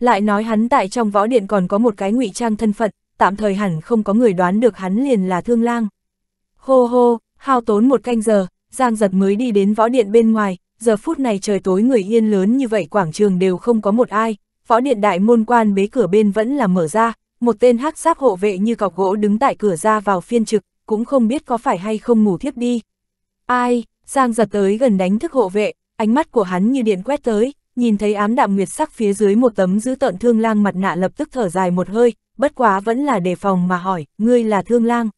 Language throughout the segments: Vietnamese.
Lại nói hắn tại trong võ điện còn có một cái ngụy trang thân phận, tạm thời hẳn không có người đoán được hắn liền là thương lang. Hô hô, hao tốn một canh giờ, Giang giật mới đi đến võ điện bên ngoài, giờ phút này trời tối người yên lớn như vậy quảng trường đều không có một ai, võ điện đại môn quan bế cửa bên vẫn là mở ra, một tên hắc giáp hộ vệ như cọc gỗ đứng tại cửa ra vào phiên trực, cũng không biết có phải hay không ngủ thiếp đi. Ai, Giang giật tới gần đánh thức hộ vệ, ánh mắt của hắn như điện quét tới, nhìn thấy ám đạm nguyệt sắc phía dưới một tấm giữ tợn thương lang mặt nạ lập tức thở dài một hơi, bất quá vẫn là đề phòng mà hỏi, ngươi là thương lang.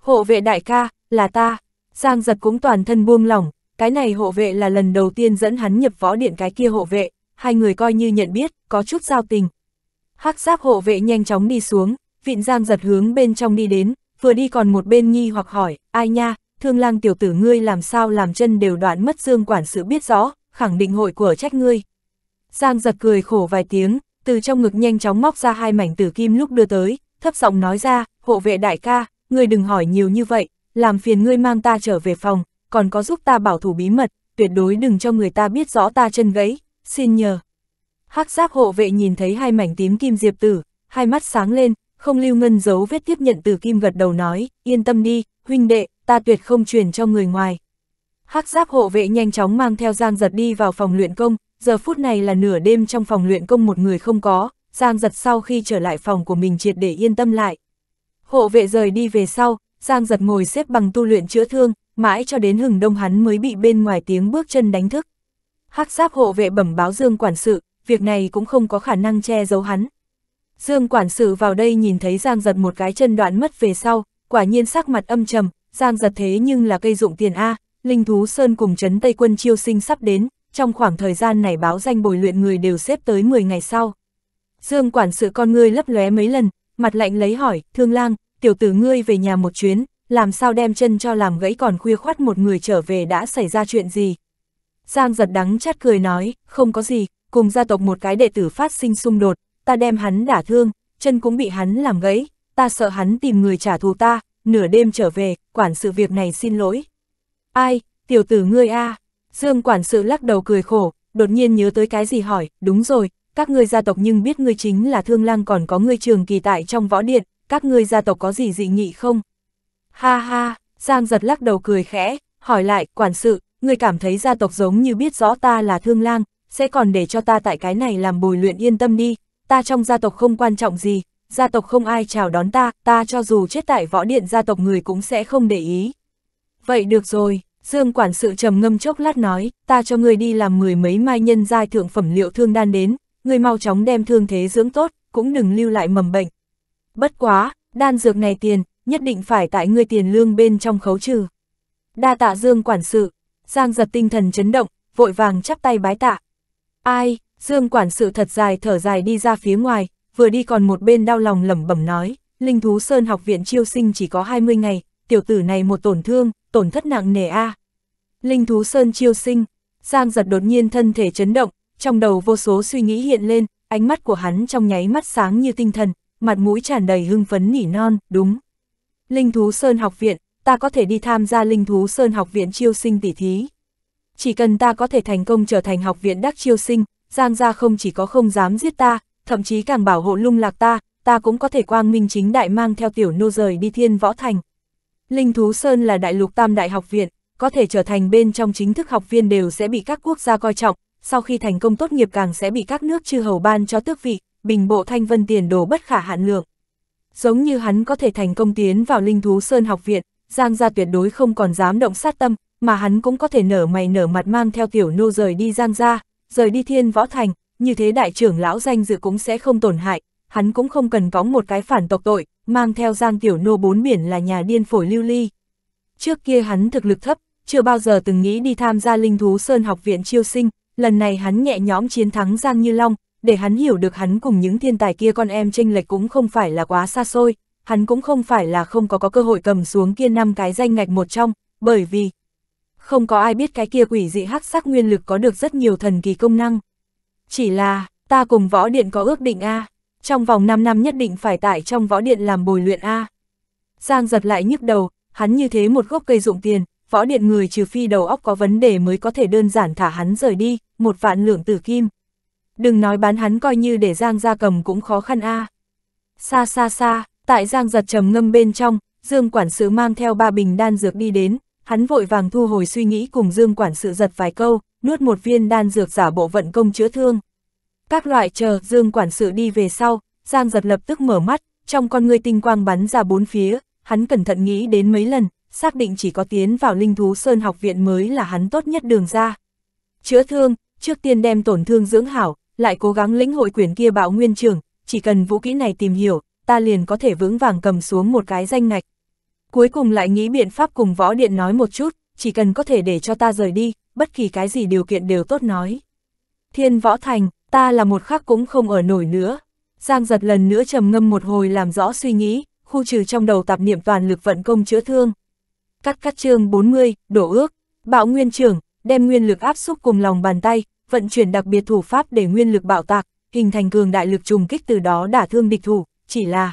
Hộ vệ đại ca, là ta. Giang giật cũng toàn thân buông lỏng, cái này hộ vệ là lần đầu tiên dẫn hắn nhập võ điện cái kia hộ vệ, hai người coi như nhận biết, có chút giao tình. hắc giáp hộ vệ nhanh chóng đi xuống, vịn giang giật hướng bên trong đi đến, vừa đi còn một bên nghi hoặc hỏi, ai nha, thương lang tiểu tử ngươi làm sao làm chân đều đoạn mất dương quản sự biết rõ, khẳng định hội của trách ngươi, Giang giật cười khổ vài tiếng, từ trong ngực nhanh chóng móc ra hai mảnh tử kim lúc đưa tới, thấp giọng nói ra, hộ vệ đại ca, ngươi đừng hỏi nhiều như vậy, làm phiền ngươi mang ta trở về phòng, còn có giúp ta bảo thủ bí mật, tuyệt đối đừng cho người ta biết rõ ta chân gãy, xin nhờ. Hắc giáp hộ vệ nhìn thấy hai mảnh tím kim diệp tử, hai mắt sáng lên, không lưu ngân giấu vết tiếp nhận tử kim gật đầu nói, yên tâm đi, huynh đệ, ta tuyệt không truyền cho người ngoài. Hắc giáp hộ vệ nhanh chóng mang theo Giang giật đi vào phòng luyện công, giờ phút này là nửa đêm trong phòng luyện công một người không có, Giang giật sau khi trở lại phòng của mình triệt để yên tâm lại. Hộ vệ rời đi về sau, Giang giật ngồi xếp bằng tu luyện chữa thương, mãi cho đến hừng đông hắn mới bị bên ngoài tiếng bước chân đánh thức. hắc giáp hộ vệ bẩm báo Dương quản sự, việc này cũng không có khả năng che giấu hắn. Dương quản sự vào đây nhìn thấy Giang giật một cái chân đoạn mất về sau, quả nhiên sắc mặt âm trầm, Giang giật thế nhưng là cây dụng tiền A, linh thú sơn cùng trấn Tây quân chiêu sinh sắp đến, trong khoảng thời gian này báo danh bồi luyện người đều xếp tới 10 ngày sau. Dương quản sự con ngươi lấp lóe mấy lần, mặt lạnh lấy hỏi, thương lang, tiểu tử ngươi về nhà một chuyến, làm sao đem chân cho làm gãy còn khuya khoát một người trở về đã xảy ra chuyện gì. Giang giật đắng chát cười nói, không có gì, cùng gia tộc một cái đệ tử phát sinh xung đột, ta đem hắn đả thương, chân cũng bị hắn làm gãy, ta sợ hắn tìm người trả thù ta, nửa đêm trở về, quản sự việc này xin lỗi. Ai, tiểu tử ngươi a à? Dương quản sự lắc đầu cười khổ, đột nhiên nhớ tới cái gì hỏi, đúng rồi, các ngươi gia tộc nhưng biết ngươi chính là thương lang còn có ngươi trường kỳ tại trong võ điện, các ngươi gia tộc có gì dị nghị không? Ha ha, Giang giật lắc đầu cười khẽ, hỏi lại, quản sự, ngươi cảm thấy gia tộc giống như biết rõ ta là thương lang, sẽ còn để cho ta tại cái này làm bồi luyện yên tâm đi, ta trong gia tộc không quan trọng gì, gia tộc không ai chào đón ta, ta cho dù chết tại võ điện gia tộc người cũng sẽ không để ý. Vậy được rồi, Dương quản sự trầm ngâm chốc lát nói, ta cho người đi làm mười mấy mai nhân giai thượng phẩm liệu thương đan đến, người mau chóng đem thương thế dưỡng tốt, cũng đừng lưu lại mầm bệnh. Bất quá, đan dược này tiền, nhất định phải tại người tiền lương bên trong khấu trừ. Đa tạ Dương quản sự, Giang giật tinh thần chấn động, vội vàng chắp tay bái tạ. Ai, Dương quản sự thật dài thở dài đi ra phía ngoài, vừa đi còn một bên đau lòng lẩm bẩm nói, Linh Thú Sơn học viện chiêu sinh chỉ có 20 ngày, tiểu tử này một tổn thương, tổn thất nặng nề a. Linh thú sơn chiêu sinh, Giang giật đột nhiên thân thể chấn động, trong đầu vô số suy nghĩ hiện lên, ánh mắt của hắn trong nháy mắt sáng như tinh thần, mặt mũi tràn đầy hưng phấn nỉ non, đúng. Linh thú sơn học viện, ta có thể đi tham gia linh thú sơn học viện chiêu sinh tỷ thí. Chỉ cần ta có thể thành công trở thành học viện đắc chiêu sinh, Giang gia không chỉ có không dám giết ta, thậm chí càng bảo hộ lung lạc ta, ta cũng có thể quang minh chính đại mang theo tiểu nô rời đi thiên võ thành. Linh Thú Sơn là đại lục tam đại học viện, có thể trở thành bên trong chính thức học viên đều sẽ bị các quốc gia coi trọng, sau khi thành công tốt nghiệp càng sẽ bị các nước chư hầu ban cho tước vị, bình bộ thanh vân tiền đồ bất khả hạn lượng. Giống như hắn có thể thành công tiến vào Linh Thú Sơn học viện, Giang gia tuyệt đối không còn dám động sát tâm, mà hắn cũng có thể nở mày nở mặt mang theo tiểu nô rời đi Giang gia, rời đi Thiên Võ Thành, như thế đại trưởng lão danh dự cũng sẽ không tổn hại, hắn cũng không cần cóng một cái phản tộc tội, mang theo Giang Tiểu Nô bốn biển là nhà điên phổi lưu ly. Trước kia hắn thực lực thấp, chưa bao giờ từng nghĩ đi tham gia linh thú Sơn học viện chiêu sinh, lần này hắn nhẹ nhõm chiến thắng Giang Như Long, để hắn hiểu được hắn cùng những thiên tài kia con em tranh lệch cũng không phải là quá xa xôi, hắn cũng không phải là không có có cơ hội cầm xuống kia năm cái danh ngạch một trong, bởi vì không có ai biết cái kia quỷ dị hắc sắc nguyên lực có được rất nhiều thần kỳ công năng. Chỉ là, ta cùng võ điện có ước định a à trong vòng 5 năm nhất định phải tại trong võ điện làm bồi luyện A. Giang giật lại nhức đầu, hắn như thế một gốc cây dụng tiền, võ điện người trừ phi đầu óc có vấn đề mới có thể đơn giản thả hắn rời đi, một vạn lượng tử kim. Đừng nói bán hắn coi như để Giang ra cầm cũng khó khăn A. Xa xa xa, tại Giang giật trầm ngâm bên trong, Dương Quản sự mang theo ba bình đan dược đi đến, hắn vội vàng thu hồi suy nghĩ cùng Dương Quản sự giật vài câu, nuốt một viên đan dược giả bộ vận công chữa thương. Các loại chờ Dương quản sự đi về sau, Giang giật lập tức mở mắt, trong con người tinh quang bắn ra bốn phía, hắn cẩn thận nghĩ đến mấy lần, xác định chỉ có tiến vào linh thú sơn học viện mới là hắn tốt nhất đường ra. Chữa thương, trước tiên đem tổn thương dưỡng hảo, lại cố gắng lĩnh hội quyển kia bạo nguyên trường, chỉ cần vũ kỹ này tìm hiểu, ta liền có thể vững vàng cầm xuống một cái danh ngạch. Cuối cùng lại nghĩ biện pháp cùng võ điện nói một chút, chỉ cần có thể để cho ta rời đi, bất kỳ cái gì điều kiện đều tốt nói. Thiên võ thành, ta là một khắc cũng không ở nổi nữa. Giang giật lần nữa trầm ngâm một hồi làm rõ suy nghĩ, khu trừ trong đầu tạp niệm toàn lực vận công chữa thương. Cắt cắt chương 40, đổ ước, bạo nguyên trưởng, đem nguyên lực áp xúc cùng lòng bàn tay, vận chuyển đặc biệt thủ pháp để nguyên lực bạo tạc, hình thành cường đại lực trùng kích từ đó đả thương địch thủ, chỉ là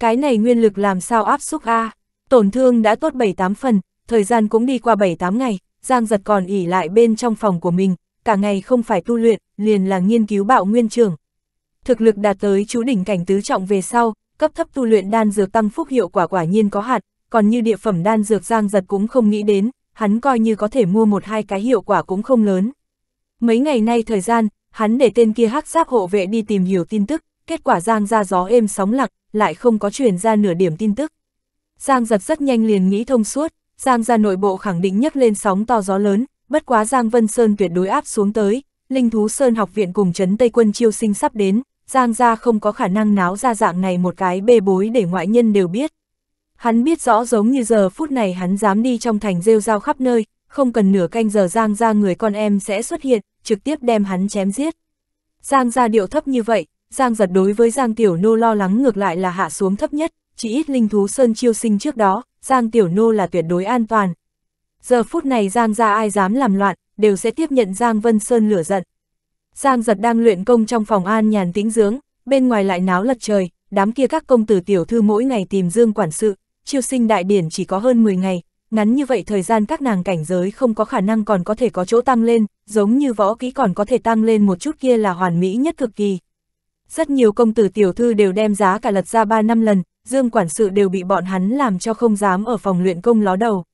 cái này nguyên lực làm sao áp xúc a? Tổn thương đã tốt 7-8 phần, thời gian cũng đi qua 7-8 ngày, Giang Giật còn ỉ lại bên trong phòng của mình, cả ngày không phải tu luyện, liền là nghiên cứu bạo nguyên trường. Thực lực đạt tới chú đỉnh cảnh tứ trọng về sau, cấp thấp tu luyện đan dược tăng phúc hiệu quả quả nhiên có hạt còn như địa phẩm đan dược giang giật cũng không nghĩ đến, hắn coi như có thể mua một hai cái hiệu quả cũng không lớn. Mấy ngày nay thời gian, hắn để tên kia hắc giáp hộ vệ đi tìm hiểu tin tức, kết quả giang ra gió êm sóng lặng, lại không có truyền ra nửa điểm tin tức. Giang giật rất nhanh liền nghĩ thông suốt, giang ra nội bộ khẳng định nhấc lên sóng to gió lớn, bất quá Giang Vân Sơn tuyệt đối áp xuống tới, Linh Thú Sơn học viện cùng chấn Tây quân chiêu sinh sắp đến, Giang gia không có khả năng náo ra dạng này một cái bê bối để ngoại nhân đều biết. Hắn biết rõ giống như giờ phút này hắn dám đi trong thành rêu rao khắp nơi, không cần nửa canh giờ Giang gia người con em sẽ xuất hiện, trực tiếp đem hắn chém giết. Giang gia điệu thấp như vậy, Giang giật đối với Giang Tiểu Nô lo lắng ngược lại là hạ xuống thấp nhất, chỉ ít Linh Thú Sơn chiêu sinh trước đó, Giang Tiểu Nô là tuyệt đối an toàn, Giờ phút này Giang ra ai dám làm loạn, đều sẽ tiếp nhận Giang Vân Sơn lửa giận. Giang giật đang luyện công trong phòng an nhàn tĩnh dưỡng, bên ngoài lại náo lật trời, đám kia các công tử tiểu thư mỗi ngày tìm Dương quản sự, chiêu sinh đại điển chỉ có hơn 10 ngày, ngắn như vậy thời gian các nàng cảnh giới không có khả năng còn có thể có chỗ tăng lên, giống như võ kỹ còn có thể tăng lên một chút kia là hoàn mỹ nhất cực kỳ. Rất nhiều công tử tiểu thư đều đem giá cả lật ra 3 năm lần, Dương quản sự đều bị bọn hắn làm cho không dám ở phòng luyện công ló đầu.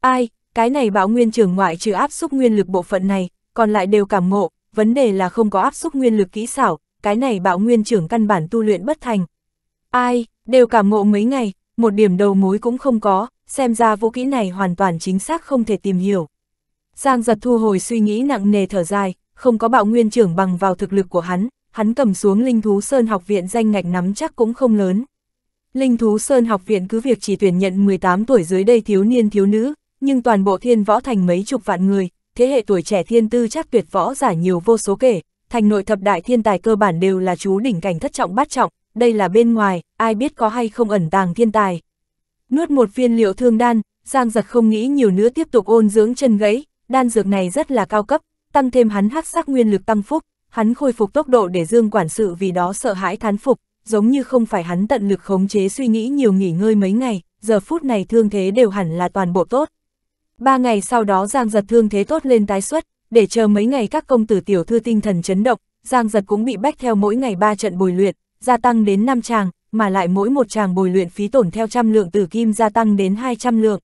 Ai, cái này bão nguyên trưởng ngoại trừ áp xúc nguyên lực bộ phận này, còn lại đều cảm ngộ, vấn đề là không có áp xúc nguyên lực kỹ xảo, cái này bạo nguyên trưởng căn bản tu luyện bất thành. Ai, đều cảm ngộ mấy ngày, một điểm đầu mối cũng không có, xem ra vũ kỹ này hoàn toàn chính xác không thể tìm hiểu. Giang giật thu hồi suy nghĩ nặng nề thở dài, không có bạo nguyên trưởng bằng vào thực lực của hắn, hắn cầm xuống linh thú sơn học viện danh ngạch nắm chắc cũng không lớn. Linh thú sơn học viện cứ việc chỉ tuyển nhận 18 tuổi dưới đây thiếu niên thiếu nữ, nhưng toàn bộ thiên võ thành mấy chục vạn người, thế hệ tuổi trẻ thiên tư chắc tuyệt võ giả nhiều vô số kể, thành nội thập đại thiên tài cơ bản đều là chú đỉnh cảnh thất trọng bát trọng, đây là bên ngoài, ai biết có hay không ẩn tàng thiên tài. Nuốt một viên liệu thương đan, Giang giật không nghĩ nhiều nữa tiếp tục ôn dưỡng chân gãy, đan dược này rất là cao cấp, tăng thêm hắn hắc sắc nguyên lực tăng phúc, hắn khôi phục tốc độ để Dương quản sự vì đó sợ hãi thán phục, giống như không phải hắn tận lực khống chế suy nghĩ nhiều nghỉ ngơi mấy ngày, giờ phút này thương thế đều hẳn là toàn bộ tốt. Ba ngày sau đó Giang giật thương thế tốt lên tái xuất, để chờ mấy ngày các công tử tiểu thư tinh thần chấn động, Giang giật cũng bị bách theo mỗi ngày ba trận bồi luyện, gia tăng đến 5 tràng, mà lại mỗi một tràng bồi luyện phí tổn theo trăm lượng tử kim gia tăng đến 200 lượng.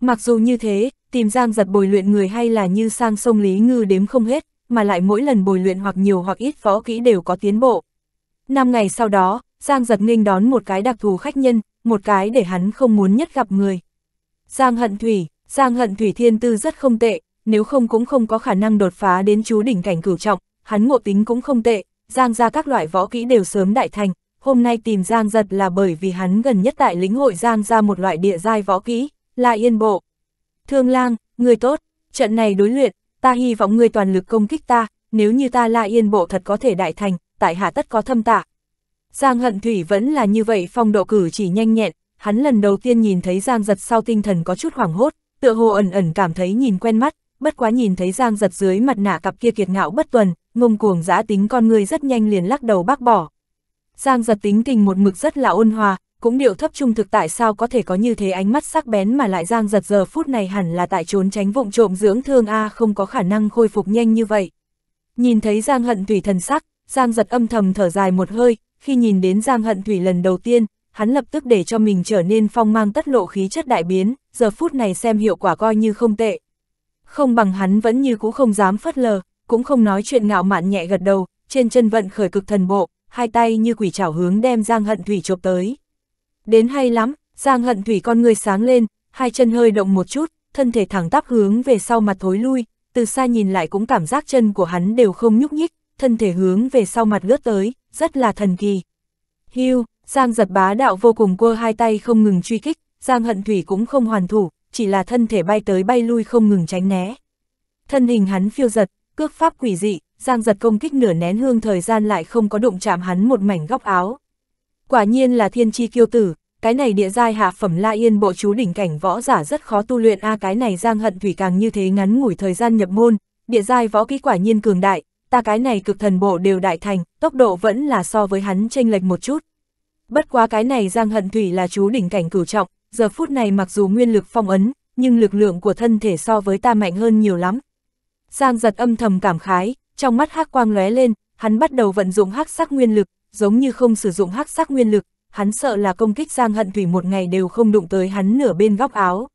Mặc dù như thế, tìm Giang giật bồi luyện người hay là như sang sông Lý Ngư đếm không hết, mà lại mỗi lần bồi luyện hoặc nhiều hoặc ít võ kỹ đều có tiến bộ. Năm ngày sau đó, Giang giật nghênh đón một cái đặc thù khách nhân, một cái để hắn không muốn nhất gặp người. Giang hận thủy, Giang hận Thủy Thiên Tư rất không tệ, nếu không cũng không có khả năng đột phá đến chú đỉnh cảnh cửu trọng, hắn ngộ tính cũng không tệ, Giang ra các loại võ kỹ đều sớm đại thành, hôm nay tìm Giang giật là bởi vì hắn gần nhất tại lĩnh hội Giang ra một loại địa giai võ kỹ, là yên bộ. Thương lang, người tốt, trận này đối luyện, ta hy vọng người toàn lực công kích ta, nếu như ta là yên bộ thật có thể đại thành, tại hạ tất có thâm tạ. Giang hận thủy vẫn là như vậy phong độ cử chỉ nhanh nhẹn, hắn lần đầu tiên nhìn thấy Giang giật sau tinh thần có chút hoảng hốt, tựa hồ ẩn ẩn cảm thấy nhìn quen mắt, bất quá nhìn thấy Giang giật dưới mặt nạ cặp kia kiệt ngạo bất tuần, ngông cuồng giã tính con người rất nhanh liền lắc đầu bác bỏ. Giang giật tính tình một mực rất là ôn hòa, cũng điệu thấp trung thực tại sao có thể có như thế ánh mắt sắc bén mà lại Giang giật giờ phút này hẳn là tại trốn tránh vụng trộm dưỡng thương A không có khả năng khôi phục nhanh như vậy. Nhìn thấy Giang hận thủy thần sắc, Giang giật âm thầm thở dài một hơi, khi nhìn đến Giang hận thủy lần đầu tiên, hắn lập tức để cho mình trở nên phong mang tất lộ khí chất đại biến, giờ phút này xem hiệu quả coi như không tệ. Không bằng hắn vẫn như cũ không dám phất lờ, cũng không nói chuyện ngạo mạn nhẹ gật đầu, trên chân vận khởi cực thần bộ, hai tay như quỷ chảo hướng đem Giang Hận Thủy chộp tới. Đến hay lắm, Giang Hận Thủy con người sáng lên, hai chân hơi động một chút, thân thể thẳng tắp hướng về sau mặt thối lui, từ xa nhìn lại cũng cảm giác chân của hắn đều không nhúc nhích, thân thể hướng về sau mặt lướt tới, rất là thần kỳ. Hưu, Giang giật bá đạo vô cùng cua hai tay không ngừng truy kích, Giang hận thủy cũng không hoàn thủ, chỉ là thân thể bay tới bay lui không ngừng tránh né. Thân hình hắn phiêu giật, cước pháp quỷ dị, Giang giật công kích nửa nén hương thời gian lại không có đụng chạm hắn một mảnh góc áo. Quả nhiên là thiên chi kiêu tử, cái này địa giai hạ phẩm La Yên bộ chú đỉnh cảnh võ giả rất khó tu luyện a à, cái này Giang Hận Thủy càng như thế ngắn ngủi thời gian nhập môn, địa giai võ kỹ quả nhiên cường đại, ta cái này cực thần bộ đều đại thành, tốc độ vẫn là so với hắn chênh lệch một chút. Bất quá cái này Giang Hận Thủy là chú đỉnh cảnh cửu trọng, giờ phút này mặc dù nguyên lực phong ấn, nhưng lực lượng của thân thể so với ta mạnh hơn nhiều lắm. Giang giật âm thầm cảm khái, trong mắt hắc quang lóe lên, hắn bắt đầu vận dụng hắc sắc nguyên lực, giống như không sử dụng hắc sắc nguyên lực, hắn sợ là công kích Giang Hận Thủy một ngày đều không đụng tới hắn nửa bên góc áo.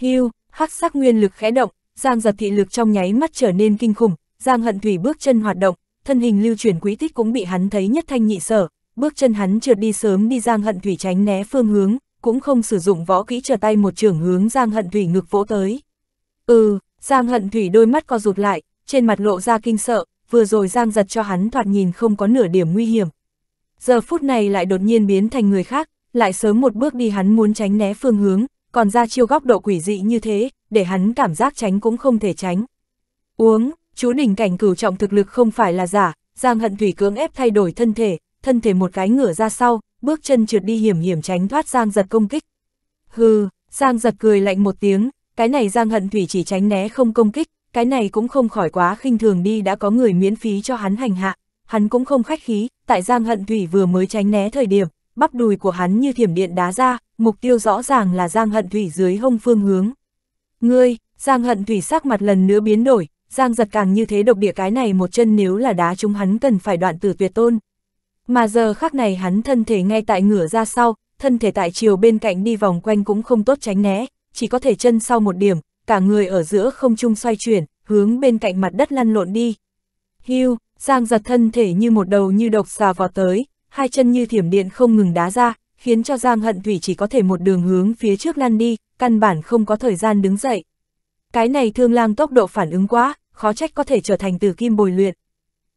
Hưu, hắc sắc nguyên lực khẽ động, Giang giật thị lực trong nháy mắt trở nên kinh khủng, Giang Hận Thủy bước chân hoạt động, thân hình lưu chuyển quý tích cũng bị hắn thấy nhất thanh nhị sở, bước chân hắn trượt đi sớm đi Giang Hận Thủy tránh né phương hướng, cũng không sử dụng võ kỹ trở tay một trường hướng Giang Hận Thủy ngực vỗ tới. Ừ, Giang Hận Thủy đôi mắt co rụt lại, trên mặt lộ ra kinh sợ, vừa rồi Giang giật cho hắn thoạt nhìn không có nửa điểm nguy hiểm. Giờ phút này lại đột nhiên biến thành người khác, lại sớm một bước đi hắn muốn tránh né phương hướng, còn ra chiêu góc độ quỷ dị như thế, để hắn cảm giác tránh cũng không thể tránh. Uống, chú đỉnh cảnh cửu trọng thực lực không phải là giả, Giang Hận Thủy cưỡng ép thay đổi thân thể, thân thể một cái ngửa ra sau, bước chân trượt đi hiểm hiểm tránh thoát Giang giật công kích. Hừ, Giang giật cười lạnh một tiếng, cái này Giang hận thủy chỉ tránh né không công kích, cái này cũng không khỏi quá khinh thường đi đã có người miễn phí cho hắn hành hạ, hắn cũng không khách khí, tại Giang hận thủy vừa mới tránh né thời điểm, bắp đùi của hắn như thiểm điện đá ra, mục tiêu rõ ràng là Giang hận thủy dưới hông phương hướng. Ngươi, Giang hận thủy sắc mặt lần nữa biến đổi, Giang giật càng như thế độc địa cái này một chân nếu là đá chúng hắn cần phải đoạn tử tuyệt tôn, mà giờ khác này hắn thân thể ngay tại ngửa ra sau, thân thể tại chiều bên cạnh đi vòng quanh cũng không tốt tránh né, chỉ có thể chân sau một điểm, cả người ở giữa không chung xoay chuyển, hướng bên cạnh mặt đất lăn lộn đi. Hưu, Giang giật thân thể như một đầu như độc xà vào tới, hai chân như thiểm điện không ngừng đá ra, khiến cho Giang hận thủy chỉ có thể một đường hướng phía trước lăn đi, căn bản không có thời gian đứng dậy. Cái này thương lang tốc độ phản ứng quá, khó trách có thể trở thành từ kim bồi luyện.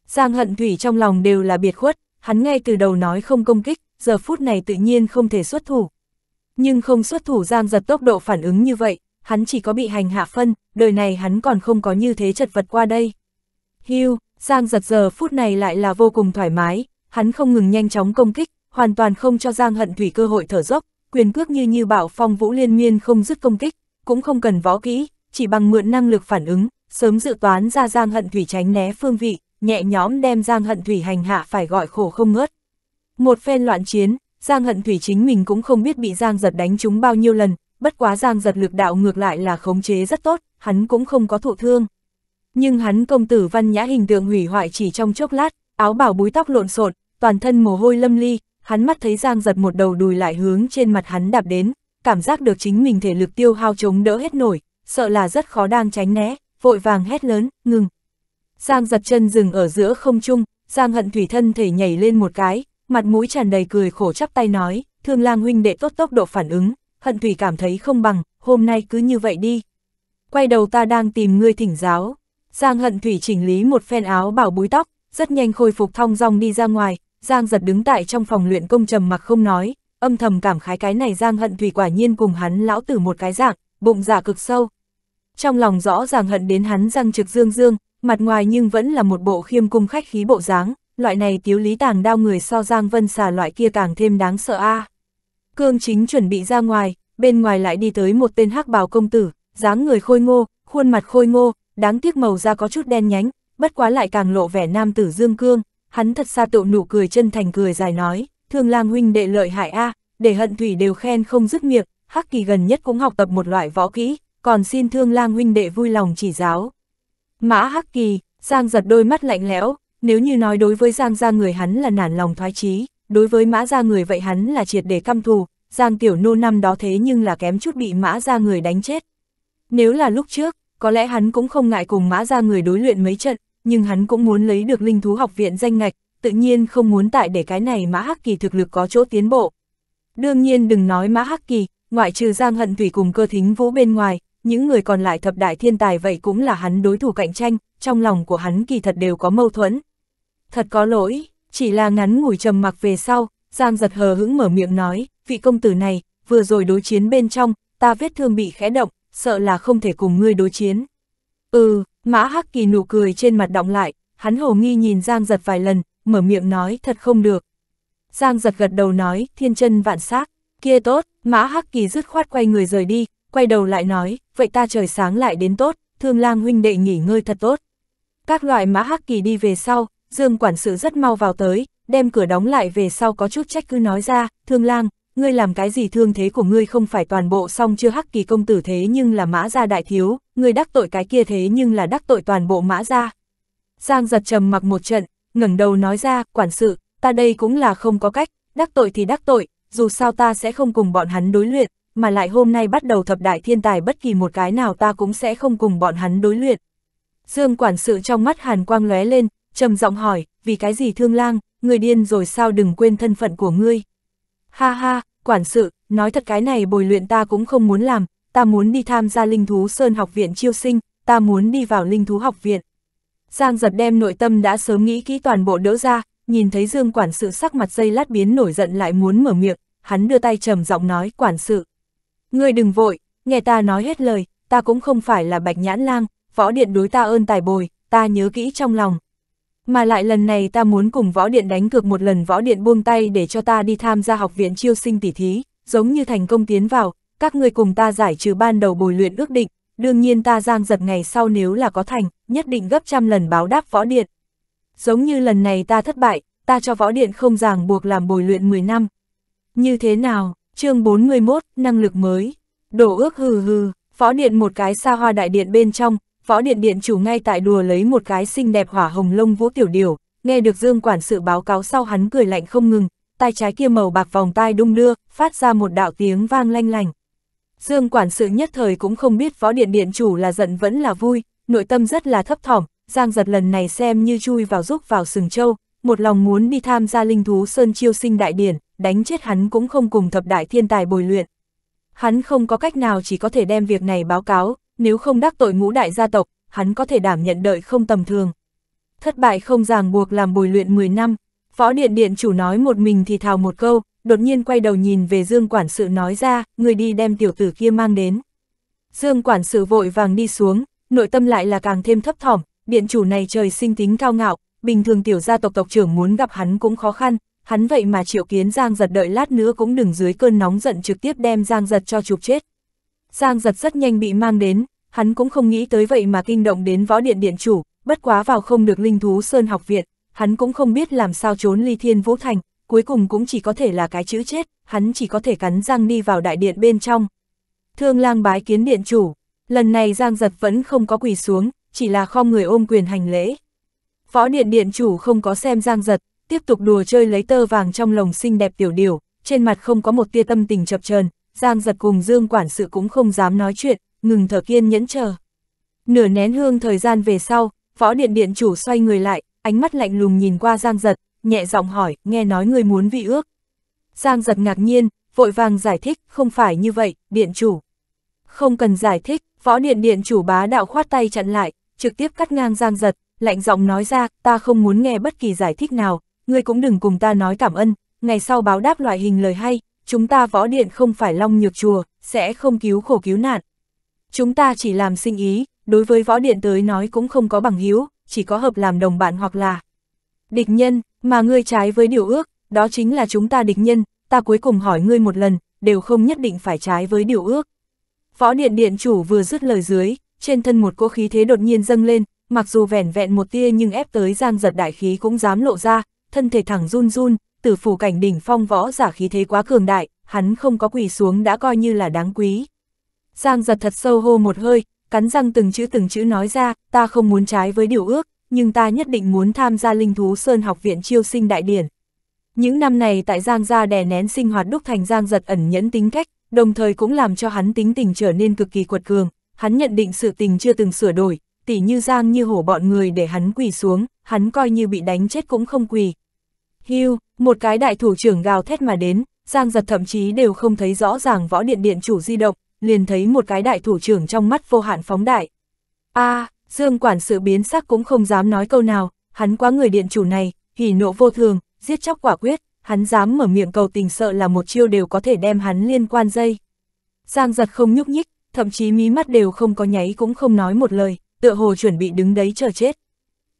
Giang hận thủy trong lòng đều là biệt khuất, hắn ngay từ đầu nói không công kích, giờ phút này tự nhiên không thể xuất thủ. Nhưng không xuất thủ Giang giật tốc độ phản ứng như vậy, hắn chỉ có bị hành hạ phân, đời này hắn còn không có như thế chật vật qua đây. Hưu, Giang giật giờ phút này lại là vô cùng thoải mái, hắn không ngừng nhanh chóng công kích, hoàn toàn không cho Giang hận thủy cơ hội thở dốc, quyền cước như như bảo phong vũ liên miên không dứt công kích, cũng không cần võ kỹ, chỉ bằng mượn năng lực phản ứng, sớm dự toán ra Giang hận thủy tránh né phương vị nhẹ nhõm đem Giang Hận Thủy hành hạ phải gọi khổ không ngớt. Một phen loạn chiến, Giang Hận Thủy chính mình cũng không biết bị Giang Giật đánh trúng bao nhiêu lần, bất quá Giang Giật lực đạo ngược lại là khống chế rất tốt, hắn cũng không có thụ thương. Nhưng hắn công tử văn nhã hình tượng hủy hoại chỉ trong chốc lát, áo bảo búi tóc lộn xộn, toàn thân mồ hôi lâm ly, hắn mắt thấy Giang Giật một đầu đùi lại hướng trên mặt hắn đạp đến, cảm giác được chính mình thể lực tiêu hao chống đỡ hết nổi, sợ là rất khó đang tránh né, vội vàng hét lớn, ngừng. Giang giật chân dừng ở giữa không trung, Giang hận thủy thân thể nhảy lên một cái, mặt mũi tràn đầy cười khổ chắp tay nói, thương lang huynh đệ tốt tốc độ phản ứng, hận thủy cảm thấy không bằng, hôm nay cứ như vậy đi. Quay đầu ta đang tìm ngươi thỉnh giáo, Giang hận thủy chỉnh lý một phen áo bảo búi tóc, rất nhanh khôi phục thong dong đi ra ngoài, Giang giật đứng tại trong phòng luyện công trầm mặc không nói, âm thầm cảm khái cái này Giang hận thủy quả nhiên cùng hắn lão tử một cái dạng, bụng dạ cực sâu. Trong lòng rõ ràng hận đến hắn răng trực dương dương, mặt ngoài nhưng vẫn là một bộ khiêm cung khách khí bộ dáng, loại này tiếu lý tàng đao người so Giang Vân xà loại kia càng thêm đáng sợ a. Cương chính chuẩn bị ra ngoài, bên ngoài lại đi tới một tên hắc bào công tử, dáng người khôi ngô, khuôn mặt khôi ngô, đáng tiếc màu da có chút đen nhánh, bất quá lại càng lộ vẻ nam tử dương cương, hắn thật xa tụ nụ cười chân thành cười dài nói, thương lang huynh đệ lợi hại a, để hận thủy đều khen không dứt miệng, hắc kỳ gần nhất cũng học tập một loại võ kỹ, còn xin thương lang huynh đệ vui lòng chỉ giáo. Mã Hắc Kỳ, Giang giật đôi mắt lạnh lẽo, nếu như nói đối với Giang gia người hắn là nản lòng thoái chí, đối với Mã gia người vậy hắn là triệt để căm thù, Giang Tiểu Nô năm đó thế nhưng là kém chút bị Mã gia người đánh chết. Nếu là lúc trước, có lẽ hắn cũng không ngại cùng Mã gia người đối luyện mấy trận, nhưng hắn cũng muốn lấy được linh thú học viện danh ngạch, tự nhiên không muốn tại để cái này Mã Hắc Kỳ thực lực có chỗ tiến bộ. Đương nhiên đừng nói Mã Hắc Kỳ, ngoại trừ Giang Hận Thủy cùng cơ thính vũ bên ngoài, những người còn lại thập đại thiên tài vậy cũng là hắn đối thủ cạnh tranh, trong lòng của hắn kỳ thật đều có mâu thuẫn. Thật có lỗi, chỉ là ngắn ngủi trầm mặc về sau, Giang giật hờ hững mở miệng nói, vị công tử này, vừa rồi đối chiến bên trong, ta vết thương bị khẽ động, sợ là không thể cùng ngươi đối chiến. Ừ, mã hắc kỳ nụ cười trên mặt động lại, hắn hồ nghi nhìn Giang giật vài lần, mở miệng nói thật không được. Giang giật gật đầu nói, thiên chân vạn xác kia tốt, mã hắc kỳ dứt khoát quay người rời đi, quay đầu lại nói, vậy ta trời sáng lại đến tốt, thương lang huynh đệ nghỉ ngơi thật tốt. Các loại mã hắc kỳ đi về sau, Dương quản sự rất mau vào tới, đem cửa đóng lại về sau có chút trách cứ nói ra, thương lang, ngươi làm cái gì thương thế của ngươi không phải toàn bộ xong chưa hắc kỳ công tử thế nhưng là mã gia đại thiếu, ngươi đắc tội cái kia thế nhưng là đắc tội toàn bộ mã gia. Giang giật trầm mặc một trận, ngẩng đầu nói ra, quản sự, ta đây cũng là không có cách, đắc tội thì đắc tội, dù sao ta sẽ không cùng bọn hắn đối luyện, mà lại hôm nay bắt đầu thập đại thiên tài bất kỳ một cái nào ta cũng sẽ không cùng bọn hắn đối luyện. Dương quản sự trong mắt hàn quang lóe lên, trầm giọng hỏi, vì cái gì thương lang, người điên rồi sao đừng quên thân phận của ngươi. Ha ha, quản sự, nói thật cái này bồi luyện ta cũng không muốn làm, ta muốn đi tham gia linh thú sơn học viện chiêu sinh, ta muốn đi vào linh thú học viện. Giang giật đem nội tâm đã sớm nghĩ kỹ toàn bộ đỡ ra, nhìn thấy Dương quản sự sắc mặt dây lát biến nổi giận lại muốn mở miệng, hắn đưa tay trầm giọng nói quản sự. Ngươi đừng vội, nghe ta nói hết lời, ta cũng không phải là bạch nhãn lang, võ điện đối ta ơn tài bồi, ta nhớ kỹ trong lòng. Mà lại lần này ta muốn cùng võ điện đánh cược một lần võ điện buông tay để cho ta đi tham gia học viện chiêu sinh tỷ thí, giống như thành công tiến vào, các ngươi cùng ta giải trừ ban đầu bồi luyện ước định, đương nhiên ta giang giật ngày sau nếu là có thành, nhất định gấp trăm lần báo đáp võ điện. Giống như lần này ta thất bại, ta cho võ điện không ràng buộc làm bồi luyện 10 năm. Như thế nào? chương 41, năng lực mới. Đổ ước hừ hừ, phó điện một cái xa hoa đại điện bên trong, phó điện điện chủ ngay tại đùa lấy một cái xinh đẹp hỏa hồng lông vũ tiểu điểu nghe được Dương quản sự báo cáo sau hắn cười lạnh không ngừng, tay trái kia màu bạc vòng tai đung đưa, phát ra một đạo tiếng vang lanh lành. Dương quản sự nhất thời cũng không biết phó điện điện chủ là giận vẫn là vui, nội tâm rất là thấp thỏm, Giang giật lần này xem như chui vào rúc vào sừng châu, một lòng muốn đi tham gia linh thú Sơn Chiêu Sinh Đại Điển, đánh chết hắn cũng không cùng thập đại thiên tài bồi luyện. Hắn không có cách nào chỉ có thể đem việc này báo cáo, nếu không đắc tội ngũ đại gia tộc, hắn có thể đảm nhận đợi không tầm thường. Thất bại không ràng buộc làm bồi luyện 10 năm, võ điện điện chủ nói một mình thì thào một câu, đột nhiên quay đầu nhìn về Dương Quản sự nói ra, người đi đem tiểu tử kia mang đến. Dương Quản sự vội vàng đi xuống, nội tâm lại là càng thêm thấp thỏm, điện chủ này trời sinh tính cao ngạo, bình thường tiểu gia tộc tộc trưởng muốn gặp hắn cũng khó khăn, hắn vậy mà triệu kiến Giang giật đợi lát nữa cũng đừng dưới cơn nóng giận trực tiếp đem Giang giật cho chụp chết. Giang giật rất nhanh bị mang đến, hắn cũng không nghĩ tới vậy mà kinh động đến võ điện điện chủ, bất quá vào không được linh thú Sơn học viện, hắn cũng không biết làm sao trốn ly thiên vũ thành, cuối cùng cũng chỉ có thể là cái chữ chết, hắn chỉ có thể cắn răng đi vào đại điện bên trong. Thương lang bái kiến điện chủ, lần này Giang giật vẫn không có quỳ xuống, chỉ là kho người ôm quyền hành lễ. Phó điện điện chủ không có xem giang giật, tiếp tục đùa chơi lấy tơ vàng trong lồng xinh đẹp tiểu điểu, trên mặt không có một tia tâm tình chập chờn giang giật cùng dương quản sự cũng không dám nói chuyện, ngừng thở kiên nhẫn chờ. Nửa nén hương thời gian về sau, Phó điện điện chủ xoay người lại, ánh mắt lạnh lùng nhìn qua giang giật, nhẹ giọng hỏi, nghe nói người muốn vị ước. Giang giật ngạc nhiên, vội vàng giải thích, không phải như vậy, điện chủ. Không cần giải thích, Phó điện điện chủ bá đạo khoát tay chặn lại, trực tiếp cắt ngang giang giật, lạnh giọng nói ra, ta không muốn nghe bất kỳ giải thích nào, ngươi cũng đừng cùng ta nói cảm ơn, ngày sau báo đáp loại hình lời hay, chúng ta võ điện không phải long nhược chùa, sẽ không cứu khổ cứu nạn. Chúng ta chỉ làm sinh ý, đối với võ điện tới nói cũng không có bằng hiếu, chỉ có hợp làm đồng bạn hoặc là địch nhân, mà ngươi trái với điều ước, đó chính là chúng ta địch nhân, ta cuối cùng hỏi ngươi một lần, đều không nhất định phải trái với điều ước. Võ điện điện chủ vừa dứt lời dưới, trên thân một cỗ khí thế đột nhiên dâng lên, mặc dù vẻn vẹn một tia nhưng ép tới Giang giật đại khí cũng dám lộ ra, thân thể thẳng run run, tử phủ cảnh đỉnh phong võ giả khí thế quá cường đại, hắn không có quỳ xuống đã coi như là đáng quý. Giang giật thật sâu hô một hơi, cắn răng từng chữ từng chữ nói ra, ta không muốn trái với điều ước, nhưng ta nhất định muốn tham gia linh thú Sơn học viện chiêu sinh đại điển. Những năm này tại Giang gia đè nén sinh hoạt đúc thành Giang giật ẩn nhẫn tính cách, đồng thời cũng làm cho hắn tính tình trở nên cực kỳ quật cường, hắn nhận định sự tình chưa từng sửa đổi, tỉ như giang như hổ bọn người để hắn quỳ xuống, hắn coi như bị đánh chết cũng không quỳ. Hưu, một cái đại thủ trưởng gào thét mà đến, giang giật thậm chí đều không thấy rõ ràng võ điện điện chủ di động, liền thấy một cái đại thủ trưởng trong mắt vô hạn phóng đại. a à, Dương quản sự biến sắc cũng không dám nói câu nào, hắn quá người điện chủ này, hỉ nộ vô thường, giết chóc quả quyết, hắn dám mở miệng cầu tình sợ là một chiêu đều có thể đem hắn liên quan dây. Giang giật không nhúc nhích, thậm chí mí mắt đều không có nháy cũng không nói một lời tựa hồ chuẩn bị đứng đấy chờ chết.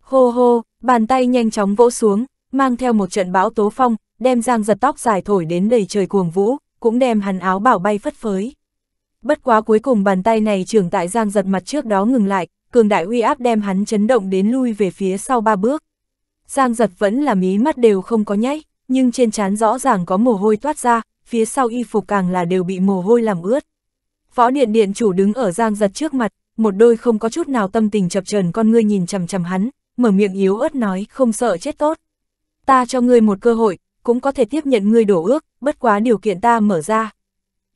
Hô hô, bàn tay nhanh chóng vỗ xuống, mang theo một trận bão tố phong, đem giang giật tóc dài thổi đến đầy trời cuồng vũ, cũng đem hắn áo bảo bay phất phới. Bất quá cuối cùng bàn tay này trưởng tại giang giật mặt trước đó ngừng lại, cường đại uy áp đem hắn chấn động đến lui về phía sau ba bước. Giang giật vẫn là mí mắt đều không có nháy, nhưng trên trán rõ ràng có mồ hôi toát ra, phía sau y phục càng là đều bị mồ hôi làm ướt. Võ điện điện chủ đứng ở giang giật trước mặt, một đôi không có chút nào tâm tình chập trần con ngươi nhìn chằm chằm hắn, mở miệng yếu ớt nói không sợ chết tốt. Ta cho ngươi một cơ hội, cũng có thể tiếp nhận ngươi đổ ước, bất quá điều kiện ta mở ra.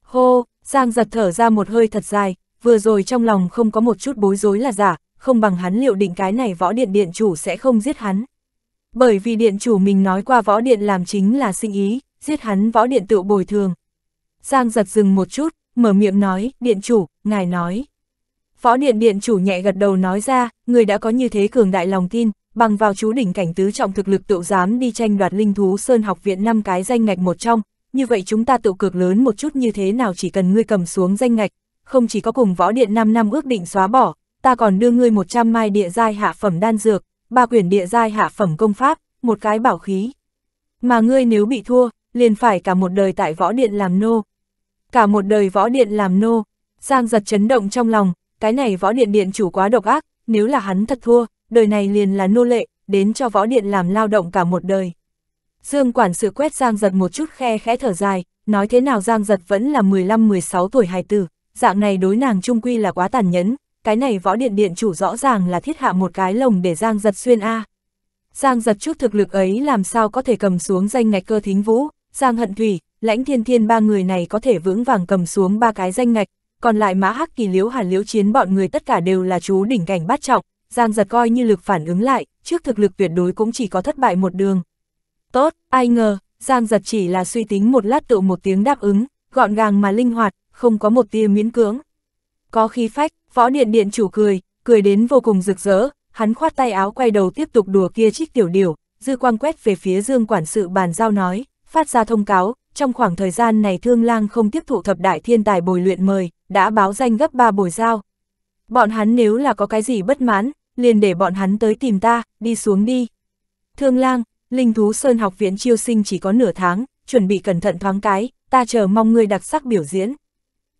Hô, Giang giật thở ra một hơi thật dài, vừa rồi trong lòng không có một chút bối rối là giả, không bằng hắn liệu định cái này võ điện điện chủ sẽ không giết hắn. Bởi vì điện chủ mình nói qua võ điện làm chính là sinh ý, giết hắn võ điện tự bồi thường. Giang giật dừng một chút, mở miệng nói, điện chủ, ngài nói. Phó Điện Điện chủ nhẹ gật đầu nói ra, người đã có như thế cường đại lòng tin, bằng vào chú đỉnh cảnh tứ trọng thực lực tự dám đi tranh đoạt linh thú Sơn học viện năm cái danh ngạch một trong, như vậy chúng ta tự cược lớn một chút như thế nào chỉ cần ngươi cầm xuống danh ngạch, không chỉ có cùng võ điện 5 năm ước định xóa bỏ, ta còn đưa ngươi 100 mai địa giai hạ phẩm đan dược, ba quyển địa giai hạ phẩm công pháp, một cái bảo khí. Mà ngươi nếu bị thua, liền phải cả một đời tại võ điện làm nô. Cả một đời võ điện làm nô, Giang giật chấn động trong lòng, cái này võ điện điện chủ quá độc ác, nếu là hắn thật thua, đời này liền là nô lệ, đến cho võ điện làm lao động cả một đời. Dương quản sự quét Giang Giật một chút khe khẽ thở dài, nói thế nào Giang Giật vẫn là 15-16 tuổi hài tử, dạng này đối nàng trung quy là quá tàn nhẫn, cái này võ điện điện chủ rõ ràng là thiết hạ một cái lồng để Giang Giật xuyên A. Giang Giật chút thực lực ấy làm sao có thể cầm xuống danh ngạch cơ thính vũ, Giang Hận Thủy, Lãnh Thiên Thiên ba người này có thể vững vàng cầm xuống ba cái danh ngạch, còn lại mã hắc kỳ liếu hàn liếu chiến bọn người tất cả đều là chú đỉnh cảnh bát trọng, Giang giật coi như lực phản ứng lại, trước thực lực tuyệt đối cũng chỉ có thất bại một đường. Tốt, ai ngờ, Giang giật chỉ là suy tính một lát tự một tiếng đáp ứng, gọn gàng mà linh hoạt, không có một tia miễn cưỡng. Có khí phách, võ điện điện chủ cười, cười đến vô cùng rực rỡ, hắn khoát tay áo quay đầu tiếp tục đùa kia trích tiểu điều, dư quang quét về phía dương quản sự bàn giao nói, phát ra thông cáo, trong khoảng thời gian này thương lang không tiếp thụ thập đại thiên tài bồi luyện mời, đã báo danh gấp ba buổi giao. Bọn hắn nếu là có cái gì bất mãn, liền để bọn hắn tới tìm ta, đi xuống đi. Thương lang, linh thú sơn học viện chiêu sinh chỉ có nửa tháng, chuẩn bị cẩn thận thoáng cái, ta chờ mong ngươi đặc sắc biểu diễn.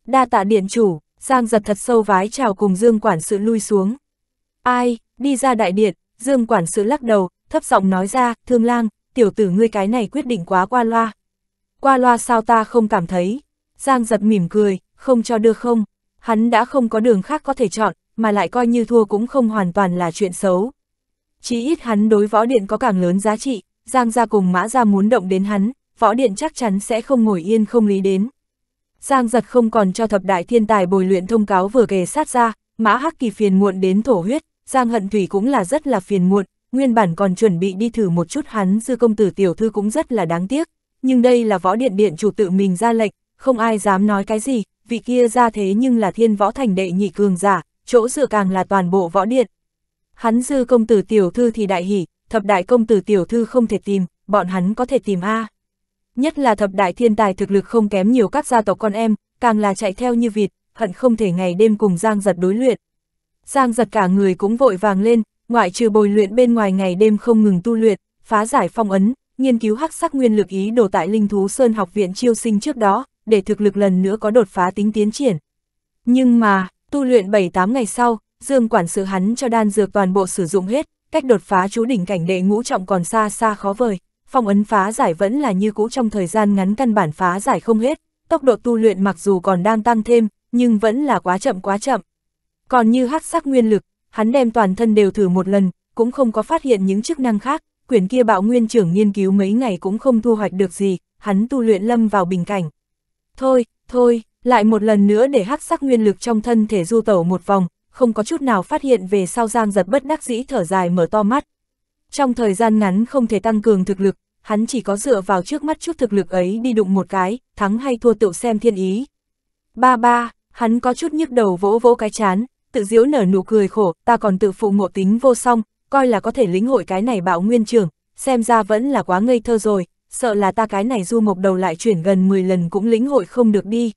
Đa tạ điện chủ, Giang giật thật sâu vái chào cùng Dương Quản sự lui xuống. Ai, đi ra đại điện, Dương Quản sự lắc đầu, thấp giọng nói ra, thương lang, tiểu tử ngươi cái này quyết định quá qua loa. Qua loa sao ta không cảm thấy. Giang giật mỉm cười, không cho đưa không, hắn đã không có đường khác có thể chọn, mà lại coi như thua cũng không hoàn toàn là chuyện xấu. Chí ít hắn đối võ điện có càng lớn giá trị, Giang gia cùng mã gia muốn động đến hắn, võ điện chắc chắn sẽ không ngồi yên không lý đến. Giang giật không còn cho thập đại thiên tài bồi luyện thông cáo vừa kề sát ra, mã hắc kỳ phiền muộn đến thổ huyết, Giang hận thủy cũng là rất là phiền muộn, nguyên bản còn chuẩn bị đi thử một chút hắn dư công tử tiểu thư cũng rất là đáng tiếc. Nhưng đây là võ điện điện chủ tự mình ra lệnh, không ai dám nói cái gì, vị kia ra thế nhưng là thiên võ thành đệ nhị cường giả, chỗ dựa càng là toàn bộ võ điện. Hắn dư công tử tiểu thư thì đại hỉ, thập đại công tử tiểu thư không thể tìm, bọn hắn có thể tìm A. Nhất là thập đại thiên tài thực lực không kém nhiều các gia tộc con em, càng là chạy theo như vịt, hận không thể ngày đêm cùng Giang giật đối luyện. Giang giật cả người cũng vội vàng lên, ngoại trừ bồi luyện bên ngoài ngày đêm không ngừng tu luyện, phá giải phong ấn, nghiên cứu hắc sắc nguyên lực ý đồ tại linh thú sơn học viện chiêu sinh trước đó, để thực lực lần nữa có đột phá tính tiến triển. Nhưng mà, tu luyện 7-8 ngày sau, Dương quản sự hắn cho đan dược toàn bộ sử dụng hết, cách đột phá chú đỉnh cảnh đệ ngũ trọng còn xa xa khó vời, phong ấn phá giải vẫn là như cũ trong thời gian ngắn căn bản phá giải không hết, tốc độ tu luyện mặc dù còn đang tăng thêm, nhưng vẫn là quá chậm quá chậm. Còn như hắc sắc nguyên lực, hắn đem toàn thân đều thử một lần, cũng không có phát hiện những chức năng khác, quyển kia bạo nguyên trưởng nghiên cứu mấy ngày cũng không thu hoạch được gì, hắn tu luyện lâm vào bình cảnh. Thôi, thôi, lại một lần nữa để hắc sắc nguyên lực trong thân thể du tẩu một vòng, không có chút nào phát hiện về sau Giang giật bất đắc dĩ thở dài mở to mắt. Trong thời gian ngắn không thể tăng cường thực lực, hắn chỉ có dựa vào trước mắt chút thực lực ấy đi đụng một cái, thắng hay thua tựu xem thiên ý. Ba ba, hắn có chút nhức đầu vỗ vỗ cái chán, tự diễu nở nụ cười khổ, ta còn tự phụ ngộ tính vô song, coi là có thể lĩnh hội cái này bảo nguyên trưởng xem ra vẫn là quá ngây thơ rồi, sợ là ta cái này du mộc đầu lại chuyển gần 10 lần cũng lĩnh hội không được đi.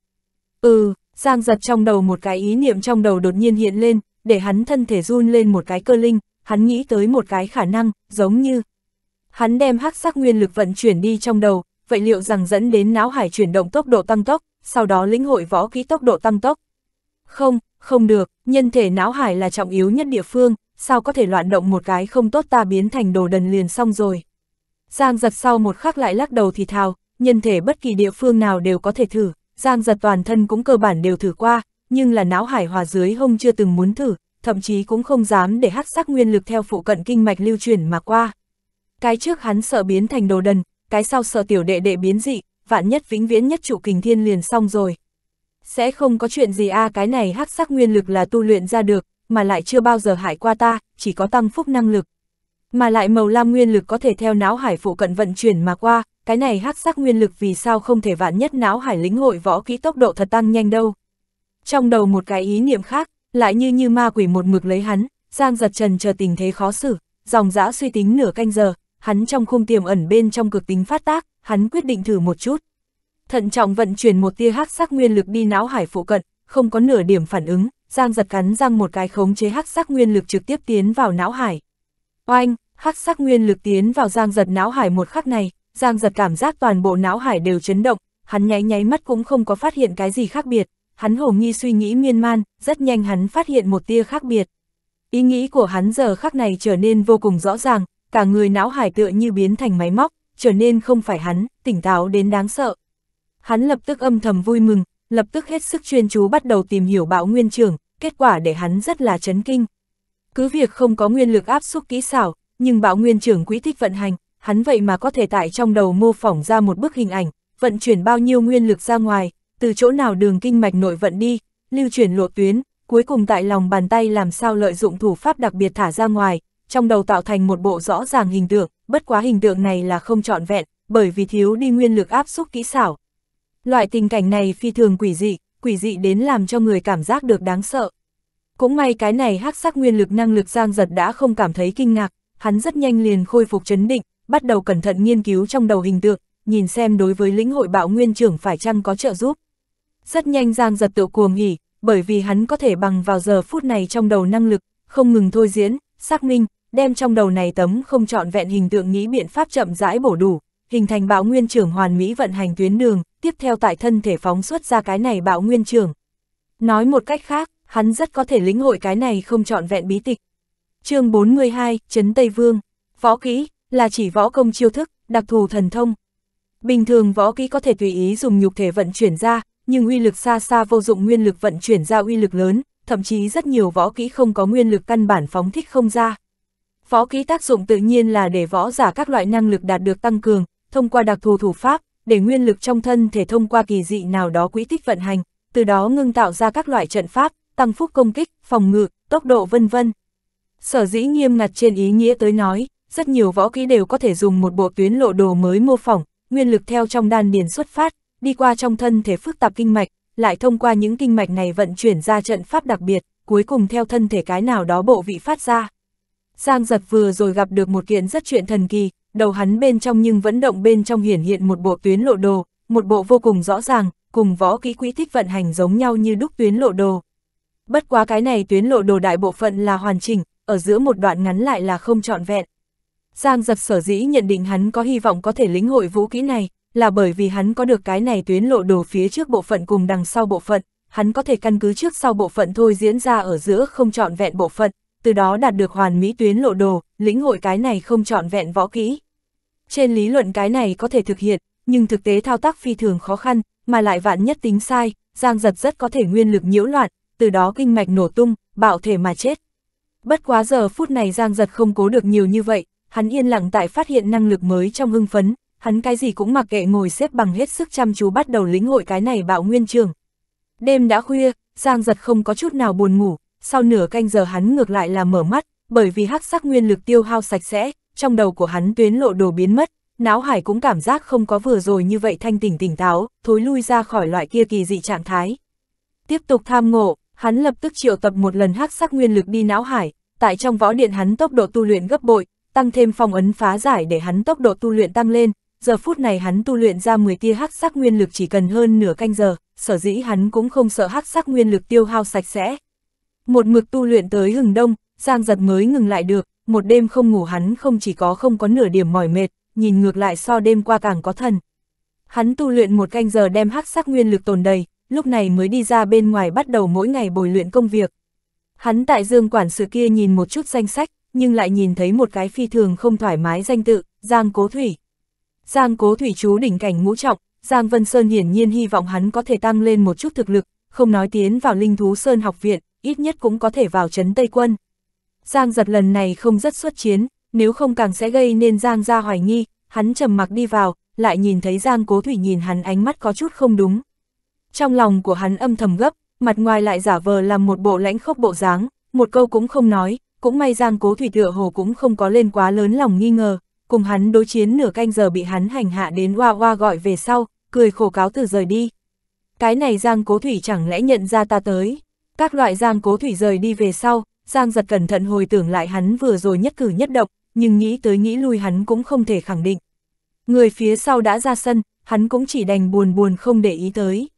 Ừ, Giang giật trong đầu một cái ý niệm trong đầu đột nhiên hiện lên, để hắn thân thể run lên một cái cơ linh, hắn nghĩ tới một cái khả năng, giống như. Hắn đem hắc sắc nguyên lực vận chuyển đi trong đầu, vậy liệu rằng dẫn đến não hải chuyển động tốc độ tăng tốc, sau đó lĩnh hội võ kỹ tốc độ tăng tốc? Không, không được, nhân thể não hải là trọng yếu nhất địa phương, sao có thể loạn động một cái không tốt ta biến thành đồ đần liền xong rồi. Giang giật sau một khắc lại lắc đầu thì thào, nhân thể bất kỳ địa phương nào đều có thể thử, Giang giật toàn thân cũng cơ bản đều thử qua, nhưng là não hải hòa dưới hông chưa từng muốn thử, thậm chí cũng không dám để hắc sắc nguyên lực theo phụ cận kinh mạch lưu chuyển mà qua. Cái trước hắn sợ biến thành đồ đần, cái sau sợ tiểu đệ đệ biến dị, vạn nhất vĩnh viễn nhất trụ kình thiên liền xong rồi. Sẽ không có chuyện gì a à, cái này hắc sắc nguyên lực là tu luyện ra được, mà lại chưa bao giờ hại qua ta, chỉ có tăng phúc năng lực mà lại màu lam nguyên lực có thể theo não hải phụ cận vận chuyển mà qua, cái này hắc sắc nguyên lực vì sao không thể vạn nhất não hải lĩnh hội võ kỹ tốc độ thật tăng nhanh đâu. Trong đầu một cái ý niệm khác, lại như như ma quỷ một mực lấy hắn, Giang giật trần chờ tình thế khó xử, dòng dã suy tính nửa canh giờ, hắn trong khung tiềm ẩn bên trong cực tính phát tác, hắn quyết định thử một chút. Thận trọng vận chuyển một tia hắc sắc nguyên lực đi não hải phụ cận, không có nửa điểm phản ứng, Giang giật cắn răng một cái khống chế hắc sắc nguyên lực trực tiếp tiến vào não hải. Oanh, hắc sắc nguyên lực tiến vào giang giật não hải một khắc này, giang giật cảm giác toàn bộ não hải đều chấn động, hắn nháy nháy mắt cũng không có phát hiện cái gì khác biệt, hắn hồ nghi suy nghĩ miên man, rất nhanh hắn phát hiện một tia khác biệt. Ý nghĩ của hắn giờ khắc này trở nên vô cùng rõ ràng, cả người não hải tựa như biến thành máy móc, trở nên không phải hắn, tỉnh táo đến đáng sợ. Hắn lập tức âm thầm vui mừng, lập tức hết sức chuyên chú bắt đầu tìm hiểu bạo nguyên trưởng, kết quả để hắn rất là chấn kinh. Cứ việc không có nguyên lực áp xúc kỹ xảo, nhưng bạo nguyên trưởng quỹ thích vận hành, hắn vậy mà có thể tại trong đầu mô phỏng ra một bức hình ảnh, vận chuyển bao nhiêu nguyên lực ra ngoài, từ chỗ nào đường kinh mạch nội vận đi, lưu chuyển lộ tuyến, cuối cùng tại lòng bàn tay làm sao lợi dụng thủ pháp đặc biệt thả ra ngoài, trong đầu tạo thành một bộ rõ ràng hình tượng, bất quá hình tượng này là không trọn vẹn, bởi vì thiếu đi nguyên lực áp xúc kỹ xảo. Loại tình cảnh này phi thường quỷ dị, quỷ dị đến làm cho người cảm giác được đáng sợ. Cũng may cái này hắc sắc nguyên lực năng lực Giang Giật đã không cảm thấy kinh ngạc, hắn rất nhanh liền khôi phục chấn định, bắt đầu cẩn thận nghiên cứu trong đầu hình tượng, nhìn xem đối với lĩnh hội bạo nguyên trưởng phải chăng có trợ giúp. Rất nhanh Giang giật tự cuồng nghỉ, bởi vì hắn có thể bằng vào giờ phút này trong đầu năng lực, không ngừng thôi diễn, xác minh, đem trong đầu này tấm không trọn vẹn hình tượng nghĩ biện pháp chậm rãi bổ đủ, hình thành bạo nguyên trưởng hoàn mỹ vận hành tuyến đường, tiếp theo tại thân thể phóng xuất ra cái này bạo nguyên trưởng. Nói một cách khác, hắn rất có thể lĩnh hội cái này không trọn vẹn bí tịch, chương 42, Trấn Tây Vương. Võ kỹ, là chỉ võ công chiêu thức, đặc thù thần thông. Bình thường võ kỹ có thể tùy ý dùng nhục thể vận chuyển ra, nhưng uy lực xa xa vô dụng nguyên lực vận chuyển ra uy lực lớn, thậm chí rất nhiều võ kỹ không có nguyên lực căn bản phóng thích không ra. Võ kỹ tác dụng tự nhiên là để võ giả các loại năng lực đạt được tăng cường, thông qua đặc thù thủ pháp, để nguyên lực trong thân thể thông qua kỳ dị nào đó quỹ tích vận hành, từ đó ngưng tạo ra các loại trận pháp, tăng phúc công kích, phòng ngự, tốc độ vân vân. Sở dĩ nghiêm ngặt trên ý nghĩa tới nói, rất nhiều võ kỹ đều có thể dùng một bộ tuyến lộ đồ mới mô phỏng, nguyên lực theo trong đan điền xuất phát, đi qua trong thân thể phức tạp kinh mạch, lại thông qua những kinh mạch này vận chuyển ra trận pháp đặc biệt, cuối cùng theo thân thể cái nào đó bộ vị phát ra. Giang giật vừa rồi gặp được một kiện rất chuyện thần kỳ, đầu hắn bên trong nhưng vẫn động bên trong hiển hiện một bộ tuyến lộ đồ, một bộ vô cùng rõ ràng, cùng võ kỹ quỹ tích vận hành giống nhau như đúc tuyến lộ đồ. Bất quá cái này tuyến lộ đồ đại bộ phận là hoàn chỉnh, ở giữa một đoạn ngắn lại là không trọn vẹn. Giang giật sở dĩ nhận định hắn có hy vọng có thể lĩnh hội vũ kỹ này, là bởi vì hắn có được cái này tuyến lộ đồ phía trước bộ phận cùng đằng sau bộ phận, hắn có thể căn cứ trước sau bộ phận thôi diễn ra ở giữa không trọn vẹn bộ phận, từ đó đạt được hoàn mỹ tuyến lộ đồ, lĩnh hội cái này không trọn vẹn võ kỹ. Trên lý luận cái này có thể thực hiện, nhưng thực tế thao tác phi thường khó khăn, mà lại vạn nhất tính sai, Giang giật rất có thể nguyên lực nhiễu loạn, từ đó kinh mạch nổ tung, bạo thể mà chết. Bất quá giờ phút này Giang Giật không cố được nhiều như vậy, hắn yên lặng tại phát hiện năng lực mới trong hưng phấn, hắn cái gì cũng mặc kệ ngồi xếp bằng hết sức chăm chú bắt đầu lĩnh hội cái này bạo nguyên trường. Đêm đã khuya, Giang Giật không có chút nào buồn ngủ, sau nửa canh giờ hắn ngược lại là mở mắt, bởi vì hắc sắc nguyên lực tiêu hao sạch sẽ, trong đầu của hắn tuyến lộ đồ biến mất, não hải cũng cảm giác không có vừa rồi như vậy thanh tỉnh tỉnh táo, thối lui ra khỏi loại kia kỳ dị trạng thái. Tiếp tục tham ngộ, Hắn lập tức triệu tập một lần hắc sắc nguyên lực đi não hải, tại trong võ điện hắn tốc độ tu luyện gấp bội, tăng thêm phong ấn phá giải để hắn tốc độ tu luyện tăng lên, giờ phút này hắn tu luyện ra 10 tia hắc sắc nguyên lực chỉ cần hơn nửa canh giờ, sở dĩ hắn cũng không sợ hắc sắc nguyên lực tiêu hao sạch sẽ. Một mực tu luyện tới hừng đông, Giang Giật mới ngừng lại được, một đêm không ngủ hắn không chỉ có không có nửa điểm mỏi mệt, nhìn ngược lại so đêm qua càng có thần. Hắn tu luyện một canh giờ đem hắc sắc nguyên lực tồn đầy, lúc này mới đi ra bên ngoài bắt đầu mỗi ngày bồi luyện công việc. Hắn tại dương quản sự kia nhìn một chút danh sách, nhưng lại nhìn thấy một cái phi thường không thoải mái danh tự, Giang Cố Thủy. Giang Cố Thủy chú đỉnh cảnh ngũ trọng, Giang Vân Sơn hiển nhiên hy vọng hắn có thể tăng lên một chút thực lực, không nói tiến vào Linh Thú Sơn học viện, ít nhất cũng có thể vào trấn Tây Quân. Giang giật lần này không rất xuất chiến, nếu không càng sẽ gây nên Giang ra hoài nghi, hắn trầm mặc đi vào, lại nhìn thấy Giang Cố Thủy nhìn hắn ánh mắt có chút không đúng, trong lòng của hắn âm thầm gấp, mặt ngoài lại giả vờ làm một bộ lãnh khốc bộ dáng, một câu cũng không nói, cũng may Giang Cố Thủy tựa hồ cũng không có lên quá lớn lòng nghi ngờ, cùng hắn đối chiến nửa canh giờ bị hắn hành hạ đến oa oa gọi về sau, cười khổ cáo từ rời đi. Cái này Giang Cố Thủy chẳng lẽ nhận ra ta tới? Các loại Giang Cố Thủy rời đi về sau, Giang giật cẩn thận hồi tưởng lại hắn vừa rồi nhất cử nhất động, nhưng nghĩ tới nghĩ lui hắn cũng không thể khẳng định. Người phía sau đã ra sân, hắn cũng chỉ đành buồn buồn không để ý tới.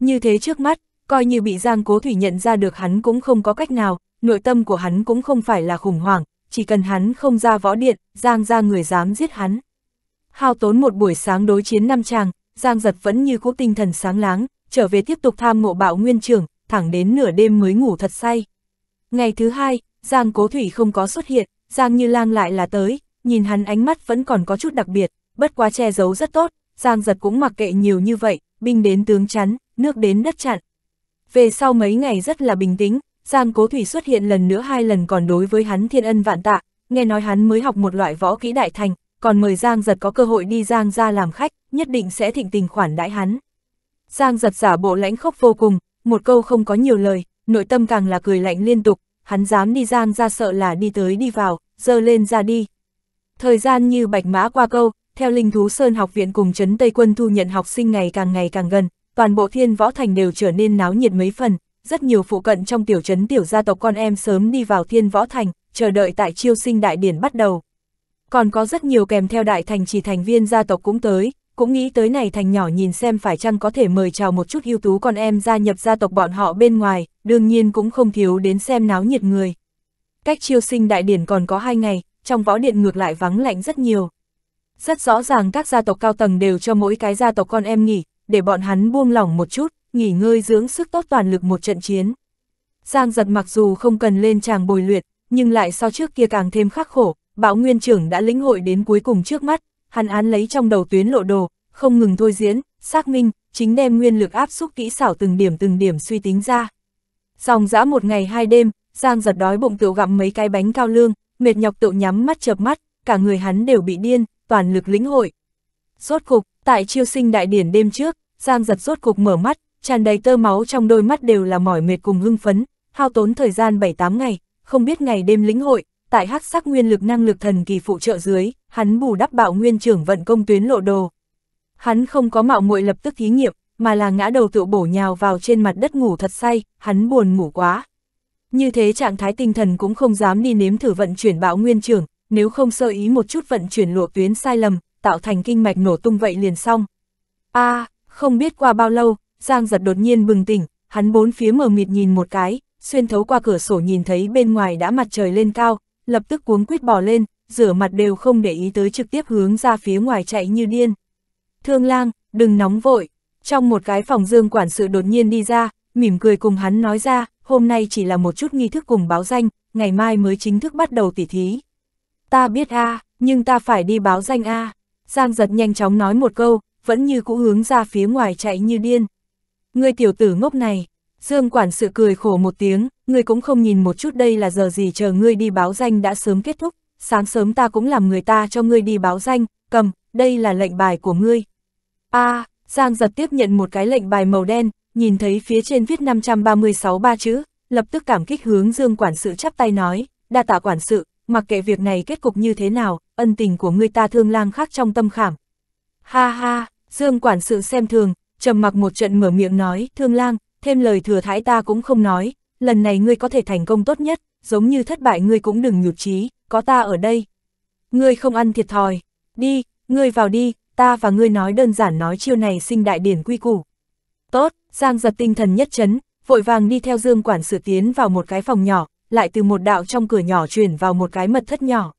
Như thế trước mắt, coi như bị Giang Cố Thủy nhận ra được hắn cũng không có cách nào, nội tâm của hắn cũng không phải là khủng hoảng, chỉ cần hắn không ra võ điện, Giang ra người dám giết hắn. Hao tốn một buổi sáng đối chiến năm chàng, Giang giật vẫn như cũ tinh thần sáng láng, trở về tiếp tục tham ngộ bạo nguyên trưởng, thẳng đến nửa đêm mới ngủ thật say. Ngày thứ hai, Giang Cố Thủy không có xuất hiện, Giang Như Lang lại là tới, nhìn hắn ánh mắt vẫn còn có chút đặc biệt, bất quá che giấu rất tốt, Giang giật cũng mặc kệ nhiều như vậy, binh đến tướng chắn, nước đến đất chặn. Về sau mấy ngày rất là bình tĩnh, Giang Cố Thủy xuất hiện lần nữa hai lần còn đối với hắn thiên ân vạn tạ, nghe nói hắn mới học một loại võ kỹ đại thành, còn mời Giang giật có cơ hội đi Giang ra làm khách, nhất định sẽ thịnh tình khoản đãi hắn. Giang giật giả bộ lãnh khốc vô cùng, một câu không có nhiều lời, nội tâm càng là cười lạnh liên tục, hắn dám đi Giang ra sợ là đi tới đi vào, dơ lên ra đi. Thời gian như bạch mã qua câu, theo linh thú Sơn học viện cùng Trấn Tây Quân thu nhận học sinh ngày càng ngày càng gần, toàn bộ thiên võ thành đều trở nên náo nhiệt mấy phần, rất nhiều phụ cận trong tiểu trấn tiểu gia tộc con em sớm đi vào thiên võ thành, chờ đợi tại chiêu sinh đại điển bắt đầu. Còn có rất nhiều kèm theo đại thành chỉ thành viên gia tộc cũng tới, cũng nghĩ tới này thành nhỏ nhìn xem phải chăng có thể mời chào một chút ưu tú con em gia nhập gia tộc bọn họ bên ngoài, đương nhiên cũng không thiếu đến xem náo nhiệt người. Cách chiêu sinh đại điển còn có hai ngày, trong võ điện ngược lại vắng lạnh rất nhiều. Rất rõ ràng các gia tộc cao tầng đều cho mỗi cái gia tộc con em nghỉ, để bọn hắn buông lỏng một chút, nghỉ ngơi dưỡng sức tốt toàn lực một trận chiến. Giang giật mặc dù không cần lên tràng bồi luyện, nhưng lại so trước kia càng thêm khắc khổ, bão nguyên trưởng đã lĩnh hội đến cuối cùng trước mắt, hắn án lấy trong đầu tuyến lộ đồ, không ngừng thôi diễn, xác minh, chính đem nguyên lực áp xúc kỹ xảo từng điểm từng điểm suy tính ra. Dòng dã một ngày hai đêm, Giang giật đói bụng tựu gặm mấy cái bánh cao lương, mệt nhọc tựu nhắm mắt chợp mắt, cả người hắn đều bị điên, toàn lực lĩnh hội, Rốt cục, tại chiêu sinh đại điển đêm trước, Giang giật rốt cục mở mắt, tràn đầy tơ máu trong đôi mắt đều là mỏi mệt cùng hưng phấn, hao tốn thời gian 7-8 ngày, không biết ngày đêm lĩnh hội, tại hắc sắc nguyên lực năng lực thần kỳ phụ trợ dưới, hắn bù đắp bạo nguyên trưởng vận công tuyến lộ đồ. Hắn không có mạo muội lập tức thí nghiệm, mà là ngã đầu tựu bổ nhào vào trên mặt đất ngủ thật say, hắn buồn ngủ quá. Như thế trạng thái tinh thần cũng không dám đi nếm thử vận chuyển bạo nguyên trưởng, nếu không sơ ý một chút vận chuyển lộ tuyến sai lầm, tạo thành kinh mạch nổ tung vậy liền xong. a à, không biết qua bao lâu, Giang giật đột nhiên bừng tỉnh, hắn bốn phía mở mịt nhìn một cái, xuyên thấu qua cửa sổ nhìn thấy bên ngoài đã mặt trời lên cao, lập tức cuống quýt bỏ lên, rửa mặt đều không để ý tới trực tiếp hướng ra phía ngoài chạy như điên. Thương lang, đừng nóng vội. Trong một cái phòng dương quản sự đột nhiên đi ra, mỉm cười cùng hắn nói ra, hôm nay chỉ là một chút nghi thức cùng báo danh, ngày mai mới chính thức bắt đầu tỉ thí. Ta biết a à, nhưng ta phải đi báo danh a à. Giang giật nhanh chóng nói một câu, vẫn như cũ hướng ra phía ngoài chạy như điên. Người tiểu tử ngốc này, Dương quản sự cười khổ một tiếng, ngươi cũng không nhìn một chút đây là giờ gì chờ ngươi đi báo danh đã sớm kết thúc, sáng sớm ta cũng làm người ta cho ngươi đi báo danh, cầm, đây là lệnh bài của ngươi. a à, Giang giật tiếp nhận một cái lệnh bài màu đen, nhìn thấy phía trên viết 536 ba chữ, lập tức cảm kích hướng Dương quản sự chắp tay nói, đa tạ quản sự, mặc kệ việc này kết cục như thế nào, ân tình của người ta thương lang khác trong tâm khảm. Ha ha, Dương quản sự xem thường, trầm mặc một trận mở miệng nói, thương lang, thêm lời thừa thái ta cũng không nói, lần này ngươi có thể thành công tốt nhất, giống như thất bại ngươi cũng đừng nhụt chí, có ta ở đây. Ngươi không ăn thiệt thòi, đi, ngươi vào đi, ta và ngươi nói đơn giản nói chiêu này sinh đại điển quy củ. Tốt, Giang giật tinh thần nhất chấn, vội vàng đi theo Dương quản sự tiến vào một cái phòng nhỏ, lại từ một đạo trong cửa nhỏ chuyển vào một cái mật thất nhỏ.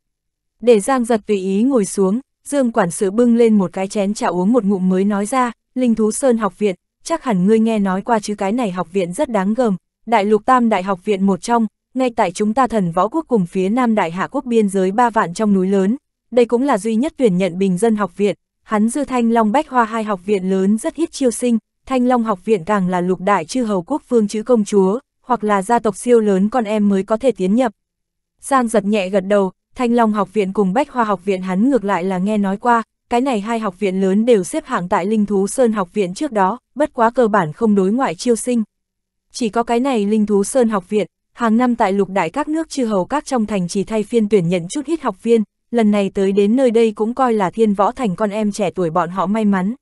Để Giang giật tùy ý ngồi xuống, Dương quản sự bưng lên một cái chén trà uống một ngụm mới nói ra, Linh Thú Sơn học viện, chắc hẳn ngươi nghe nói qua chứ cái này học viện rất đáng gờm, Đại Lục Tam Đại học viện một trong, ngay tại chúng ta thần võ quốc cùng phía Nam Đại Hạ quốc biên giới ba vạn trong núi lớn, đây cũng là duy nhất tuyển nhận bình dân học viện, hắn dư Thanh Long Bách Hoa hai học viện lớn rất ít chiêu sinh, Thanh Long học viện càng là lục đại chư hầu quốc vương chữ công chúa, hoặc là gia tộc siêu lớn con em mới có thể tiến nhập. Giang giật nhẹ gật đầu, Thanh Long học viện cùng Bách Hoa học viện hắn ngược lại là nghe nói qua, cái này hai học viện lớn đều xếp hạng tại Linh Thú Sơn học viện trước đó, bất quá cơ bản không đối ngoại chiêu sinh. Chỉ có cái này Linh Thú Sơn học viện, hàng năm tại lục đại các nước chư hầu các trong thành chỉ thay phiên tuyển nhận chút ít học viên, lần này tới đến nơi đây cũng coi là thiên võ thành con em trẻ tuổi bọn họ may mắn.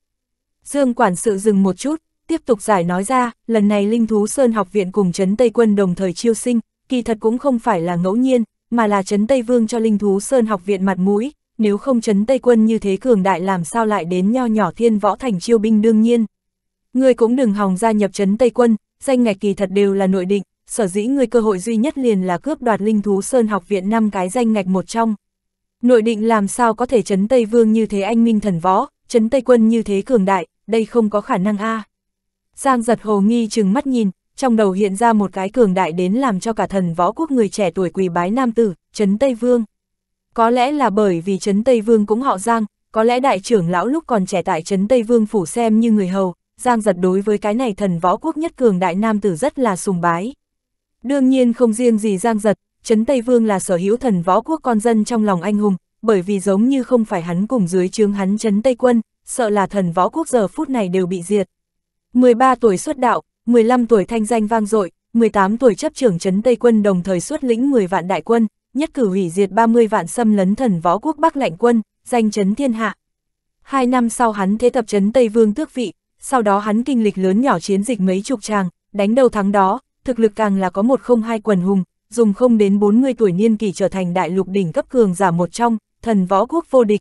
Dương quản sự dừng một chút, tiếp tục giải nói ra, lần này Linh Thú Sơn học viện cùng Trấn Tây Quân đồng thời chiêu sinh, kỳ thật cũng không phải là ngẫu nhiên, mà là Trấn Tây Vương cho Linh Thú Sơn học viện mặt mũi, nếu không Trấn Tây Quân như thế cường đại làm sao lại đến nho nhỏ thiên võ thành chiêu binh đương nhiên. Ngươi cũng đừng hòng gia nhập Trấn Tây Quân, danh ngạch kỳ thật đều là nội định, sở dĩ ngươi cơ hội duy nhất liền là cướp đoạt Linh Thú Sơn học viện năm cái danh ngạch một trong. Nội định làm sao có thể Trấn Tây Vương như thế anh minh thần võ, Trấn Tây Quân như thế cường đại, đây không có khả năng a à. Giang giật hồ nghi chừng mắt nhìn, trong đầu hiện ra một cái cường đại đến làm cho cả thần võ quốc người trẻ tuổi quỳ bái nam tử, Trấn Tây Vương. Có lẽ là bởi vì Trấn Tây Vương cũng họ Giang, có lẽ đại trưởng lão lúc còn trẻ tại Trấn Tây Vương phủ xem như người hầu, Giang giật đối với cái này thần võ quốc nhất cường đại nam tử rất là sùng bái. Đương nhiên không riêng gì Giang giật, Trấn Tây Vương là sở hữu thần võ quốc con dân trong lòng anh hùng, bởi vì giống như không phải hắn cùng dưới chướng hắn Trấn Tây Quân, sợ là thần võ quốc giờ phút này đều bị diệt. 13 tuổi xuất đạo, 15 tuổi thanh danh vang dội, 18 tuổi chấp trưởng trấn Tây quân đồng thời xuất lĩnh 10 vạn đại quân, nhất cử hủy diệt 30 vạn xâm lấn thần võ quốc Bắc Lạnh quân, danh chấn thiên hạ. Hai năm sau hắn thế tập trấn Tây Vương tước vị, sau đó hắn kinh lịch lớn nhỏ chiến dịch mấy chục tràng, đánh đầu thắng đó, thực lực càng là có một không hai quần hùng, dùng không đến 40 tuổi niên kỳ trở thành đại lục đỉnh cấp cường giả một trong, thần võ quốc vô địch.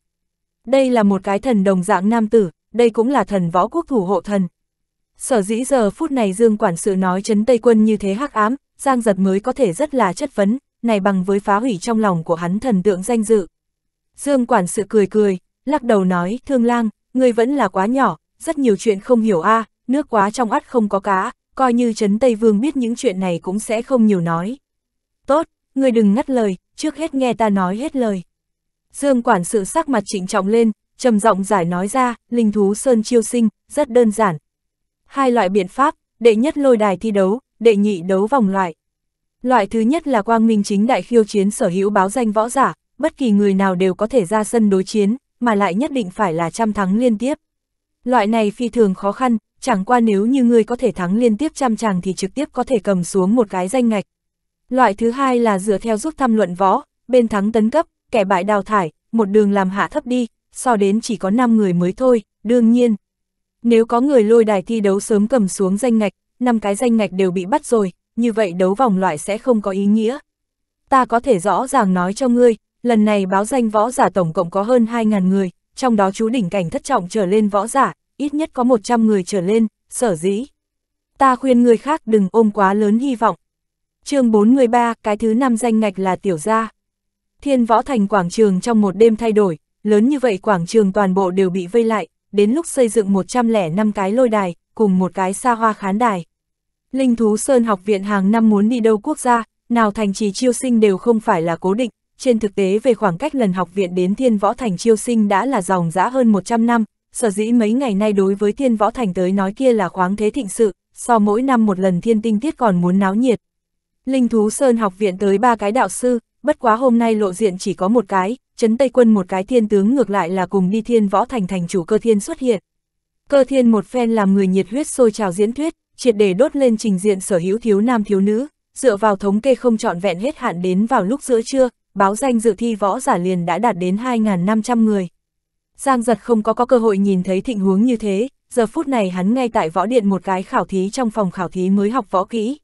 Đây là một cái thần đồng dạng nam tử, đây cũng là thần võ quốc thủ hộ thần, Sở dĩ giờ phút này Dương Quản sự nói chấn Tây Quân như thế hắc ám, Giang Giật mới có thể rất là chất vấn, này bằng với phá hủy trong lòng của hắn thần tượng danh dự. Dương Quản sự cười cười, lắc đầu nói, thương lang, người vẫn là quá nhỏ, rất nhiều chuyện không hiểu a à, nước quá trong ắt không có cá, coi như chấn Tây Vương biết những chuyện này cũng sẽ không nhiều nói. Tốt, người đừng ngắt lời, trước hết nghe ta nói hết lời. Dương Quản sự sắc mặt trịnh trọng lên, trầm giọng giải nói ra, linh thú Sơn Chiêu Sinh, rất đơn giản, hai loại biện pháp, đệ nhất lôi đài thi đấu, đệ nhị đấu vòng loại. Loại thứ nhất là quang minh chính đại khiêu chiến sở hữu báo danh võ giả, bất kỳ người nào đều có thể ra sân đối chiến, mà lại nhất định phải là trăm thắng liên tiếp. Loại này phi thường khó khăn, chẳng qua nếu như người có thể thắng liên tiếp trăm chàng thì trực tiếp có thể cầm xuống một cái danh ngạch. Loại thứ hai là dựa theo giúp thăm luận võ, bên thắng tấn cấp, kẻ bại đào thải, một đường làm hạ thấp đi, so đến chỉ có 5 người mới thôi, đương nhiên, nếu có người lôi đài thi đấu sớm cầm xuống danh ngạch, năm cái danh ngạch đều bị bắt rồi, như vậy đấu vòng loại sẽ không có ý nghĩa. Ta có thể rõ ràng nói cho ngươi, lần này báo danh võ giả tổng cộng có hơn 2.000 người, trong đó chú đỉnh cảnh thất trọng trở lên võ giả, ít nhất có 100 người trở lên, sở dĩ. Ta khuyên người khác đừng ôm quá lớn hy vọng. chương 43, cái thứ năm danh ngạch là tiểu gia. Thiên võ thành quảng trường trong một đêm thay đổi, lớn như vậy quảng trường toàn bộ đều bị vây lại, đến lúc xây dựng 105 cái lôi đài, cùng một cái xa hoa khán đài. Linh Thú Sơn học viện hàng năm muốn đi đâu quốc gia, nào thành trì chiêu sinh đều không phải là cố định, trên thực tế về khoảng cách lần học viện đến thiên võ thành chiêu sinh đã là dòng dã hơn 100 năm, sở dĩ mấy ngày nay đối với thiên võ thành tới nói kia là khoáng thế thịnh sự, so mỗi năm một lần thiên tinh tiết còn muốn náo nhiệt. Linh Thú Sơn học viện tới ba cái đạo sư, bất quá hôm nay lộ diện chỉ có một cái, chấn Tây quân một cái thiên tướng ngược lại là cùng đi thiên võ thành thành chủ cơ thiên xuất hiện. Cơ thiên một phen làm người nhiệt huyết sôi trào diễn thuyết, triệt để đốt lên trình diện sở hữu thiếu nam thiếu nữ, dựa vào thống kê không trọn vẹn hết hạn đến vào lúc giữa trưa, báo danh dự thi võ giả liền đã đạt đến 2.500 người. Giang giật không có có cơ hội nhìn thấy thịnh huống như thế, giờ phút này hắn ngay tại võ điện một cái khảo thí trong phòng khảo thí mới học võ kỹ.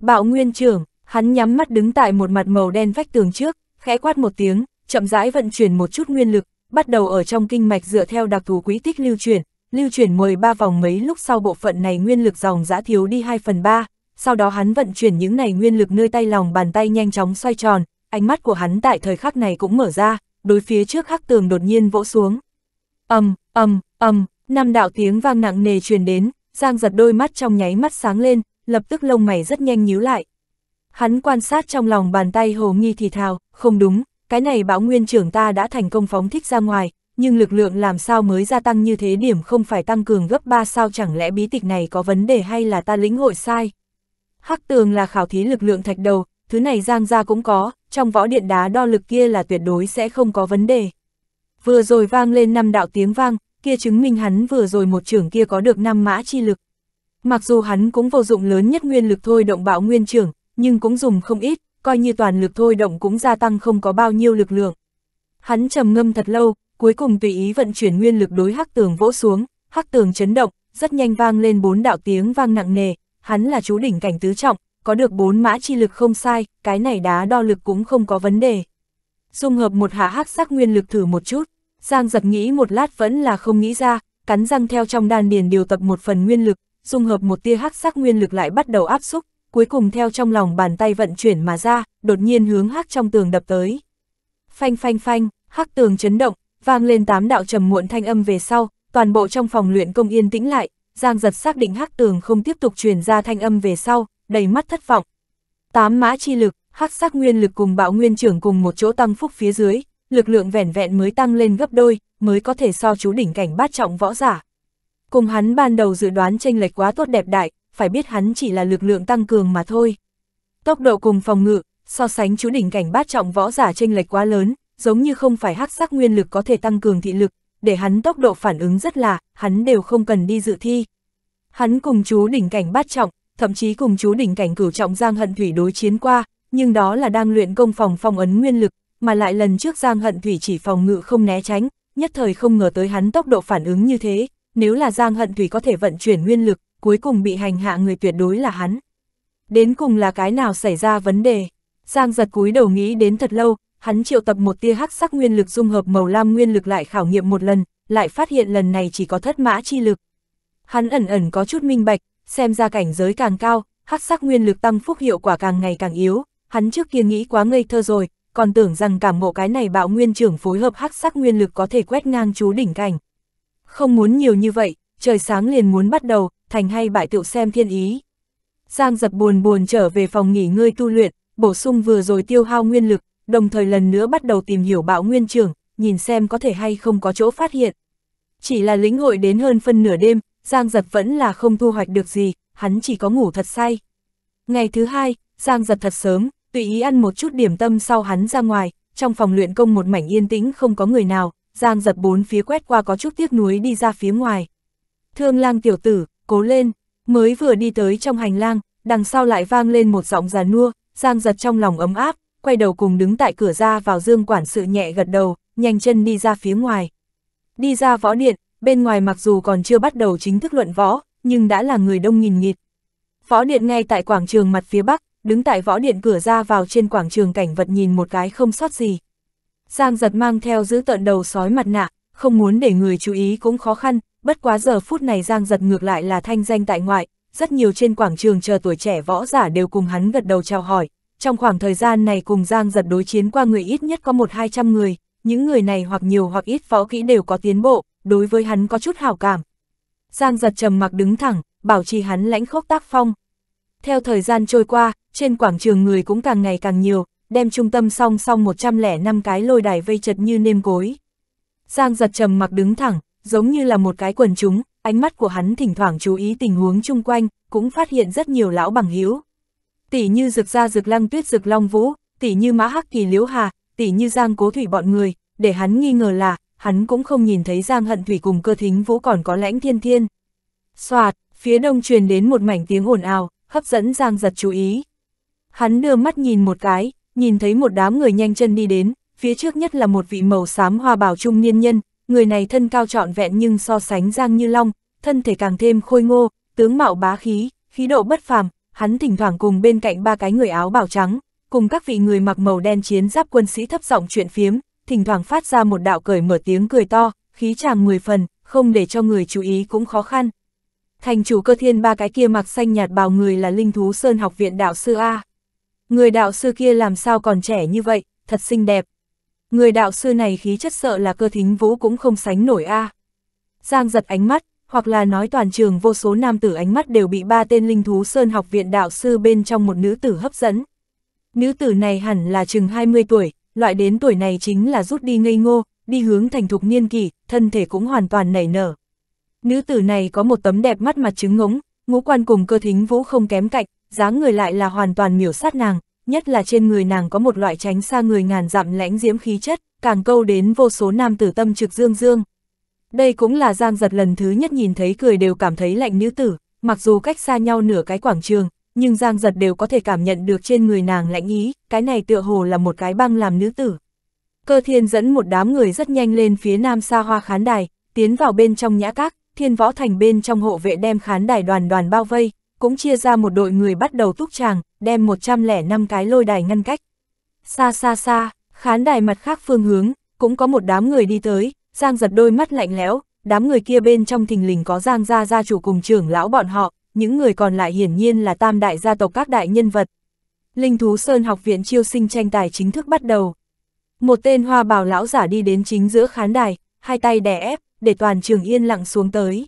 Bạo nguyên trưởng, hắn nhắm mắt đứng tại một mặt màu đen vách tường trước, khẽ quát một tiếng, chậm rãi vận chuyển một chút nguyên lực, bắt đầu ở trong kinh mạch dựa theo đặc thù quý tích lưu chuyển, lưu chuyển 13 vòng mấy lúc sau bộ phận này nguyên lực dòng giã thiếu đi 2 phần 3, sau đó hắn vận chuyển những này nguyên lực nơi tay lòng bàn tay nhanh chóng xoay tròn, ánh mắt của hắn tại thời khắc này cũng mở ra, đối phía trước hắc tường đột nhiên vỗ xuống. âm âm âm năm đạo tiếng vang nặng nề truyền đến, Giang giật đôi mắt trong nháy mắt sáng lên, lập tức lông mày rất nhanh nhíu lại. Hắn quan sát trong lòng bàn tay hồ nghi thì thào, không đúng, cái này bão nguyên trưởng ta đã thành công phóng thích ra ngoài, nhưng lực lượng làm sao mới gia tăng như thế điểm không phải tăng cường gấp 3 sao chẳng lẽ bí tịch này có vấn đề hay là ta lĩnh hội sai. Hắc tường là khảo thí lực lượng thạch đầu, thứ này giang ra cũng có, trong võ điện đá đo lực kia là tuyệt đối sẽ không có vấn đề. Vừa rồi vang lên năm đạo tiếng vang, kia chứng minh hắn vừa rồi một trưởng kia có được năm mã chi lực. Mặc dù hắn cũng vô dụng lớn nhất nguyên lực thôi động bão nguyên trưởng, nhưng cũng dùng không ít, coi như toàn lực thôi động cũng gia tăng không có bao nhiêu lực lượng. Hắn trầm ngâm thật lâu, cuối cùng tùy ý vận chuyển nguyên lực đối hắc tường vỗ xuống, hắc tường chấn động, rất nhanh vang lên bốn đạo tiếng vang nặng nề, hắn là chú đỉnh cảnh tứ trọng, có được bốn mã chi lực không sai, cái này đá đo lực cũng không có vấn đề. Dung hợp một hạ hắc sắc nguyên lực thử một chút, Giang giật nghĩ một lát vẫn là không nghĩ ra, cắn răng theo trong đan điền điều tập một phần nguyên lực, dung hợp một tia hắc sắc nguyên lực lại bắt đầu áp xúc, cuối cùng theo trong lòng bàn tay vận chuyển mà ra, đột nhiên hướng hắc trong tường đập tới. Phanh phanh phanh, hắc tường chấn động, vang lên tám đạo trầm muộn thanh âm về sau, toàn bộ trong phòng luyện công yên tĩnh lại, Giang giật xác định hắc tường không tiếp tục truyền ra thanh âm về sau, đầy mắt thất vọng. Tám mã chi lực, hắc sắc nguyên lực cùng bạo nguyên trưởng cùng một chỗ tăng phúc phía dưới, lực lượng vẻn vẹn mới tăng lên gấp đôi, mới có thể so chú đỉnh cảnh bát trọng võ giả. Cùng hắn ban đầu dự đoán tranh lệch quá tốt đẹp đại, phải biết hắn chỉ là lực lượng tăng cường mà thôi. Tốc độ cùng phòng ngự, so sánh chú đỉnh cảnh bát trọng võ giả chênh lệch quá lớn, giống như không phải hắc sắc nguyên lực có thể tăng cường thị lực, để hắn tốc độ phản ứng rất là, hắn đều không cần đi dự thi. Hắn cùng chú đỉnh cảnh bát trọng, thậm chí cùng chú đỉnh cảnh cửu trọng Giang Hận Thủy đối chiến qua, nhưng đó là đang luyện công phòng phong ấn nguyên lực, mà lại lần trước Giang Hận Thủy chỉ phòng ngự không né tránh, nhất thời không ngờ tới hắn tốc độ phản ứng như thế, nếu là Giang Hận Thủy có thể vận chuyển nguyên lực, cuối cùng bị hành hạ người tuyệt đối là hắn. Đến cùng là cái nào xảy ra vấn đề? Giang giật cúi đầu nghĩ đến thật lâu, hắn triệu tập một tia hắc sắc nguyên lực dung hợp màu lam nguyên lực lại khảo nghiệm một lần, lại phát hiện lần này chỉ có thất mã chi lực. Hắn ẩn ẩn có chút minh bạch, xem ra cảnh giới càng cao, hắc sắc nguyên lực tăng phúc hiệu quả càng ngày càng yếu, hắn trước kia nghĩ quá ngây thơ rồi, còn tưởng rằng cảm ngộ cái này bạo nguyên trưởng phối hợp hắc sắc nguyên lực có thể quét ngang chú đỉnh cảnh. Không muốn nhiều như vậy, trời sáng liền muốn bắt đầu, thành hay bại tựu xem thiên ý. Giang giật buồn buồn trở về phòng nghỉ ngơi tu luyện, bổ sung vừa rồi tiêu hao nguyên lực, đồng thời lần nữa bắt đầu tìm hiểu bạo nguyên trưởng nhìn xem có thể hay không có chỗ phát hiện. Chỉ là lĩnh hội đến hơn phân nửa đêm, Giang giật vẫn là không thu hoạch được gì, hắn chỉ có ngủ thật say. Ngày thứ hai, Giang giật thật sớm, tùy ý ăn một chút điểm tâm sau hắn ra ngoài, trong phòng luyện công một mảnh yên tĩnh không có người nào, Giang giật bốn phía quét qua có chút tiếc núi đi ra phía ngoài. Thương lang tiểu tử, cố lên, mới vừa đi tới trong hành lang, đằng sau lại vang lên một giọng già nua, Giang giật trong lòng ấm áp, quay đầu cùng đứng tại cửa ra vào Dương Quản sự nhẹ gật đầu, nhanh chân đi ra phía ngoài. Đi ra võ điện, bên ngoài mặc dù còn chưa bắt đầu chính thức luận võ, nhưng đã là người đông nghìn nghịt. Võ điện ngay tại quảng trường mặt phía bắc, đứng tại võ điện cửa ra vào trên quảng trường cảnh vật nhìn một cái không sót gì. Giang giật mang theo giữ tận đầu sói mặt nạ, không muốn để người chú ý cũng khó khăn, bất quá giờ phút này Giang giật ngược lại là thanh danh tại ngoại, rất nhiều trên quảng trường chờ tuổi trẻ võ giả đều cùng hắn gật đầu chào hỏi. Trong khoảng thời gian này cùng Giang giật đối chiến qua người ít nhất có một hai trăm người, những người này hoặc nhiều hoặc ít võ kỹ đều có tiến bộ, đối với hắn có chút hảo cảm. Giang giật trầm mặc đứng thẳng, bảo trì hắn lãnh khốc tác phong. Theo thời gian trôi qua, trên quảng trường người cũng càng ngày càng nhiều, đem trung tâm song song 105 cái lôi đài vây chật như nêm cối. Giang giật trầm mặc đứng thẳng, giống như là một cái quần chúng, ánh mắt của hắn thỉnh thoảng chú ý tình huống chung quanh, cũng phát hiện rất nhiều lão bằng hữu. Tỷ như rực ra rực lăng tuyết rực long vũ, tỷ như mã hắc kỳ liễu hà, tỷ như giang cố thủy bọn người, để hắn nghi ngờ là, hắn cũng không nhìn thấy giang hận thủy cùng cơ thính vũ còn có lãnh thiên thiên. Xoạt, phía đông truyền đến một mảnh tiếng ồn ào, hấp dẫn giang giật chú ý. Hắn đưa mắt nhìn một cái, nhìn thấy một đám người nhanh chân đi đến, phía trước nhất là một vị màu xám hoa bảo trung niên nhân, người này thân cao trọn vẹn nhưng so sánh Giang Như Long, thân thể càng thêm khôi ngô, tướng mạo bá khí, khí độ bất phàm, hắn thỉnh thoảng cùng bên cạnh ba cái người áo bảo trắng, cùng các vị người mặc màu đen chiến giáp quân sĩ thấp giọng chuyện phiếm, thỉnh thoảng phát ra một đạo cười mở tiếng cười to, khí chàng mười phần, không để cho người chú ý cũng khó khăn. Thành chủ cơ thiên ba cái kia mặc xanh nhạt bào người là linh thú sơn học viện đạo sư A. Người đạo sư kia làm sao còn trẻ như vậy, thật xinh đẹp, Người đạo sư này khí chất sợ là cơ thính vũ cũng không sánh nổi a. À. Giang giật ánh mắt, hoặc là nói toàn trường vô số nam tử ánh mắt đều bị ba tên linh thú sơn học viện đạo sư bên trong một nữ tử hấp dẫn. Nữ tử này hẳn là chừng 20 tuổi, loại đến tuổi này chính là rút đi ngây ngô, đi hướng thành thục niên kỷ, thân thể cũng hoàn toàn nảy nở. Nữ tử này có một tấm đẹp mắt mặt trứng ngỗng ngũ quan cùng cơ thính vũ không kém cạnh, dáng người lại là hoàn toàn miểu sát nàng, nhất là trên người nàng có một loại tránh xa người ngàn dặm lãnh diễm khí chất, càng câu đến vô số nam tử tâm trực dương dương. Đây cũng là Giang Giật lần thứ nhất nhìn thấy cười đều cảm thấy lạnh nữ tử, mặc dù cách xa nhau nửa cái quảng trường, nhưng Giang Giật đều có thể cảm nhận được trên người nàng lạnh ý, cái này tựa hồ là một cái băng làm nữ tử. Cơ thiên dẫn một đám người rất nhanh lên phía nam xa hoa khán đài, tiến vào bên trong nhã các, thiên võ thành bên trong hộ vệ đem khán đài đoàn đoàn bao vây, cũng chia ra một đội người bắt đầu túc tràng, đem 105 cái lôi đài ngăn cách. Xa xa xa, khán đài mặt khác phương hướng, cũng có một đám người đi tới, Giang giật đôi mắt lạnh lẽo, đám người kia bên trong thình lình có Giang gia gia chủ cùng trưởng lão bọn họ, những người còn lại hiển nhiên là tam đại gia tộc các đại nhân vật. Linh Thú Sơn học viện chiêu sinh tranh tài chính thức bắt đầu. Một tên hoa bào lão giả đi đến chính giữa khán đài, hai tay đè ép, để toàn trường yên lặng xuống tới.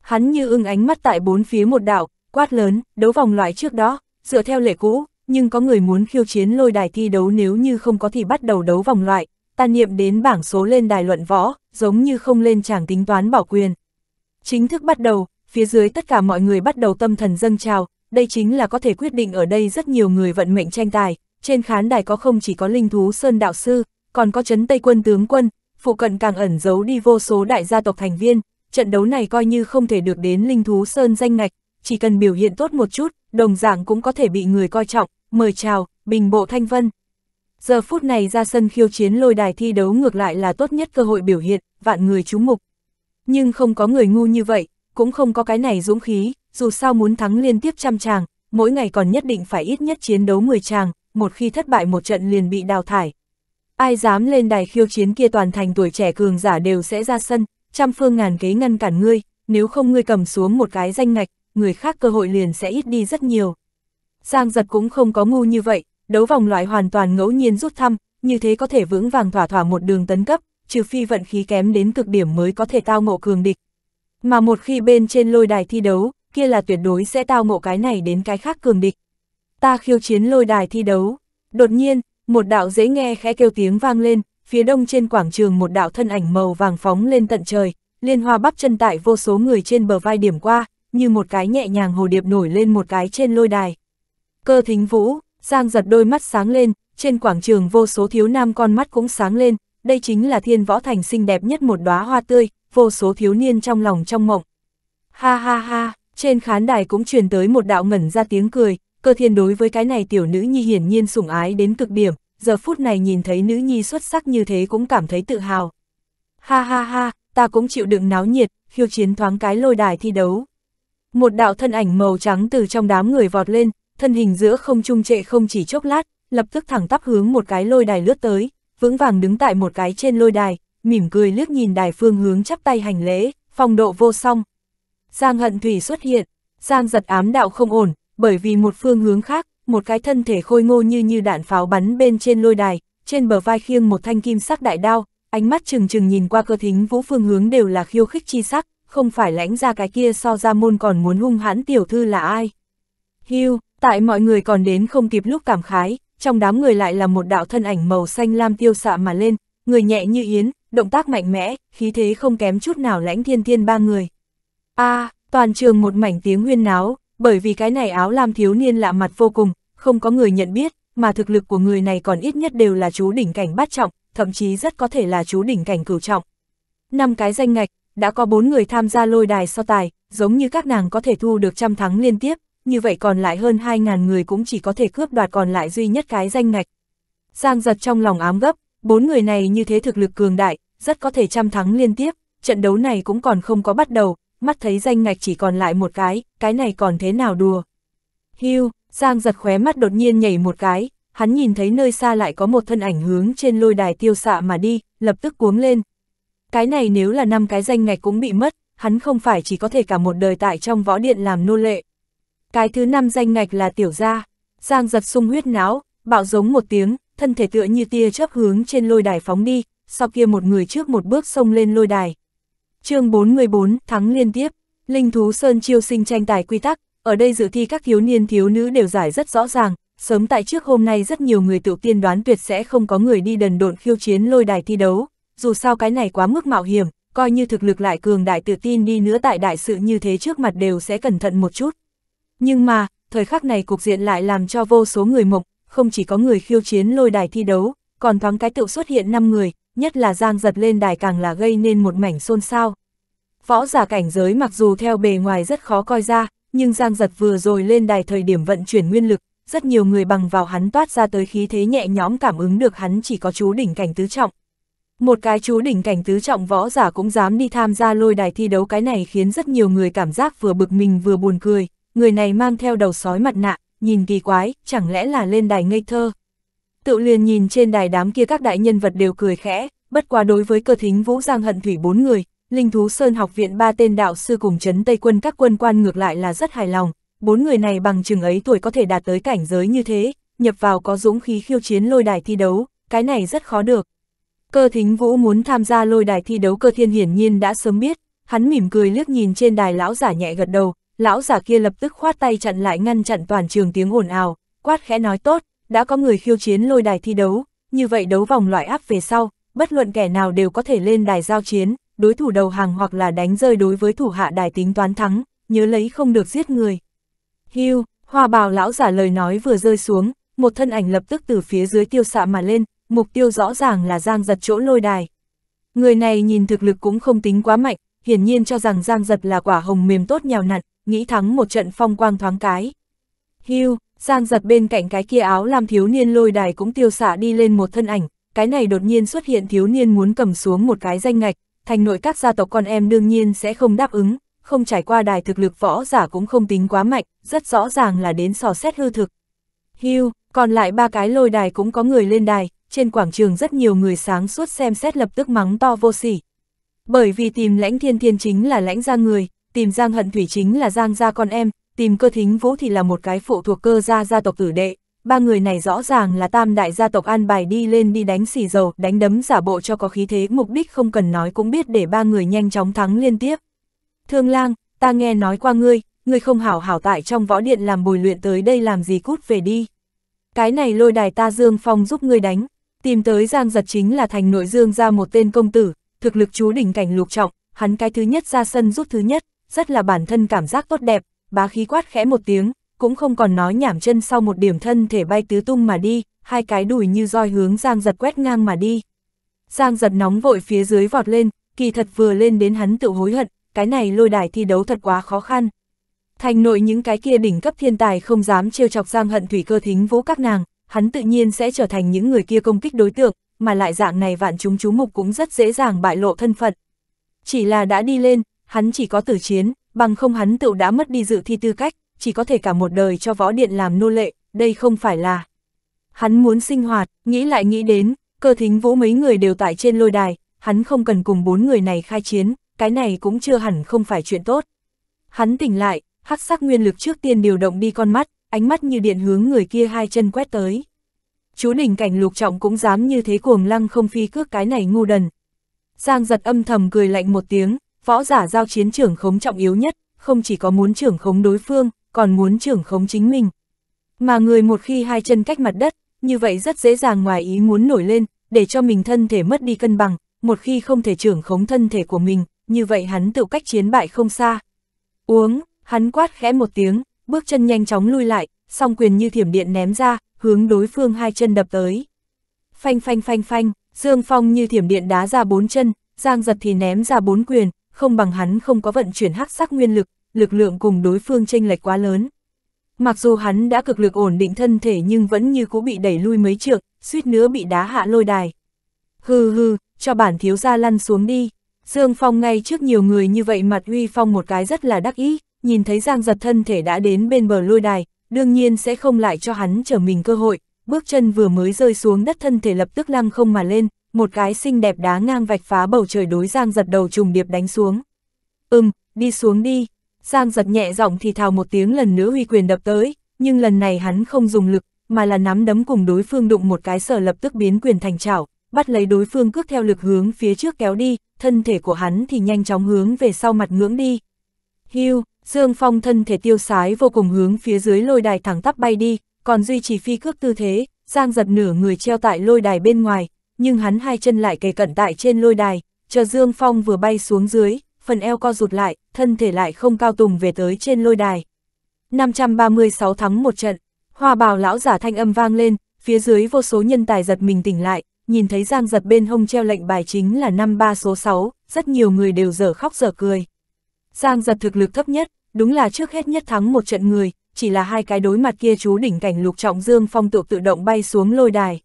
Hắn như ưng ánh mắt tại bốn phía một đảo, quát lớn, đấu vòng loại trước đó, dựa theo lệ cũ, nhưng có người muốn khiêu chiến lôi đài thi đấu nếu như không có thì bắt đầu đấu vòng loại, ta niệm đến bảng số lên đài luận võ, giống như không lên chẳng tính toán bảo quyền. Chính thức bắt đầu, phía dưới tất cả mọi người bắt đầu tâm thần dâng trào, đây chính là có thể quyết định ở đây rất nhiều người vận mệnh tranh tài, trên khán đài có không chỉ có linh thú Sơn Đạo Sư, còn có chấn Tây Quân Tướng Quân, phụ cận càng ẩn giấu đi vô số đại gia tộc thành viên, trận đấu này coi như không thể được đến linh thú Sơn danh ngạch, chỉ cần biểu hiện tốt một chút, đồng dạng cũng có thể bị người coi trọng, mời chào, bình bộ thanh vân. Giờ phút này ra sân khiêu chiến lôi đài thi đấu ngược lại là tốt nhất cơ hội biểu hiện, vạn người chú mục. Nhưng không có người ngu như vậy, cũng không có cái này dũng khí, dù sao muốn thắng liên tiếp trăm tràng, mỗi ngày còn nhất định phải ít nhất chiến đấu 10 tràng, một khi thất bại một trận liền bị đào thải. Ai dám lên đài khiêu chiến kia toàn thành tuổi trẻ cường giả đều sẽ ra sân, trăm phương ngàn kế ngăn cản ngươi, nếu không ngươi cầm xuống một cái danh ngạch, người khác cơ hội liền sẽ ít đi rất nhiều. Giang giật cũng không có ngu như vậy, đấu vòng loại hoàn toàn ngẫu nhiên rút thăm, như thế có thể vững vàng thỏa thỏa một đường tấn cấp, trừ phi vận khí kém đến cực điểm mới có thể tao ngộ cường địch. Mà một khi bên trên lôi đài thi đấu, kia là tuyệt đối sẽ tao ngộ cái này đến cái khác cường địch. Ta khiêu chiến lôi đài thi đấu. Đột nhiên, một đạo dễ nghe khẽ kêu tiếng vang lên, phía đông trên quảng trường một đạo thân ảnh màu vàng phóng lên tận trời, liên hoa bắp chân tại vô số người trên bờ vai điểm qua, như một cái nhẹ nhàng hồ điệp nổi lên một cái trên lôi đài. Cơ thính vũ, Giang giật đôi mắt sáng lên, trên quảng trường vô số thiếu nam con mắt cũng sáng lên, đây chính là thiên võ thành xinh đẹp nhất một đóa hoa tươi, vô số thiếu niên trong lòng trong mộng. Ha ha ha, trên khán đài cũng truyền tới một đạo ngẩn ra tiếng cười, cơ thiên đối với cái này tiểu nữ nhi hiển nhiên sủng ái đến cực điểm, giờ phút này nhìn thấy nữ nhi xuất sắc như thế cũng cảm thấy tự hào. Ha ha ha, ta cũng chịu đựng náo nhiệt, khiêu chiến thoáng cái lôi đài thi đấu một đạo thân ảnh màu trắng từ trong đám người vọt lên, thân hình giữa không trung trệ không chỉ chốc lát, lập tức thẳng tắp hướng một cái lôi đài lướt tới, vững vàng đứng tại một cái trên lôi đài, mỉm cười liếc nhìn đài phương hướng chắp tay hành lễ, phong độ vô song. Giang hận thủy xuất hiện, Giang giật ám đạo không ổn, bởi vì một phương hướng khác, một cái thân thể khôi ngô như như đạn pháo bắn bên trên lôi đài, trên bờ vai khiêng một thanh kim sắc đại đao, ánh mắt trừng trừng nhìn qua cơ thính vũ phương hướng đều là khiêu khích chi sắc, không phải lãnh ra cái kia so ra môn còn muốn hung hãn tiểu thư là ai. hiu tại mọi người còn đến không kịp lúc cảm khái, trong đám người lại là một đạo thân ảnh màu xanh lam tiêu xạ mà lên, người nhẹ như yến, động tác mạnh mẽ, khí thế không kém chút nào lãnh thiên thiên ba người. a à, toàn trường một mảnh tiếng huyên náo, bởi vì cái này áo lam thiếu niên lạ mặt vô cùng, không có người nhận biết, mà thực lực của người này còn ít nhất đều là chú đỉnh cảnh bát trọng, thậm chí rất có thể là chú đỉnh cảnh cửu trọng. Năm cái danh ngạch, đã có bốn người tham gia lôi đài so tài, giống như các nàng có thể thu được trăm thắng liên tiếp, như vậy còn lại hơn 2.000 người cũng chỉ có thể cướp đoạt còn lại duy nhất cái danh ngạch. Giang giật trong lòng ám gấp, bốn người này như thế thực lực cường đại, rất có thể trăm thắng liên tiếp, trận đấu này cũng còn không có bắt đầu, mắt thấy danh ngạch chỉ còn lại một cái, cái này còn thế nào đùa. Hưu, Giang giật khóe mắt đột nhiên nhảy một cái, hắn nhìn thấy nơi xa lại có một thân ảnh hướng trên lôi đài tiêu xạ mà đi, lập tức cuống lên, cái này nếu là năm cái danh ngạch cũng bị mất, hắn không phải chỉ có thể cả một đời tại trong võ điện làm nô lệ. Cái thứ năm danh ngạch là tiểu gia, Giang giật sung huyết não bạo giống một tiếng, thân thể tựa như tia chớp hướng trên lôi đài phóng đi, sau kia một người trước một bước xông lên lôi đài. chương 414, thắng liên tiếp, Linh Thú Sơn chiêu sinh tranh tài quy tắc, ở đây dự thi các thiếu niên thiếu nữ đều giải rất rõ ràng, sớm tại trước hôm nay rất nhiều người tự tiên đoán tuyệt sẽ không có người đi đần độn khiêu chiến lôi đài thi đấu dù sao cái này quá mức mạo hiểm, coi như thực lực lại cường đại tự tin đi nữa tại đại sự như thế trước mặt đều sẽ cẩn thận một chút. Nhưng mà, thời khắc này cục diện lại làm cho vô số người mộng, không chỉ có người khiêu chiến lôi đài thi đấu, còn thoáng cái tựu xuất hiện 5 người, nhất là Giang giật lên đài càng là gây nên một mảnh xôn xao. Võ giả cảnh giới mặc dù theo bề ngoài rất khó coi ra, nhưng Giang giật vừa rồi lên đài thời điểm vận chuyển nguyên lực, rất nhiều người bằng vào hắn toát ra tới khí thế nhẹ nhõm cảm ứng được hắn chỉ có chú đỉnh cảnh tứ trọng, một cái chú đỉnh cảnh tứ trọng võ giả cũng dám đi tham gia lôi đài thi đấu cái này khiến rất nhiều người cảm giác vừa bực mình vừa buồn cười, người này mang theo đầu sói mặt nạ, nhìn kỳ quái, chẳng lẽ là lên đài ngây thơ. Tự liền nhìn trên đài đám kia các đại nhân vật đều cười khẽ, bất quá đối với cơ thính Vũ Giang Hận Thủy bốn người, Linh Thú Sơn học viện ba tên đạo sư cùng chấn Tây quân các quân quan ngược lại là rất hài lòng, bốn người này bằng chừng ấy tuổi có thể đạt tới cảnh giới như thế, nhập vào có dũng khí khiêu chiến lôi đài thi đấu, cái này rất khó được. Cơ thính vũ muốn tham gia lôi đài thi đấu cơ thiên hiển nhiên đã sớm biết, hắn mỉm cười liếc nhìn trên đài lão giả nhẹ gật đầu, lão giả kia lập tức khoát tay chặn lại ngăn chặn toàn trường tiếng ồn ào, quát khẽ nói tốt, đã có người khiêu chiến lôi đài thi đấu, như vậy đấu vòng loại áp về sau, bất luận kẻ nào đều có thể lên đài giao chiến, đối thủ đầu hàng hoặc là đánh rơi đối với thủ hạ đài tính toán thắng, nhớ lấy không được giết người. Hưu, hòa bào lão giả lời nói vừa rơi xuống, một thân ảnh lập tức từ phía dưới tiêu xạ mà lên, mục tiêu rõ ràng là Giang Giật chỗ lôi đài. Người này nhìn thực lực cũng không tính quá mạnh, hiển nhiên cho rằng Giang Giật là quả hồng mềm tốt nhào nặn, nghĩ thắng một trận phong quang thoáng cái. Hưu, Giang Giật bên cạnh cái kia áo làm thiếu niên lôi đài cũng tiêu xả đi lên một thân ảnh, cái này đột nhiên xuất hiện thiếu niên muốn cầm xuống một cái danh ngạch, thành nội các gia tộc con em đương nhiên sẽ không đáp ứng, không trải qua đài thực lực võ giả cũng không tính quá mạnh, rất rõ ràng là đến sò xét hư thực. Hưu, còn lại ba cái lôi đài cũng có người lên đài, trên quảng trường rất nhiều người sáng suốt xem xét lập tức mắng to vô sỉ. Bởi vì tìm lãnh thiên thiên chính là lãnh gia người, tìm giang hận thủy chính là giang gia con em, tìm cơ thính vũ thì là một cái phụ thuộc cơ gia gia tộc tử đệ. Ba người này rõ ràng là tam đại gia tộc an bài đi lên đi đánh xì dầu, đánh đấm giả bộ cho có khí thế, mục đích không cần nói cũng biết để ba người nhanh chóng thắng liên tiếp. Thương lang, ta nghe nói qua ngươi, ngươi không hảo hảo tại trong võ điện làm bồi luyện tới đây làm gì cút về đi. Cái này lôi đài ta Dương Phong giúp ngươi đánh, Tìm tới Giang Giật chính là thành nội dương ra một tên công tử, thực lực chú đỉnh cảnh lục trọng, hắn cái thứ nhất ra sân rút thứ nhất, rất là bản thân cảm giác tốt đẹp, bá khí quát khẽ một tiếng, cũng không còn nói nhảm chân sau một điểm thân thể bay tứ tung mà đi, hai cái đùi như roi hướng Giang Giật quét ngang mà đi. Giang Giật nóng vội phía dưới vọt lên, kỳ thật vừa lên đến hắn tự hối hận, cái này lôi đài thi đấu thật quá khó khăn. Thành nội những cái kia đỉnh cấp thiên tài không dám trêu chọc Giang Hận Thủy cơ thính vũ các nàng, hắn tự nhiên sẽ trở thành những người kia công kích đối tượng, mà lại dạng này vạn chúng chú mục cũng rất dễ dàng bại lộ thân phận. Chỉ là đã đi lên, hắn chỉ có tử chiến, bằng không hắn tựu đã mất đi dự thi tư cách, chỉ có thể cả một đời cho võ điện làm nô lệ, đây không phải là... Hắn muốn sinh hoạt, nghĩ lại nghĩ đến, cơ thính vũ mấy người đều tại trên lôi đài, hắn không cần cùng bốn người này khai chiến, cái này cũng chưa hẳn không phải chuyện tốt. Hắn tỉnh lại, hắc sắc nguyên lực trước tiên điều động đi con mắt, ánh mắt như điện hướng người kia hai chân quét tới. Chú đỉnh cảnh lục trọng cũng dám như thế cuồng lăng không phi cước cái này ngu đần. Giang giật âm thầm cười lạnh một tiếng, võ giả giao chiến trưởng khống trọng yếu nhất, không chỉ có muốn trưởng khống đối phương, còn muốn trưởng khống chính mình. Mà người một khi hai chân cách mặt đất, như vậy rất dễ dàng ngoài ý muốn nổi lên, để cho mình thân thể mất đi cân bằng, một khi không thể trưởng khống thân thể của mình, như vậy hắn tự cách chiến bại không xa. Uống, hắn quát khẽ một tiếng, bước chân nhanh chóng lui lại, song quyền như thiểm điện ném ra, hướng đối phương hai chân đập tới. Phanh phanh phanh phanh, Dương Phong như thiểm điện đá ra bốn chân, Giang giật thì ném ra bốn quyền, không bằng hắn không có vận chuyển hắc sắc nguyên lực, lực lượng cùng đối phương chênh lệch quá lớn. Mặc dù hắn đã cực lực ổn định thân thể nhưng vẫn như cũ bị đẩy lui mấy trượng, suýt nữa bị đá hạ lôi đài. Hừ hừ, cho bản thiếu gia lăn xuống đi. Dương Phong ngay trước nhiều người như vậy mặt uy phong một cái rất là đắc ý, nhìn thấy Giang giật thân thể đã đến bên bờ lôi đài, đương nhiên sẽ không lại cho hắn trở mình cơ hội, bước chân vừa mới rơi xuống đất thân thể lập tức lăng không mà lên, một cái xinh đẹp đá ngang vạch phá bầu trời đối Giang giật đầu trùng điệp đánh xuống. Ừm, đi xuống đi. Giang giật nhẹ giọng thì thào một tiếng lần nữa huy quyền đập tới, nhưng lần này hắn không dùng lực, mà là nắm đấm cùng đối phương đụng một cái sở lập tức biến quyền thành chảo, bắt lấy đối phương cước theo lực hướng phía trước kéo đi, thân thể của hắn thì nhanh chóng hướng về sau mặt ngưỡng đi. Hưu, Dương Phong thân thể tiêu sái vô cùng hướng phía dưới lôi đài thẳng tắp bay đi, còn duy trì phi cước tư thế, Giang giật nửa người treo tại lôi đài bên ngoài, nhưng hắn hai chân lại kề cận tại trên lôi đài, chờ Dương Phong vừa bay xuống dưới, phần eo co rụt lại, thân thể lại không cao tùng về tới trên lôi đài. 536 thắng một trận, hoa bào lão giả thanh âm vang lên, phía dưới vô số nhân tài giật mình tỉnh lại, nhìn thấy Giang giật bên hông treo lệnh bài chính là năm ba số 6, rất nhiều người đều dở khóc dở cười. Giang giật thực lực thấp nhất, đúng là trước hết nhất thắng một trận người, chỉ là hai cái đối mặt kia chú đỉnh cảnh lục trọng Dương Phong tự tự động bay xuống lôi đài.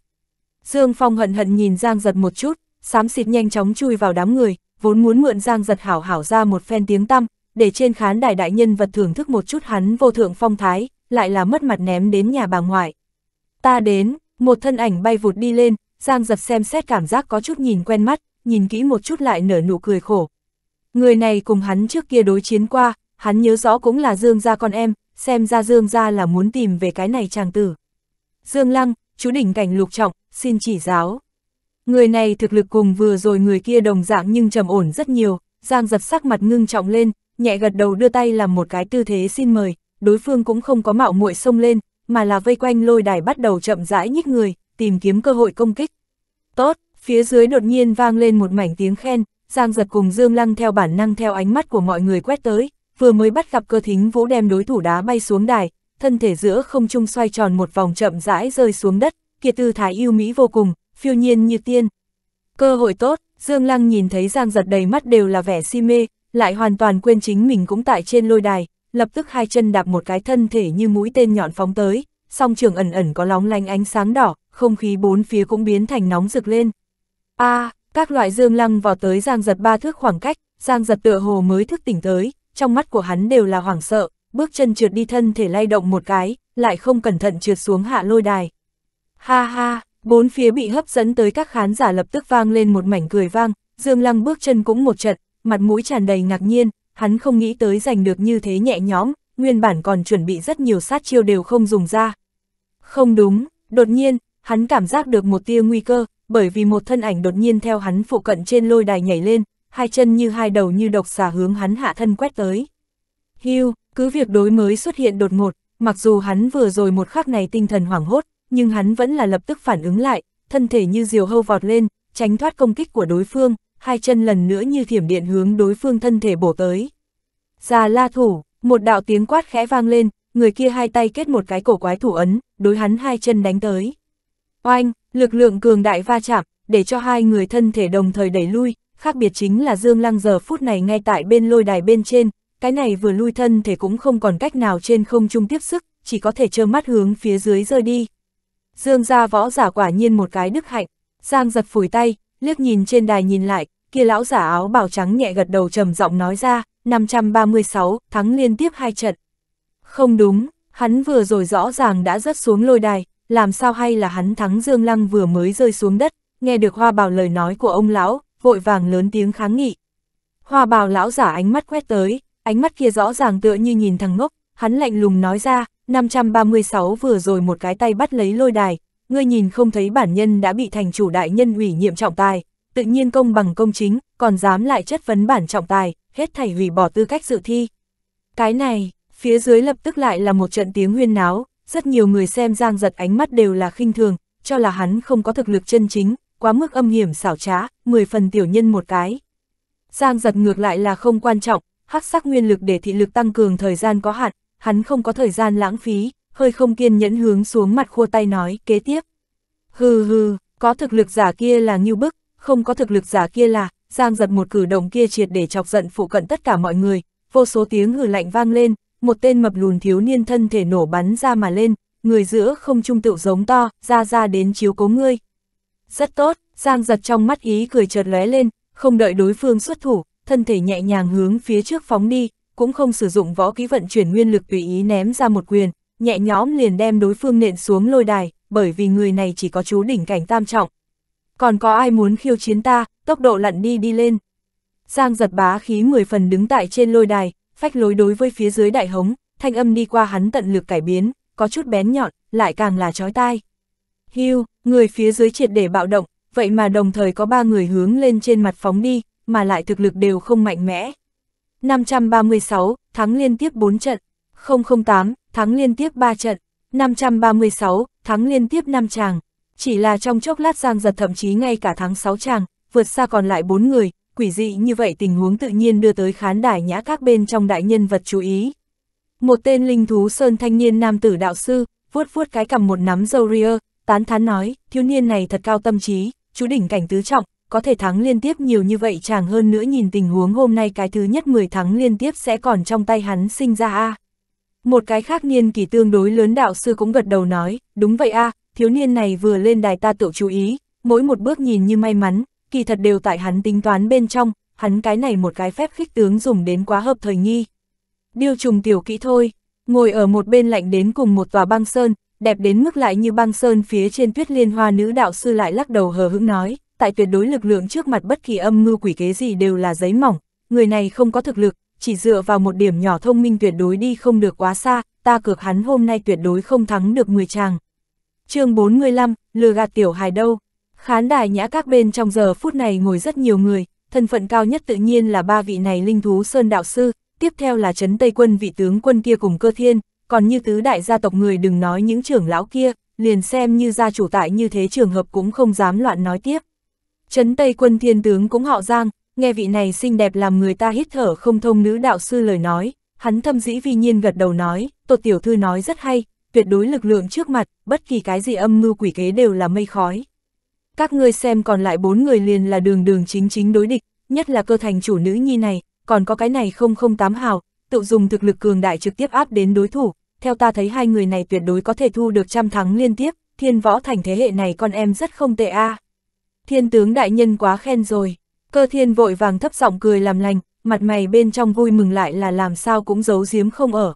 Dương Phong hận hận nhìn Giang giật một chút, xám xịt nhanh chóng chui vào đám người, vốn muốn mượn Giang giật hảo hảo ra một phen tiếng tăm, để trên khán đài đại nhân vật thưởng thức một chút hắn vô thượng phong thái, lại là mất mặt ném đến nhà bà ngoại. Ta đến, một thân ảnh bay vụt đi lên, Giang giật xem xét cảm giác có chút nhìn quen mắt, nhìn kỹ một chút lại nở nụ cười khổ. Người này cùng hắn trước kia đối chiến qua, hắn nhớ rõ cũng là Dương gia con em, xem ra Dương gia là muốn tìm về cái này chàng tử. Dương Lăng, chú đỉnh cảnh lục trọng, xin chỉ giáo. Người này thực lực cùng vừa rồi người kia đồng dạng nhưng trầm ổn rất nhiều, Giang giật sắc mặt ngưng trọng lên, nhẹ gật đầu đưa tay làm một cái tư thế xin mời, đối phương cũng không có mạo muội xông lên, mà là vây quanh lôi đài bắt đầu chậm rãi nhích người, tìm kiếm cơ hội công kích. Tốt, phía dưới đột nhiên vang lên một mảnh tiếng khen, Giang giật cùng Dương Lăng theo bản năng theo ánh mắt của mọi người quét tới, vừa mới bắt gặp cơ thính vũ đem đối thủ đá bay xuống đài, thân thể giữa không trung xoay tròn một vòng chậm rãi rơi xuống đất, kiệt tư thái yêu mỹ vô cùng, phiêu nhiên như tiên. Cơ hội tốt, Dương Lăng nhìn thấy Giang giật đầy mắt đều là vẻ si mê, lại hoàn toàn quên chính mình cũng tại trên lôi đài, lập tức hai chân đạp một cái thân thể như mũi tên nhọn phóng tới, song trường ẩn ẩn có lóng lanh ánh sáng đỏ, không khí bốn phía cũng biến thành nóng rực lên. a các loại Dương Lăng vào tới Giang giật ba thước khoảng cách, Giang giật tựa hồ mới thức tỉnh tới, trong mắt của hắn đều là hoảng sợ, bước chân trượt đi thân thể lay động một cái, lại không cẩn thận trượt xuống hạ lôi đài. Ha ha, bốn phía bị hấp dẫn tới các khán giả lập tức vang lên một mảnh cười vang, Dương Lăng bước chân cũng một trận, mặt mũi tràn đầy ngạc nhiên, hắn không nghĩ tới giành được như thế nhẹ nhõm, nguyên bản còn chuẩn bị rất nhiều sát chiêu đều không dùng ra. Không đúng, đột nhiên, hắn cảm giác được một tia nguy cơ, bởi vì một thân ảnh đột nhiên theo hắn phụ cận trên lôi đài nhảy lên, hai chân như hai đầu như độc xà hướng hắn hạ thân quét tới. Hưu, cứ việc đối mới xuất hiện đột ngột, mặc dù hắn vừa rồi một khắc này tinh thần hoảng hốt, nhưng hắn vẫn là lập tức phản ứng lại, thân thể như diều hâu vọt lên, tránh thoát công kích của đối phương, hai chân lần nữa như thiểm điện hướng đối phương thân thể bổ tới. Già la thủ, một đạo tiếng quát khẽ vang lên, người kia hai tay kết một cái cổ quái thủ ấn, đối hắn hai chân đánh tới. Oanh, lực lượng cường đại va chạm, để cho hai người thân thể đồng thời đẩy lui, khác biệt chính là Dương Lăng giờ phút này ngay tại bên lôi đài bên trên, cái này vừa lui thân thể cũng không còn cách nào trên không trung tiếp sức, chỉ có thể trơ mắt hướng phía dưới rơi đi. Dương ra võ giả quả nhiên một cái đức hạnh, Giang giật phủi tay, liếc nhìn trên đài nhìn lại, kia lão giả áo bào trắng nhẹ gật đầu trầm giọng nói ra, 536, thắng liên tiếp hai trận. Không đúng, hắn vừa rồi rõ ràng đã rớt xuống lôi đài, làm sao hay là hắn thắng Dương Lăng vừa mới rơi xuống đất, nghe được hoa bào lời nói của ông lão, vội vàng lớn tiếng kháng nghị. Hoa bào lão giả ánh mắt quét tới, ánh mắt kia rõ ràng tựa như nhìn thằng ngốc, hắn lạnh lùng nói ra, 536 vừa rồi một cái tay bắt lấy lôi đài, ngươi nhìn không thấy bản nhân đã bị thành chủ đại nhân ủy nhiệm trọng tài, tự nhiên công bằng công chính, còn dám lại chất vấn bản trọng tài, hết thảy hủy bỏ tư cách dự thi. Cái này, phía dưới lập tức lại là một trận tiếng huyên náo, rất nhiều người xem Giang giật ánh mắt đều là khinh thường, cho là hắn không có thực lực chân chính, quá mức âm hiểm xảo trá, 10 phần tiểu nhân một cái. Giang giật ngược lại là không quan trọng, hắc sắc nguyên lực để thị lực tăng cường thời gian có hạn, hắn không có thời gian lãng phí, hơi không kiên nhẫn hướng xuống mặt khua tay nói, kế tiếp. Hừ hừ, có thực lực giả kia là nghiêu bức, không có thực lực giả kia là, giang giật một cử động kia triệt để chọc giận phụ cận tất cả mọi người, vô số tiếng hừ lạnh vang lên, một tên mập lùn thiếu niên thân thể nổ bắn ra mà lên, người giữa không trung tựu giống to, ra ra đến chiếu cố ngươi, rất tốt, Giang giật trong mắt ý cười chợt lóe lên, không đợi đối phương xuất thủ, thân thể nhẹ nhàng hướng phía trước phóng đi, cũng không sử dụng võ kỹ vận chuyển nguyên lực tùy ý ném ra một quyền, nhẹ nhõm liền đem đối phương nện xuống lôi đài, bởi vì người này chỉ có chú đỉnh cảnh tam trọng. Còn có ai muốn khiêu chiến ta, tốc độ lặn đi đi lên. Giang giật bá khí 10 phần đứng tại trên lôi đài, phách lối đối với phía dưới đại hống, thanh âm đi qua hắn tận lực cải biến, có chút bén nhọn, lại càng là chói tai. Hưu, người phía dưới triệt để bạo động, vậy mà đồng thời có ba người hướng lên trên mặt phóng đi, mà lại thực lực đều không mạnh mẽ. 536, thắng liên tiếp 4 trận. 008, thắng liên tiếp 3 trận. 536, thắng liên tiếp 5 chàng. Chỉ là trong chốc lát Giang Giật thậm chí ngay cả thắng 6 chàng, vượt xa còn lại 4 người, quỷ dị như vậy tình huống tự nhiên đưa tới khán đài nhã các bên trong đại nhân vật chú ý. Một tên linh thú sơn thanh niên nam tử đạo sư, vuốt vuốt cái cầm một nắm dâu ria, tán thán nói, thiếu niên này thật cao tâm trí, chú đỉnh cảnh tứ trọng, có thể thắng liên tiếp nhiều như vậy chàng hơn nữa nhìn tình huống hôm nay cái thứ nhất 10 thắng liên tiếp sẽ còn trong tay hắn sinh ra a. Một cái khác niên kỳ tương đối lớn đạo sư cũng gật đầu nói, đúng vậy a, thiếu niên này vừa lên đài ta tự chú ý, mỗi một bước nhìn như may mắn, kỳ thật đều tại hắn tính toán bên trong, hắn cái này một cái phép khích tướng dùng đến quá hợp thời nghi. điêu trùng tiểu kỹ thôi, ngồi ở một bên lạnh đến cùng một tòa băng sơn, đẹp đến mức lại như băng sơn phía trên tuyết liên hoa nữ đạo sư lại lắc đầu hờ hững nói, tại tuyệt đối lực lượng trước mặt bất kỳ âm mưu quỷ kế gì đều là giấy mỏng, người này không có thực lực, chỉ dựa vào một điểm nhỏ thông minh tuyệt đối đi không được quá xa, ta cược hắn hôm nay tuyệt đối không thắng được 10 chàng. chương 45, lừa gạt tiểu hài đâu? Khán đài nhã các bên trong giờ phút này ngồi rất nhiều người, thân phận cao nhất tự nhiên là ba vị này linh thú sơn đạo sư, tiếp theo là Trấn Tây quân vị tướng quân kia cùng cơ thiên, còn như tứ đại gia tộc người đừng nói những trưởng lão kia, liền xem như gia chủ tại như thế trường hợp cũng không dám loạn nói tiếp. Trấn Tây quân thiên tướng cũng họ giang, nghe vị này xinh đẹp làm người ta hít thở không thông nữ đạo sư lời nói, hắn thâm dĩ vi nhiên gật đầu nói, tột tiểu thư nói rất hay, tuyệt đối lực lượng trước mặt, bất kỳ cái gì âm mưu quỷ kế đều là mây khói. Các ngươi xem còn lại bốn người liền là đường đường chính chính đối địch, nhất là cơ thành chủ nữ nhi này, còn có cái này không không tám hào, tự dùng thực lực cường đại trực tiếp áp đến đối thủ, theo ta thấy hai người này tuyệt đối có thể thu được trăm thắng liên tiếp, thiên võ thành thế hệ này con em rất không tệ a. À. Thiên tướng đại nhân quá khen rồi, cơ thiên vội vàng thấp giọng cười làm lành, mặt mày bên trong vui mừng lại là làm sao cũng giấu giếm không ở.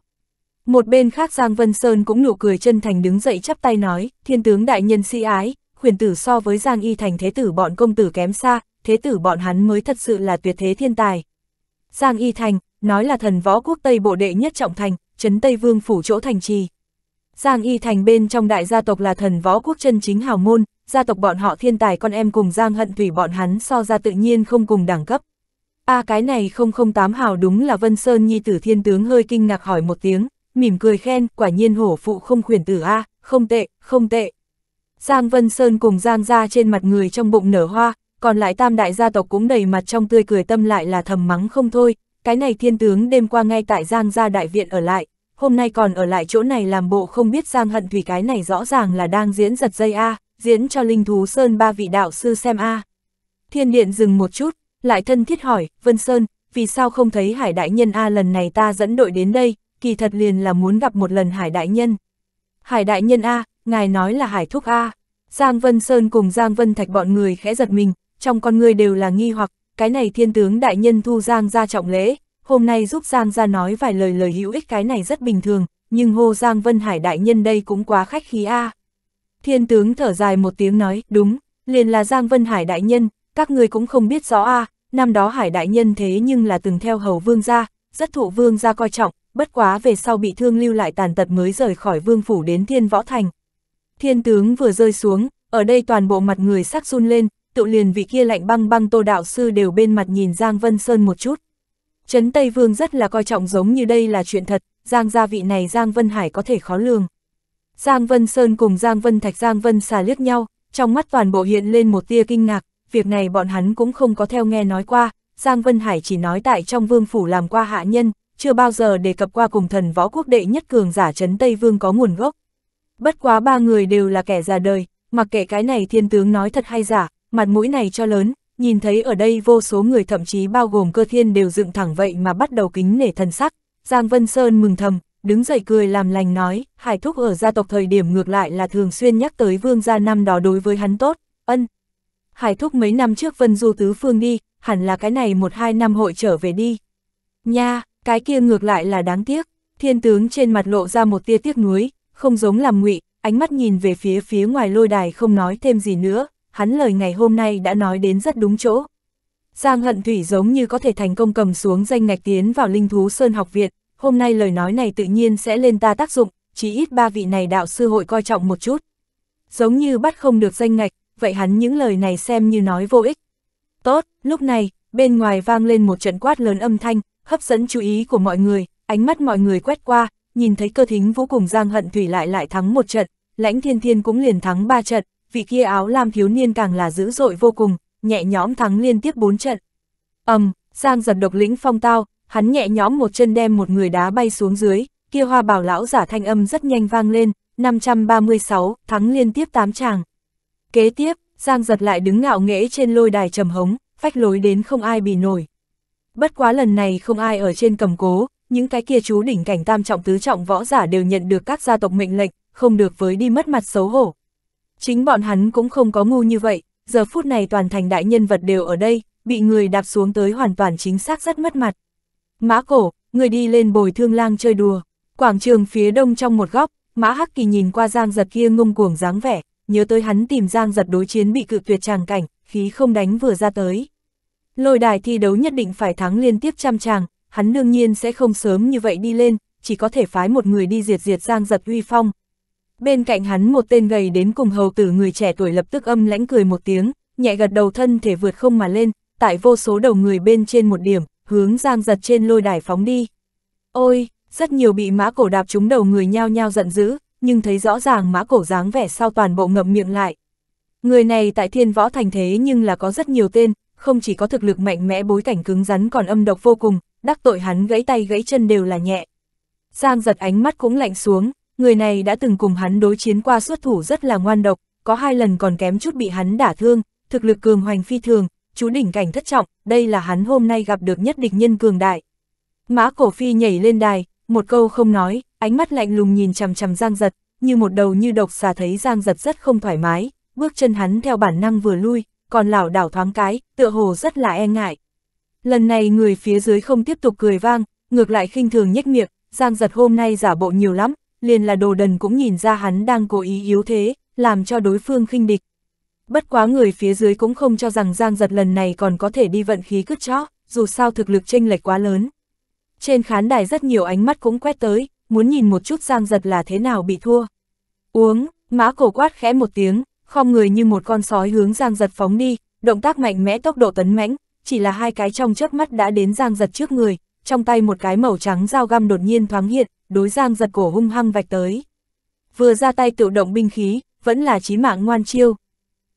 Một bên khác Giang Vân Sơn cũng nụ cười chân thành đứng dậy chắp tay nói, thiên tướng đại nhân si ái, khuyển tử so với Giang Y thành thế tử bọn công tử kém xa, thế tử bọn hắn mới thật sự là tuyệt thế thiên tài. Giang Y thành, nói là thần võ quốc Tây bộ đệ nhất trọng thành, chấn Tây Vương phủ chỗ thành trì. Giang Y Thành bên trong đại gia tộc là thần võ quốc chân chính hào môn, gia tộc bọn họ thiên tài con em cùng Giang Hận Thủy bọn hắn so ra tự nhiên không cùng đẳng cấp. a à, cái này 008 hào đúng là Vân Sơn Nhi tử thiên tướng hơi kinh ngạc hỏi một tiếng, mỉm cười khen, quả nhiên hổ phụ không khuyển tử A, không tệ, không tệ. Giang Vân Sơn cùng Giang ra trên mặt người trong bụng nở hoa, còn lại tam đại gia tộc cũng đầy mặt trong tươi cười tâm lại là thầm mắng không thôi, cái này thiên tướng đêm qua ngay tại Giang gia đại viện ở lại, hôm nay còn ở lại chỗ này làm bộ không biết Giang Hận Thủy cái này rõ ràng là đang diễn giật dây A, diễn cho Linh Thú Sơn ba vị đạo sư xem A. Thiên Điện dừng một chút, lại thân thiết hỏi, Vân Sơn, vì sao không thấy Hải Đại Nhân A lần này ta dẫn đội đến đây, kỳ thật liền là muốn gặp một lần Hải Đại Nhân. Hải Đại Nhân A, ngài nói là Hải Thúc A. Giang Vân Sơn cùng Giang Vân Thạch bọn người khẽ giật mình, trong con người đều là nghi hoặc, cái này thiên tướng đại nhân thu Giang ra trọng lễ, hôm nay giúp Giang ra nói vài lời lời hữu ích cái này rất bình thường, nhưng hô Giang Vân Hải đại nhân đây cũng quá khách khí a. Thiên tướng thở dài một tiếng nói, đúng, liền là Giang Vân Hải đại nhân, các người cũng không biết rõ a, năm đó Hải đại nhân thế nhưng là từng theo hầu vương gia, rất thụ vương gia coi trọng, bất quá về sau bị thương lưu lại tàn tật mới rời khỏi vương phủ đến thiên võ thành. Thiên tướng vừa rơi xuống, ở đây toàn bộ mặt người sắc run lên, tự liền vị kia lạnh băng băng tô đạo sư đều bên mặt nhìn Giang Vân Sơn một chút, Trấn Tây Vương rất là coi trọng giống như đây là chuyện thật, Giang gia vị này Giang Vân Hải có thể khó lường. Giang Vân Sơn cùng Giang Vân Thạch Giang Vân xà liếc nhau, trong mắt toàn bộ hiện lên một tia kinh ngạc, việc này bọn hắn cũng không có theo nghe nói qua, Giang Vân Hải chỉ nói tại trong vương phủ làm qua hạ nhân, chưa bao giờ đề cập qua cùng thần võ quốc đệ nhất cường giả Trấn Tây Vương có nguồn gốc. Bất quá ba người đều là kẻ già đời, mặc kệ cái này thiên tướng nói thật hay giả, mặt mũi này cho lớn, nhìn thấy ở đây vô số người thậm chí bao gồm cơ thiên đều dựng thẳng vậy mà bắt đầu kính nể thần sắc, Giang Vân Sơn mừng thầm, đứng dậy cười làm lành nói, hải thúc ở gia tộc thời điểm ngược lại là thường xuyên nhắc tới vương gia năm đó đối với hắn tốt, ân. Hải thúc mấy năm trước vân du tứ phương đi, hẳn là cái này một hai năm hội trở về đi. Nha, cái kia ngược lại là đáng tiếc, thiên tướng trên mặt lộ ra một tia tiếc nuối, không giống làm ngụy, ánh mắt nhìn về phía phía ngoài lôi đài không nói thêm gì nữa, hắn lời ngày hôm nay đã nói đến rất đúng chỗ. Giang Hận Thủy giống như có thể thành công cầm xuống danh ngạch tiến vào Linh Thú Sơn học viện, hôm nay lời nói này tự nhiên sẽ lên ta tác dụng, chỉ ít ba vị này đạo sư hội coi trọng một chút. Giống như bắt không được danh ngạch, vậy hắn những lời này xem như nói vô ích. Tốt, lúc này, bên ngoài vang lên một trận quát lớn âm thanh, hấp dẫn chú ý của mọi người, ánh mắt mọi người quét qua, nhìn thấy cơ thính vô cùng Giang Hận Thủy lại lại thắng một trận, lãnh thiên thiên cũng liền thắng ba trận, vị kia áo lam thiếu niên càng là dữ dội vô cùng, nhẹ nhõm thắng liên tiếp bốn trận. ầm, um, Giang giật độc lĩnh phong tao, hắn nhẹ nhõm một chân đem một người đá bay xuống dưới, kia hoa bảo lão giả thanh âm rất nhanh vang lên, 536, thắng liên tiếp 8 tràng. Kế tiếp, Giang giật lại đứng ngạo nghễ trên lôi đài trầm hống, phách lối đến không ai bị nổi. Bất quá lần này không ai ở trên cầm cố, những cái kia chú đỉnh cảnh tam trọng tứ trọng võ giả đều nhận được các gia tộc mệnh lệnh, không được với đi mất mặt xấu hổ. Chính bọn hắn cũng không có ngu như vậy, giờ phút này toàn thành đại nhân vật đều ở đây, bị người đạp xuống tới hoàn toàn chính xác rất mất mặt. Mã cổ, người đi lên bồi thương lang chơi đùa, quảng trường phía đông trong một góc, mã hắc kỳ nhìn qua giang giật kia ngông cuồng dáng vẻ, nhớ tới hắn tìm giang giật đối chiến bị cự tuyệt tràng cảnh, khí không đánh vừa ra tới. Lôi đài thi đấu nhất định phải thắng liên tiếp trăm tràng, hắn đương nhiên sẽ không sớm như vậy đi lên, chỉ có thể phái một người đi diệt diệt giang giật uy phong, Bên cạnh hắn một tên gầy đến cùng hầu tử người trẻ tuổi lập tức âm lãnh cười một tiếng, nhẹ gật đầu thân thể vượt không mà lên, tại vô số đầu người bên trên một điểm, hướng giang giật trên lôi đài phóng đi. Ôi, rất nhiều bị mã cổ đạp trúng đầu người nhao nhao giận dữ, nhưng thấy rõ ràng mã cổ dáng vẻ sau toàn bộ ngậm miệng lại. Người này tại thiên võ thành thế nhưng là có rất nhiều tên, không chỉ có thực lực mạnh mẽ bối cảnh cứng rắn còn âm độc vô cùng, đắc tội hắn gãy tay gãy chân đều là nhẹ. Giang giật ánh mắt cũng lạnh xuống, người này đã từng cùng hắn đối chiến qua xuất thủ rất là ngoan độc, có hai lần còn kém chút bị hắn đả thương, thực lực cường hoành phi thường, chú đỉnh cảnh thất trọng, đây là hắn hôm nay gặp được nhất địch nhân cường đại. Mã cổ phi nhảy lên đài, một câu không nói, ánh mắt lạnh lùng nhìn chằm chằm giang giật, như một đầu như độc xà thấy giang giật rất không thoải mái, bước chân hắn theo bản năng vừa lui, còn lảo đảo thoáng cái, tựa hồ rất là e ngại. Lần này người phía dưới không tiếp tục cười vang, ngược lại khinh thường nhếch miệng, giang giật hôm nay giả bộ nhiều lắm, liền là đồ đần cũng nhìn ra hắn đang cố ý yếu thế, làm cho đối phương khinh địch. Bất quá người phía dưới cũng không cho rằng Giang Giật lần này còn có thể đi vận khí cướp chó, dù sao thực lực chênh lệch quá lớn. Trên khán đài rất nhiều ánh mắt cũng quét tới, muốn nhìn một chút Giang Giật là thế nào bị thua. Uống, mã cổ quát khẽ một tiếng, khom người như một con sói hướng Giang Giật phóng đi, động tác mạnh mẽ tốc độ tấn mãnh, chỉ là hai cái trong chớp mắt đã đến Giang Giật trước người, trong tay một cái màu trắng dao găm đột nhiên thoáng hiện, đối giang giật cổ hung hăng vạch tới. Vừa ra tay tự động binh khí, vẫn là chí mạng ngoan chiêu.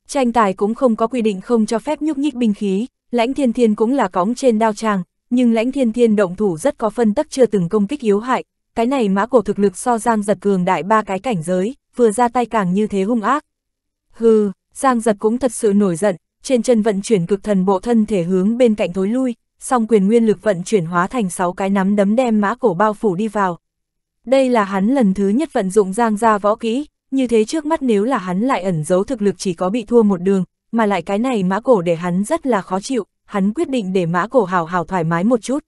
Tranh tài cũng không có quy định không cho phép nhúc nhích binh khí, lãnh thiên thiên cũng là cóng trên đao tràng, nhưng lãnh thiên thiên động thủ rất có phân tất chưa từng công kích yếu hại, cái này mã cổ thực lực so giang giật cường đại ba cái cảnh giới, vừa ra tay càng như thế hung ác. Hừ, giang giật cũng thật sự nổi giận, trên chân vận chuyển cực thần bộ thân thể hướng bên cạnh thối lui, song quyền nguyên lực vận chuyển hóa thành sáu cái nắm đấm đem mã cổ bao phủ đi vào, đây là hắn lần thứ nhất vận dụng giang gia võ kỹ, như thế trước mắt nếu là hắn lại ẩn giấu thực lực chỉ có bị thua một đường, mà lại cái này mã cổ để hắn rất là khó chịu, hắn quyết định để mã cổ hào hào thoải mái một chút.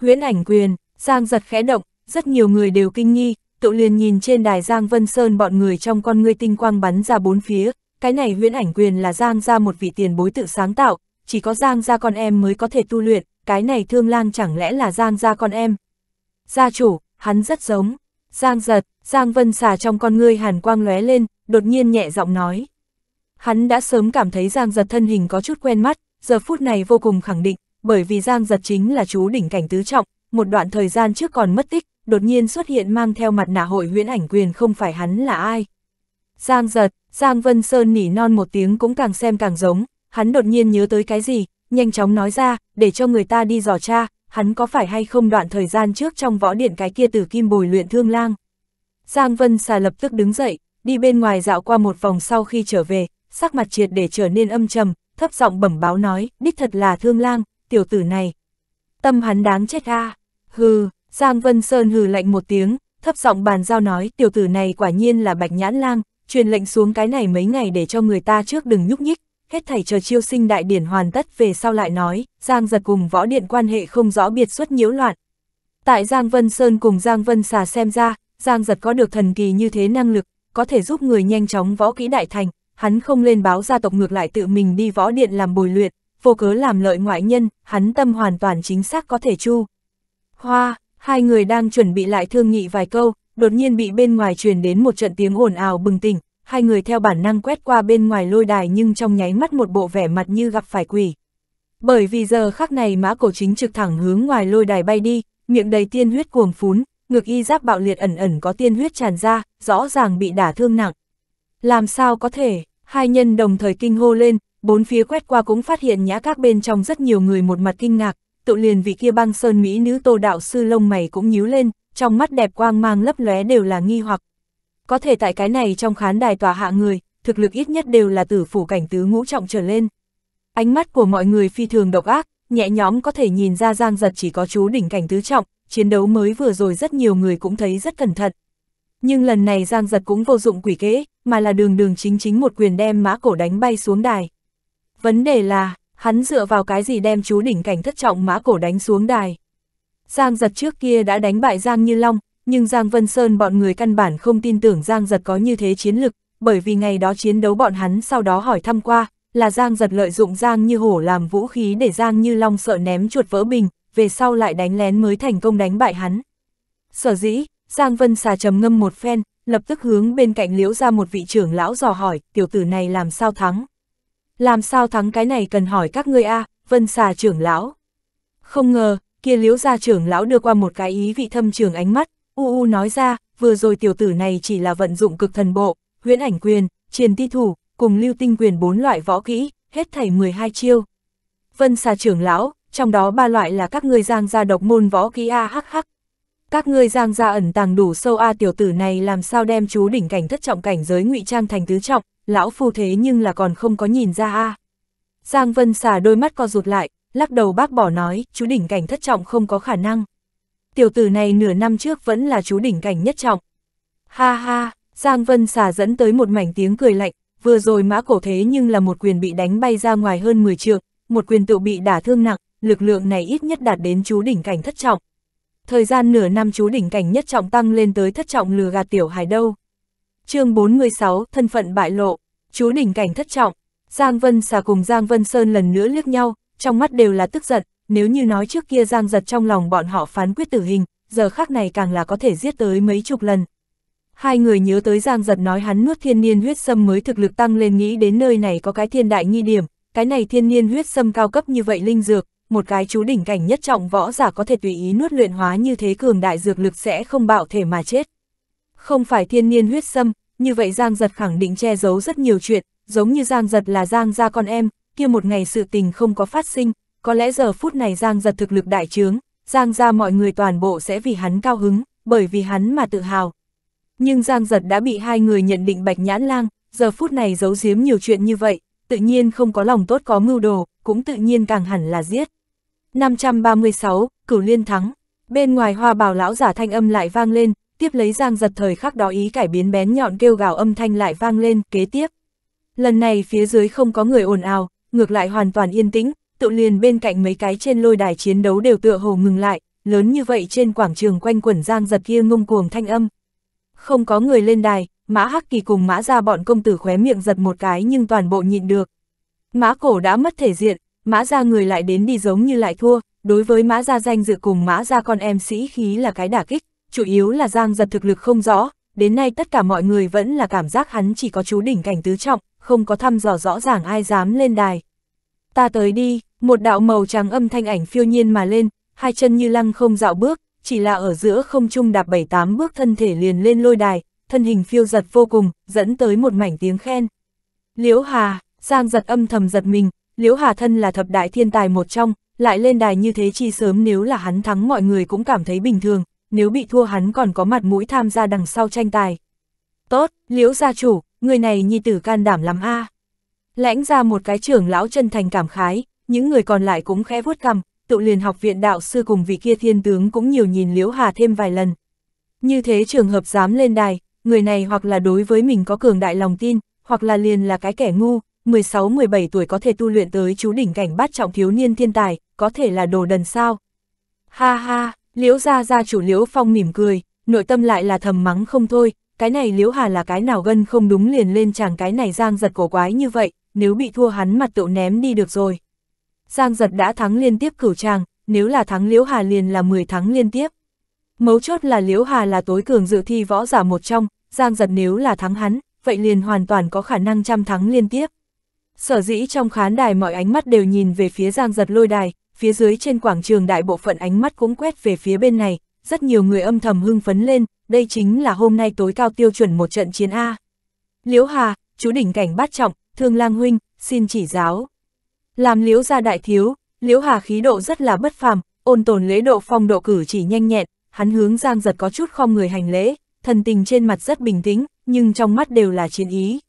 Huyễn ảnh quyền, giang giật khẽ động, rất nhiều người đều kinh nghi, tự liền nhìn trên đài Giang Vân Sơn bọn người trong con ngươi tinh quang bắn ra bốn phía, cái này huyễn ảnh quyền là Giang ra một vị tiền bối tự sáng tạo, chỉ có Giang ra con em mới có thể tu luyện, cái này thương lang chẳng lẽ là Giang ra con em. Gia chủ, hắn rất giống. Giang giật, Giang Vân xà trong con ngươi hàn quang lóe lên, đột nhiên nhẹ giọng nói. Hắn đã sớm cảm thấy Giang giật thân hình có chút quen mắt, giờ phút này vô cùng khẳng định, bởi vì Giang giật chính là chú đỉnh cảnh tứ trọng, một đoạn thời gian trước còn mất tích, đột nhiên xuất hiện mang theo mặt nạ hội huyễn ảnh quyền không phải hắn là ai. Giang giật, Giang Vân Sơn nỉ non một tiếng cũng càng xem càng giống, hắn đột nhiên nhớ tới cái gì, nhanh chóng nói ra, để cho người ta đi dò tra, hắn có phải hay không đoạn thời gian trước trong võ điện cái kia tử kim bồi luyện thương lang. Giang Vân xà lập tức đứng dậy, đi bên ngoài dạo qua một vòng sau khi trở về, sắc mặt triệt để trở nên âm trầm, thấp giọng bẩm báo nói, đích thật là thương lang, tiểu tử này. Tâm hắn đáng chết a hừ, Giang Vân Sơn hừ lạnh một tiếng, thấp giọng bàn giao nói, tiểu tử này quả nhiên là bạch nhãn lang, truyền lệnh xuống cái này mấy ngày để cho người ta trước đừng nhúc nhích, hết thảy chờ chiêu sinh đại điển hoàn tất về sau lại nói, Giang giật cùng võ điện quan hệ không rõ biệt xuất nhiễu loạn. Tại Giang Vân Sơn cùng Giang Vân xà xem ra, Giang giật có được thần kỳ như thế năng lực, có thể giúp người nhanh chóng võ kỹ đại thành, hắn không lên báo gia tộc ngược lại tự mình đi võ điện làm bồi luyện, vô cớ làm lợi ngoại nhân, hắn tâm hoàn toàn chính xác có thể chu. Hoa, hai người đang chuẩn bị lại thương nghị vài câu, đột nhiên bị bên ngoài truyền đến một trận tiếng ồn ào bừng tỉnh, hai người theo bản năng quét qua bên ngoài lôi đài nhưng trong nháy mắt một bộ vẻ mặt như gặp phải quỷ. Bởi vì giờ khắc này mã cổ chính trực thẳng hướng ngoài lôi đài bay đi, miệng đầy tiên huyết cuồng phún, ngược y giáp bạo liệt ẩn ẩn có tiên huyết tràn ra, rõ ràng bị đả thương nặng. Làm sao có thể, hai nhân đồng thời kinh hô lên, bốn phía quét qua cũng phát hiện nhã các bên trong rất nhiều người một mặt kinh ngạc, tụ liền vị kia băng sơn Mỹ nữ tô đạo sư lông mày cũng nhíu lên, trong mắt đẹp quang mang lấp lóe đều là nghi hoặc, có thể tại cái này trong khán đài tòa hạ người, thực lực ít nhất đều là tử phủ cảnh tứ ngũ trọng trở lên. Ánh mắt của mọi người phi thường độc ác, nhẹ nhóm có thể nhìn ra Giang Giật chỉ có chú đỉnh cảnh tứ trọng, chiến đấu mới vừa rồi rất nhiều người cũng thấy rất cẩn thận. Nhưng lần này Giang Giật cũng vô dụng quỷ kế, mà là đường đường chính chính một quyền đem mã cổ đánh bay xuống đài. Vấn đề là, hắn dựa vào cái gì đem chú đỉnh cảnh thất trọng mã cổ đánh xuống đài. Giang Giật trước kia đã đánh bại Giang Như Long, nhưng Giang Vân Sơn bọn người căn bản không tin tưởng Giang Giật có như thế chiến lực, bởi vì ngày đó chiến đấu bọn hắn sau đó hỏi thăm qua, là Giang Giật lợi dụng Giang Như Hổ làm vũ khí để Giang Như Long sợ ném chuột vỡ bình, về sau lại đánh lén mới thành công đánh bại hắn. Sở dĩ, Giang Vân xà trầm ngâm một phen, lập tức hướng bên cạnh liễu ra một vị trưởng lão dò hỏi, tiểu tử này làm sao thắng? Làm sao thắng cái này cần hỏi các ngươi a à, Vân xà trưởng lão. Không ngờ, kia liễu ra trưởng lão đưa qua một cái ý vị thâm trường ánh mắt, U U nói ra, vừa rồi tiểu tử này chỉ là vận dụng cực thần bộ, huyễn ảnh quyền, triền ti thủ, cùng lưu tinh quyền bốn loại võ kỹ, hết thảy 12 chiêu. Vân xà trưởng lão, trong đó ba loại là các ngươi giang gia độc môn võ kỹ a hắc hắc. Các ngươi giang gia ẩn tàng đủ sâu a tiểu tử này làm sao đem chú đỉnh cảnh thất trọng cảnh giới ngụy trang thành tứ trọng, lão phu thế nhưng là còn không có nhìn ra a. Giang Vân xà đôi mắt co rụt lại, lắc đầu bác bỏ nói, chú đỉnh cảnh thất trọng không có khả năng tiểu tử này nửa năm trước vẫn là chú đỉnh cảnh nhất trọng. Ha ha, Giang Vân xà dẫn tới một mảnh tiếng cười lạnh, vừa rồi mã cổ thế nhưng là một quyền bị đánh bay ra ngoài hơn 10 trượng, một quyền tự bị đả thương nặng, lực lượng này ít nhất đạt đến chú đỉnh cảnh thất trọng. Thời gian nửa năm chú đỉnh cảnh nhất trọng tăng lên tới thất trọng lừa gạt tiểu hải đâu. chương 46, thân phận bại lộ, chú đỉnh cảnh thất trọng, Giang Vân xà cùng Giang Vân Sơn lần nữa liếc nhau, trong mắt đều là tức giận, nếu như nói trước kia Giang giật trong lòng bọn họ phán quyết tử hình, giờ khác này càng là có thể giết tới mấy chục lần. Hai người nhớ tới Giang giật nói hắn nuốt thiên niên huyết sâm mới thực lực tăng lên nghĩ đến nơi này có cái thiên đại nghi điểm, cái này thiên niên huyết sâm cao cấp như vậy linh dược, một cái chú đỉnh cảnh nhất trọng võ giả có thể tùy ý nuốt luyện hóa như thế cường đại dược lực sẽ không bạo thể mà chết. Không phải thiên niên huyết sâm, như vậy Giang giật khẳng định che giấu rất nhiều chuyện, giống như Giang giật là Giang gia con em, kia một ngày sự tình không có phát sinh, có lẽ giờ phút này Giang giật thực lực đại trướng, Giang ra mọi người toàn bộ sẽ vì hắn cao hứng, bởi vì hắn mà tự hào. Nhưng Giang giật đã bị hai người nhận định bạch nhãn lang, giờ phút này giấu giếm nhiều chuyện như vậy, tự nhiên không có lòng tốt có mưu đồ, cũng tự nhiên càng hẳn là giết. 536, Cửu Liên thắng. Bên ngoài hoa bào lão giả thanh âm lại vang lên, tiếp lấy Giang giật thời khắc đó ý cải biến bén nhọn kêu gào âm thanh lại vang lên, kế tiếp. Lần này phía dưới không có người ồn ào, ngược lại hoàn toàn yên tĩnh, tự liền bên cạnh mấy cái trên lôi đài chiến đấu đều tựa hồ ngừng lại, lớn như vậy trên quảng trường quanh quẩn giang giật kia ngông cuồng thanh âm. Không có người lên đài, mã hắc kỳ cùng mã ra bọn công tử khóe miệng giật một cái nhưng toàn bộ nhịn được. Mã cổ đã mất thể diện, mã ra người lại đến đi giống như lại thua, đối với mã ra danh dự cùng mã ra con em sĩ khí là cái đả kích, chủ yếu là giang giật thực lực không rõ, đến nay tất cả mọi người vẫn là cảm giác hắn chỉ có chú đỉnh cảnh tứ trọng, không có thăm dò rõ ràng ai dám lên đài ta tới đi, một đạo màu trắng âm thanh ảnh phiêu nhiên mà lên, hai chân như lăng không dạo bước, chỉ là ở giữa không trung đạp bảy tám bước thân thể liền lên lôi đài, thân hình phiêu giật vô cùng, dẫn tới một mảnh tiếng khen. Liễu Hà, Giang giật âm thầm giật mình, Liễu Hà thân là thập đại thiên tài một trong, lại lên đài như thế chi sớm nếu là hắn thắng mọi người cũng cảm thấy bình thường, nếu bị thua hắn còn có mặt mũi tham gia đằng sau tranh tài. Tốt, Liễu gia chủ, người này nhi tử can đảm lắm a. À. Lãnh ra một cái trưởng lão chân thành cảm khái, những người còn lại cũng khẽ vuốt cằm, tụ liền học viện đạo sư cùng vị kia thiên tướng cũng nhiều nhìn Liễu Hà thêm vài lần. Như thế trường hợp dám lên đài, người này hoặc là đối với mình có cường đại lòng tin, hoặc là liền là cái kẻ ngu, 16-17 tuổi có thể tu luyện tới chú đỉnh cảnh bát trọng thiếu niên thiên tài, có thể là đồ đần sao. Ha ha, Liễu gia gia chủ Liễu Phong mỉm cười, nội tâm lại là thầm mắng không thôi, cái này Liễu Hà là cái nào gân không đúng liền lên chàng cái này giang giật cổ quái như vậy, nếu bị thua hắn mặt tựu ném đi được rồi. Giang giật đã thắng liên tiếp cửu tràng, nếu là thắng Liễu Hà liền là 10 thắng liên tiếp. Mấu chốt là Liễu Hà là tối cường dự thi võ giả một trong, Giang giật nếu là thắng hắn, vậy liền hoàn toàn có khả năng trăm thắng liên tiếp. Sở dĩ trong khán đài mọi ánh mắt đều nhìn về phía Giang giật lôi đài, phía dưới trên quảng trường đại bộ phận ánh mắt cũng quét về phía bên này, rất nhiều người âm thầm hưng phấn lên, đây chính là hôm nay tối cao tiêu chuẩn một trận chiến A. Liễu Hà, chú đỉnh cảnh bát trọng, thương lang huynh, xin chỉ giáo. Làm liễu gia đại thiếu, liễu hà khí độ rất là bất phàm, ôn tồn lễ độ phong độ cử chỉ nhanh nhẹn, hắn hướng giang giật có chút không người hành lễ, thần tình trên mặt rất bình tĩnh, nhưng trong mắt đều là chiến ý.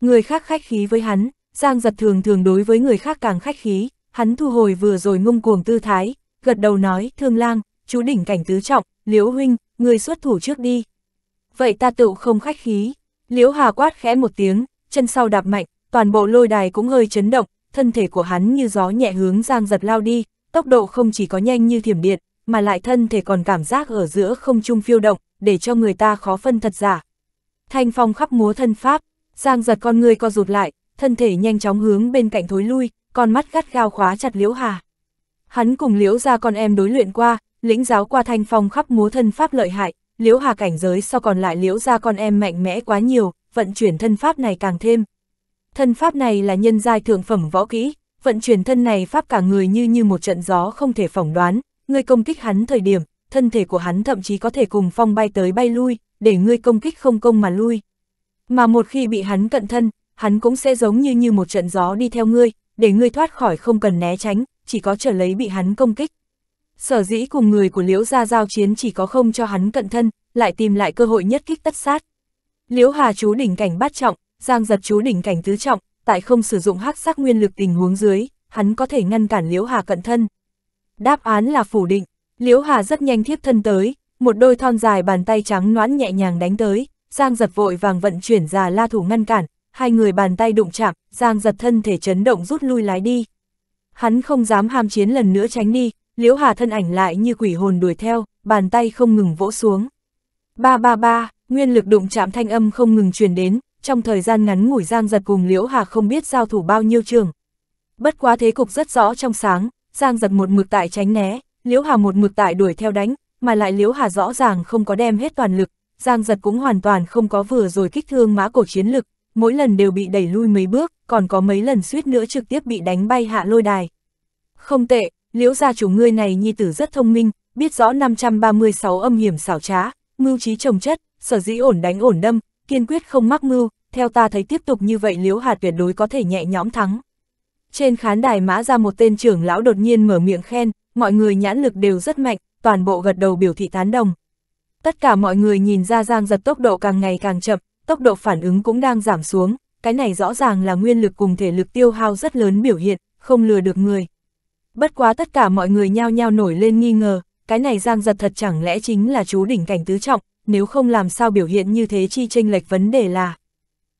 Người khác khách khí với hắn, giang giật thường thường đối với người khác càng khách khí, hắn thu hồi vừa rồi ngung cuồng tư thái, gật đầu nói, thương lang, chú đỉnh cảnh tứ trọng, liễu huynh, người xuất thủ trước đi. Vậy ta tự không khách khí, liễu hà quát khẽ một tiếng, chân sau đạp mạnh, toàn bộ lôi đài cũng hơi chấn động, thân thể của hắn như gió nhẹ hướng giang giật lao đi, tốc độ không chỉ có nhanh như thiểm điện, mà lại thân thể còn cảm giác ở giữa không trung phiêu động, để cho người ta khó phân thật giả. Thanh phong khắp múa thân pháp, giang giật con người co rụt lại, thân thể nhanh chóng hướng bên cạnh thối lui, con mắt gắt gao khóa chặt liễu hà. Hắn cùng liễu ra con em đối luyện qua, lĩnh giáo qua thanh phong khắp múa thân pháp lợi hại, liễu hà cảnh giới sau còn lại liễu ra con em mạnh mẽ quá nhiều, vận chuyển thân pháp này càng thêm, Thân pháp này là nhân giai thượng phẩm võ kỹ, vận chuyển thân này pháp cả người như như một trận gió không thể phỏng đoán, ngươi công kích hắn thời điểm, thân thể của hắn thậm chí có thể cùng phong bay tới bay lui, để ngươi công kích không công mà lui. Mà một khi bị hắn cận thân, hắn cũng sẽ giống như như một trận gió đi theo ngươi, để ngươi thoát khỏi không cần né tránh, chỉ có trở lấy bị hắn công kích. Sở dĩ cùng người của Liễu Gia giao chiến chỉ có không cho hắn cận thân, lại tìm lại cơ hội nhất kích tất sát. Liễu Hà chú đỉnh cảnh bắt trọng, Giang giật chú đỉnh cảnh tứ trọng, tại không sử dụng hắc sắc nguyên lực tình huống dưới, hắn có thể ngăn cản Liễu Hà cận thân. Đáp án là phủ định, Liễu Hà rất nhanh thiếp thân tới, một đôi thon dài bàn tay trắng noãn nhẹ nhàng đánh tới, Giang giật vội vàng vận chuyển già la thủ ngăn cản, hai người bàn tay đụng chạm, Giang giật thân thể chấn động rút lui lái đi. Hắn không dám ham chiến lần nữa tránh đi, Liễu Hà thân ảnh lại như quỷ hồn đuổi theo, bàn tay không ngừng vỗ xuống. Ba ba ba, nguyên lực đụng chạm thanh âm không ngừng truyền đến, trong thời gian ngắn ngủi Giang Giật cùng Liễu Hà không biết giao thủ bao nhiêu trường. Bất quá thế cục rất rõ trong sáng, Giang Giật một mực tại tránh né, Liễu Hà một mực tại đuổi theo đánh, mà lại Liễu Hà rõ ràng không có đem hết toàn lực, Giang Giật cũng hoàn toàn không có vừa rồi kích thương mã cổ chiến lực, mỗi lần đều bị đẩy lui mấy bước, còn có mấy lần suýt nữa trực tiếp bị đánh bay hạ lôi đài. Không tệ, Liễu gia chủ ngươi này nhi tử rất thông minh, biết rõ 536 âm hiểm xảo trá, mưu trí trồng chất, sở dĩ ổn đánh ổn đâm, kiên quyết không mắc mưu, theo ta thấy tiếp tục như vậy Liễu hạt tuyệt đối có thể nhẹ nhõm thắng. Trên khán đài mã ra một tên trưởng lão đột nhiên mở miệng khen, mọi người nhãn lực đều rất mạnh, toàn bộ gật đầu biểu thị tán đồng. Tất cả mọi người nhìn ra Giang giật tốc độ càng ngày càng chậm, tốc độ phản ứng cũng đang giảm xuống, cái này rõ ràng là nguyên lực cùng thể lực tiêu hao rất lớn biểu hiện, không lừa được người. Bất quá tất cả mọi người nhao nhao nổi lên nghi ngờ, cái này Giang giật thật chẳng lẽ chính là chú đỉnh cảnh tứ trọng, nếu không làm sao biểu hiện như thế chi tranh lệch vấn đề là.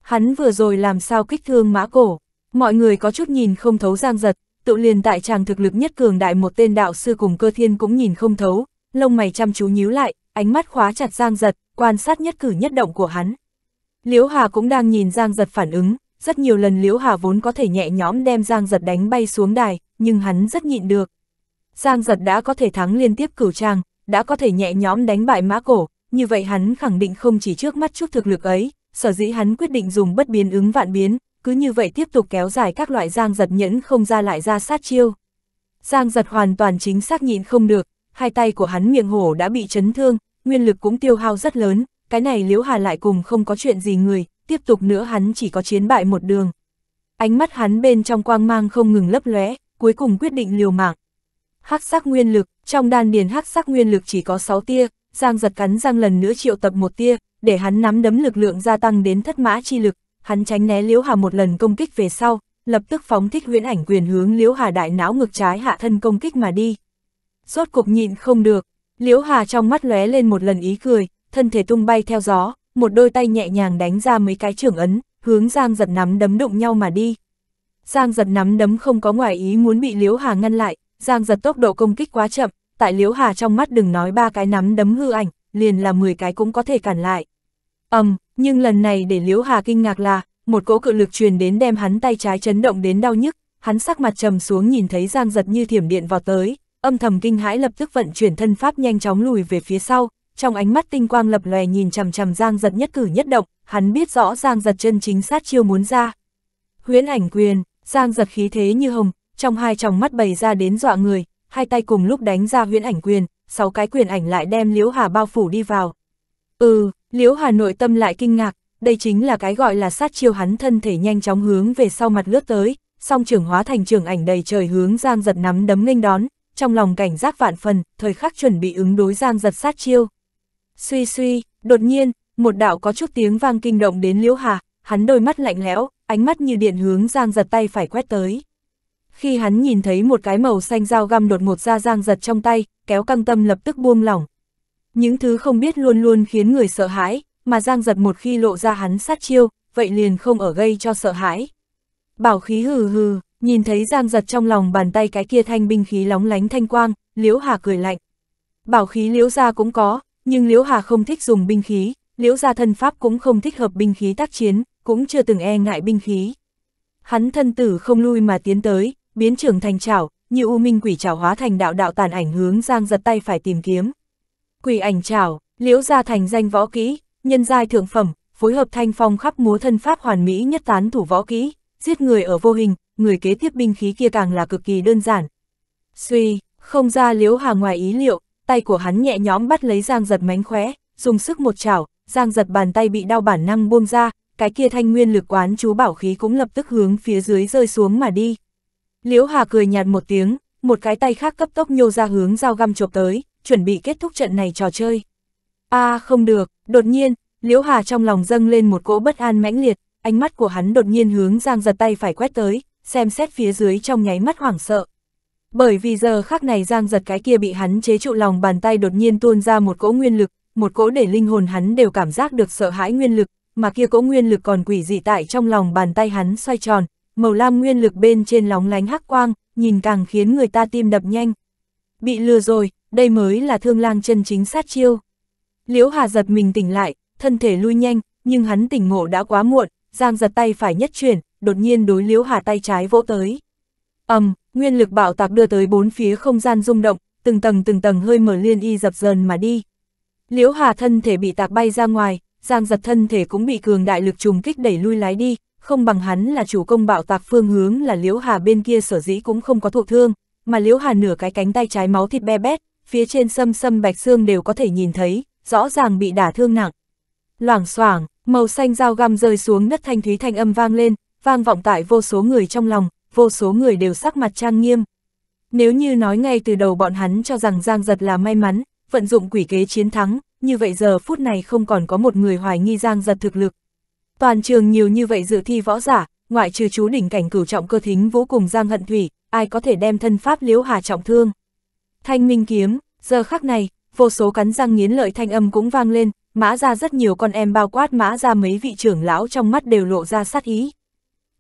Hắn vừa rồi làm sao kích thương mã cổ, mọi người có chút nhìn không thấu giang giật, tự liền tại chàng thực lực nhất cường đại một tên đạo sư cùng cơ thiên cũng nhìn không thấu, lông mày chăm chú nhíu lại, ánh mắt khóa chặt giang giật, quan sát nhất cử nhất động của hắn. Liễu Hà cũng đang nhìn giang giật phản ứng, rất nhiều lần Liễu Hà vốn có thể nhẹ nhõm đem Giang Giật đánh bay xuống đài, nhưng hắn rất nhịn được. Giang Giật đã có thể thắng liên tiếp cửu trang, đã có thể nhẹ nhõm đánh bại mã cổ, như vậy hắn khẳng định không chỉ trước mắt chút thực lực ấy, sở dĩ hắn quyết định dùng bất biến ứng vạn biến, cứ như vậy tiếp tục kéo dài các loại giang giật nhẫn không ra lại ra sát chiêu. Giang giật hoàn toàn chính xác nhịn không được, hai tay của hắn miệng hổ đã bị chấn thương, nguyên lực cũng tiêu hao rất lớn, cái này liễu hà lại cùng không có chuyện gì người, tiếp tục nữa hắn chỉ có chiến bại một đường. Ánh mắt hắn bên trong quang mang không ngừng lấp lóe, cuối cùng quyết định liều mạng. Hắc sắc nguyên lực, trong đan điền hắc sắc nguyên lực chỉ có 6 tia, Giang giật cắn răng lần nữa triệu tập một tia, để hắn nắm đấm lực lượng gia tăng đến thất mã chi lực, hắn tránh né Liễu Hà một lần công kích về sau, lập tức phóng thích huyễn ảnh quyền hướng Liễu Hà đại não ngược trái hạ thân công kích mà đi. Rốt cục nhịn không được, Liễu Hà trong mắt lóe lên một lần ý cười, thân thể tung bay theo gió, một đôi tay nhẹ nhàng đánh ra mấy cái trưởng ấn, hướng Giang giật nắm đấm đụng nhau mà đi. Giang giật nắm đấm không có ngoài ý muốn bị Liễu Hà ngăn lại, Giang giật tốc độ công kích quá chậm, tại Liễu Hà trong mắt đừng nói ba cái nắm đấm hư ảnh, liền là 10 cái cũng có thể cản lại. Ầm, um, nhưng lần này để Liễu Hà kinh ngạc là, một cỗ cự lực truyền đến đem hắn tay trái chấn động đến đau nhức, hắn sắc mặt trầm xuống nhìn thấy Giang Giật như thiểm điện vào tới, âm thầm kinh hãi lập tức vận chuyển thân pháp nhanh chóng lùi về phía sau, trong ánh mắt tinh quang lập lòe nhìn chằm chằm Giang Giật nhất cử nhất động, hắn biết rõ Giang Giật chân chính sát chiêu muốn ra. Huyễn ảnh quyền, Giang Giật khí thế như hồng, trong hai tròng mắt bày ra đến dọa người, hai tay cùng lúc đánh ra huyễn ảnh quyền, sáu cái quyền ảnh lại đem Liễu Hà bao phủ đi vào. Ừ, Liễu Hà nội tâm lại kinh ngạc, đây chính là cái gọi là sát chiêu hắn thân thể nhanh chóng hướng về sau mặt lướt tới, song trưởng hóa thành trưởng ảnh đầy trời hướng Giang Giật nắm đấm nghênh đón, trong lòng cảnh giác vạn phần, thời khắc chuẩn bị ứng đối Giang Giật sát chiêu. Suy suy, đột nhiên, một đạo có chút tiếng vang kinh động đến Liễu Hà, hắn đôi mắt lạnh lẽo, ánh mắt như điện hướng Giang Giật tay phải quét tới khi hắn nhìn thấy một cái màu xanh dao găm đột ngột ra giang giật trong tay, kéo căng tâm lập tức buông lỏng. Những thứ không biết luôn luôn khiến người sợ hãi, mà giang giật một khi lộ ra hắn sát chiêu, vậy liền không ở gây cho sợ hãi. Bảo khí hừ hừ, nhìn thấy giang giật trong lòng bàn tay cái kia thanh binh khí lóng lánh thanh quang, liễu hà cười lạnh. Bảo khí liễu ra cũng có, nhưng liễu hà không thích dùng binh khí, liễu ra thân pháp cũng không thích hợp binh khí tác chiến, cũng chưa từng e ngại binh khí. Hắn thân tử không lui mà tiến tới, biến trưởng thành chảo, như u minh quỷ chảo hóa thành đạo đạo tàn ảnh hướng Giang giật tay phải tìm kiếm. Quỷ ảnh chảo, liễu gia thành danh võ kỹ, nhân giai thượng phẩm, phối hợp thanh phong khắp múa thân pháp hoàn mỹ nhất tán thủ võ kỹ, giết người ở vô hình, người kế tiếp binh khí kia càng là cực kỳ đơn giản. Suy, không ra liễu hà ngoài ý liệu, tay của hắn nhẹ nhõm bắt lấy Giang giật mánh khóe, dùng sức một chảo, Giang giật bàn tay bị đau bản năng buông ra, cái kia thanh nguyên lực quán chú bảo khí cũng lập tức hướng phía dưới rơi xuống mà đi. Liễu Hà cười nhạt một tiếng, một cái tay khác cấp tốc nhô ra hướng dao găm chộp tới, chuẩn bị kết thúc trận này trò chơi. a à, không được, đột nhiên, Liễu Hà trong lòng dâng lên một cỗ bất an mãnh liệt, ánh mắt của hắn đột nhiên hướng Giang giật tay phải quét tới, xem xét phía dưới trong nháy mắt hoảng sợ. Bởi vì giờ khắc này Giang giật cái kia bị hắn chế trụ lòng bàn tay đột nhiên tuôn ra một cỗ nguyên lực, một cỗ để linh hồn hắn đều cảm giác được sợ hãi nguyên lực, mà kia cỗ nguyên lực còn quỷ dị tại trong lòng bàn tay hắn xoay tròn, màu lam nguyên lực bên trên lóng lánh hắc quang, nhìn càng khiến người ta tim đập nhanh. Bị lừa rồi, đây mới là thương lang chân chính sát chiêu. Liễu Hà giật mình tỉnh lại, thân thể lui nhanh, nhưng hắn tỉnh ngộ đã quá muộn, Giang giật tay phải nhất chuyển, đột nhiên đối Liễu Hà tay trái vỗ tới. ầm, um, nguyên lực bạo tạc đưa tới bốn phía không gian rung động, từng tầng từng tầng hơi mở liên y dập dờn mà đi. Liễu Hà thân thể bị tạc bay ra ngoài, Giang giật thân thể cũng bị cường đại lực trùng kích đẩy lui lái đi, không bằng hắn là chủ công bạo tạc phương hướng là Liễu Hà bên kia sở dĩ cũng không có thụ thương, mà Liễu Hà nửa cái cánh tay trái máu thịt be bét, phía trên sâm sâm bạch xương đều có thể nhìn thấy, rõ ràng bị đả thương nặng. Loảng xoảng, màu xanh dao găm rơi xuống đất thanh thúy thanh âm vang lên, vang vọng tại vô số người trong lòng, vô số người đều sắc mặt trang nghiêm. Nếu như nói ngay từ đầu bọn hắn cho rằng Giang Giật là may mắn, vận dụng quỷ kế chiến thắng, như vậy giờ phút này không còn có một người hoài nghi Giang Giật thực lực, Toàn trường nhiều như vậy dự thi võ giả, ngoại trừ chú đỉnh cảnh cửu trọng cơ thính vô cùng Giang Hận Thủy, ai có thể đem thân pháp liễu hà trọng thương. Thanh minh kiếm, giờ khắc này, vô số cắn răng nghiến lợi thanh âm cũng vang lên, mã ra rất nhiều con em bao quát mã ra mấy vị trưởng lão trong mắt đều lộ ra sát ý.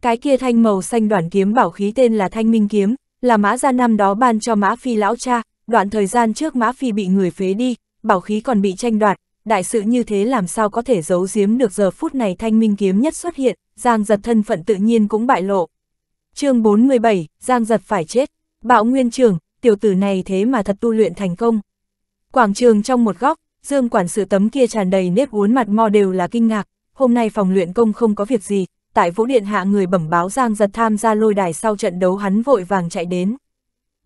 Cái kia thanh màu xanh đoạn kiếm bảo khí tên là thanh minh kiếm, là mã ra năm đó ban cho mã phi lão cha, đoạn thời gian trước mã phi bị người phế đi, bảo khí còn bị tranh đoạt, đại sự như thế làm sao có thể giấu giếm được giờ phút này thanh minh kiếm nhất xuất hiện, Giang giật thân phận tự nhiên cũng bại lộ. chương 47, Giang giật phải chết, bạo nguyên trường, tiểu tử này thế mà thật tu luyện thành công. Quảng trường trong một góc, Dương quản sự tấm kia tràn đầy nếp uốn mặt mò đều là kinh ngạc, hôm nay phòng luyện công không có việc gì, tại vũ điện hạ người bẩm báo Giang giật tham gia lôi đài sau trận đấu hắn vội vàng chạy đến.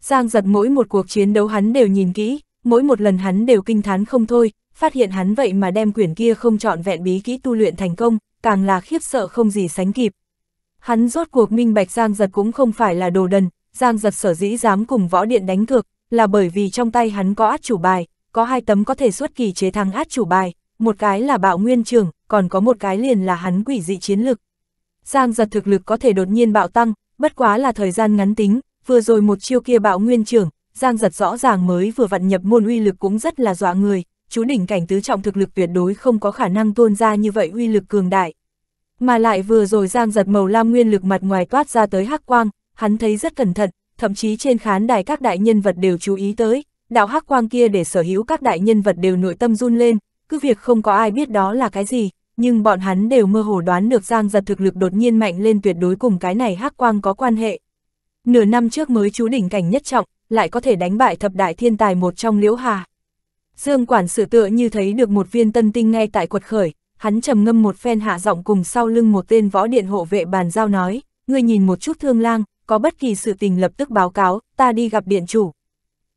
Giang giật mỗi một cuộc chiến đấu hắn đều nhìn kỹ, mỗi một lần hắn đều kinh thán không thôi, phát hiện hắn vậy mà đem quyển kia không chọn vẹn bí kỹ tu luyện thành công, càng là khiếp sợ không gì sánh kịp. Hắn rốt cuộc minh bạch Giang Giật cũng không phải là đồ đần, Giang Giật sở dĩ dám cùng võ điện đánh cược, là bởi vì trong tay hắn có át chủ bài, có hai tấm có thể xuất kỳ chế thắng át chủ bài, một cái là bạo nguyên trường, còn có một cái liền là hắn quỷ dị chiến lực. Giang Giật thực lực có thể đột nhiên bạo tăng, bất quá là thời gian ngắn tính, vừa rồi một chiêu kia bạo nguyên trường, Giang Giật rõ ràng mới vừa vặn nhập môn uy lực cũng rất là dọa người, chú đỉnh cảnh tứ trọng thực lực tuyệt đối không có khả năng tuôn ra như vậy uy lực cường đại. Mà lại vừa rồi giang giật màu lam nguyên lực mặt ngoài toát ra tới hắc quang, hắn thấy rất cẩn thận, thậm chí trên khán đài các đại nhân vật đều chú ý tới, đạo hắc quang kia để sở hữu các đại nhân vật đều nội tâm run lên, cứ việc không có ai biết đó là cái gì, nhưng bọn hắn đều mơ hồ đoán được Giang Giật thực lực đột nhiên mạnh lên tuyệt đối cùng cái này hắc quang có quan hệ. Nửa năm trước mới chú đỉnh cảnh nhất trọng, lại có thể đánh bại thập đại thiên tài một trong Liễu Hà. Dương quản sự tựa như thấy được một viên tân tinh ngay tại quật khởi, hắn trầm ngâm một phen hạ giọng cùng sau lưng một tên võ điện hộ vệ bàn giao nói, ngươi nhìn một chút thương lang, có bất kỳ sự tình lập tức báo cáo, ta đi gặp điện chủ.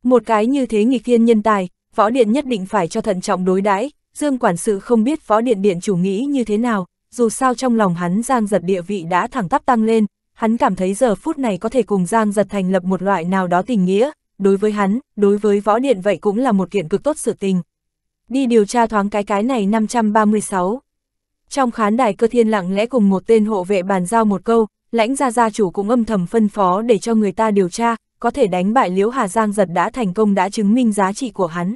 Một cái như thế nghịch thiên nhân tài, võ điện nhất định phải cho thận trọng đối đãi Dương quản sự không biết võ điện điện chủ nghĩ như thế nào, dù sao trong lòng hắn giang giật địa vị đã thẳng tắp tăng lên, hắn cảm thấy giờ phút này có thể cùng giang giật thành lập một loại nào đó tình nghĩa, đối với hắn, đối với võ điện vậy cũng là một kiện cực tốt sự tình. Đi điều tra thoáng cái cái này 536. Trong khán đài cơ thiên lặng lẽ cùng một tên hộ vệ bàn giao một câu, lãnh gia gia chủ cũng âm thầm phân phó để cho người ta điều tra, có thể đánh bại Liễu Hà Giang giật đã thành công đã chứng minh giá trị của hắn.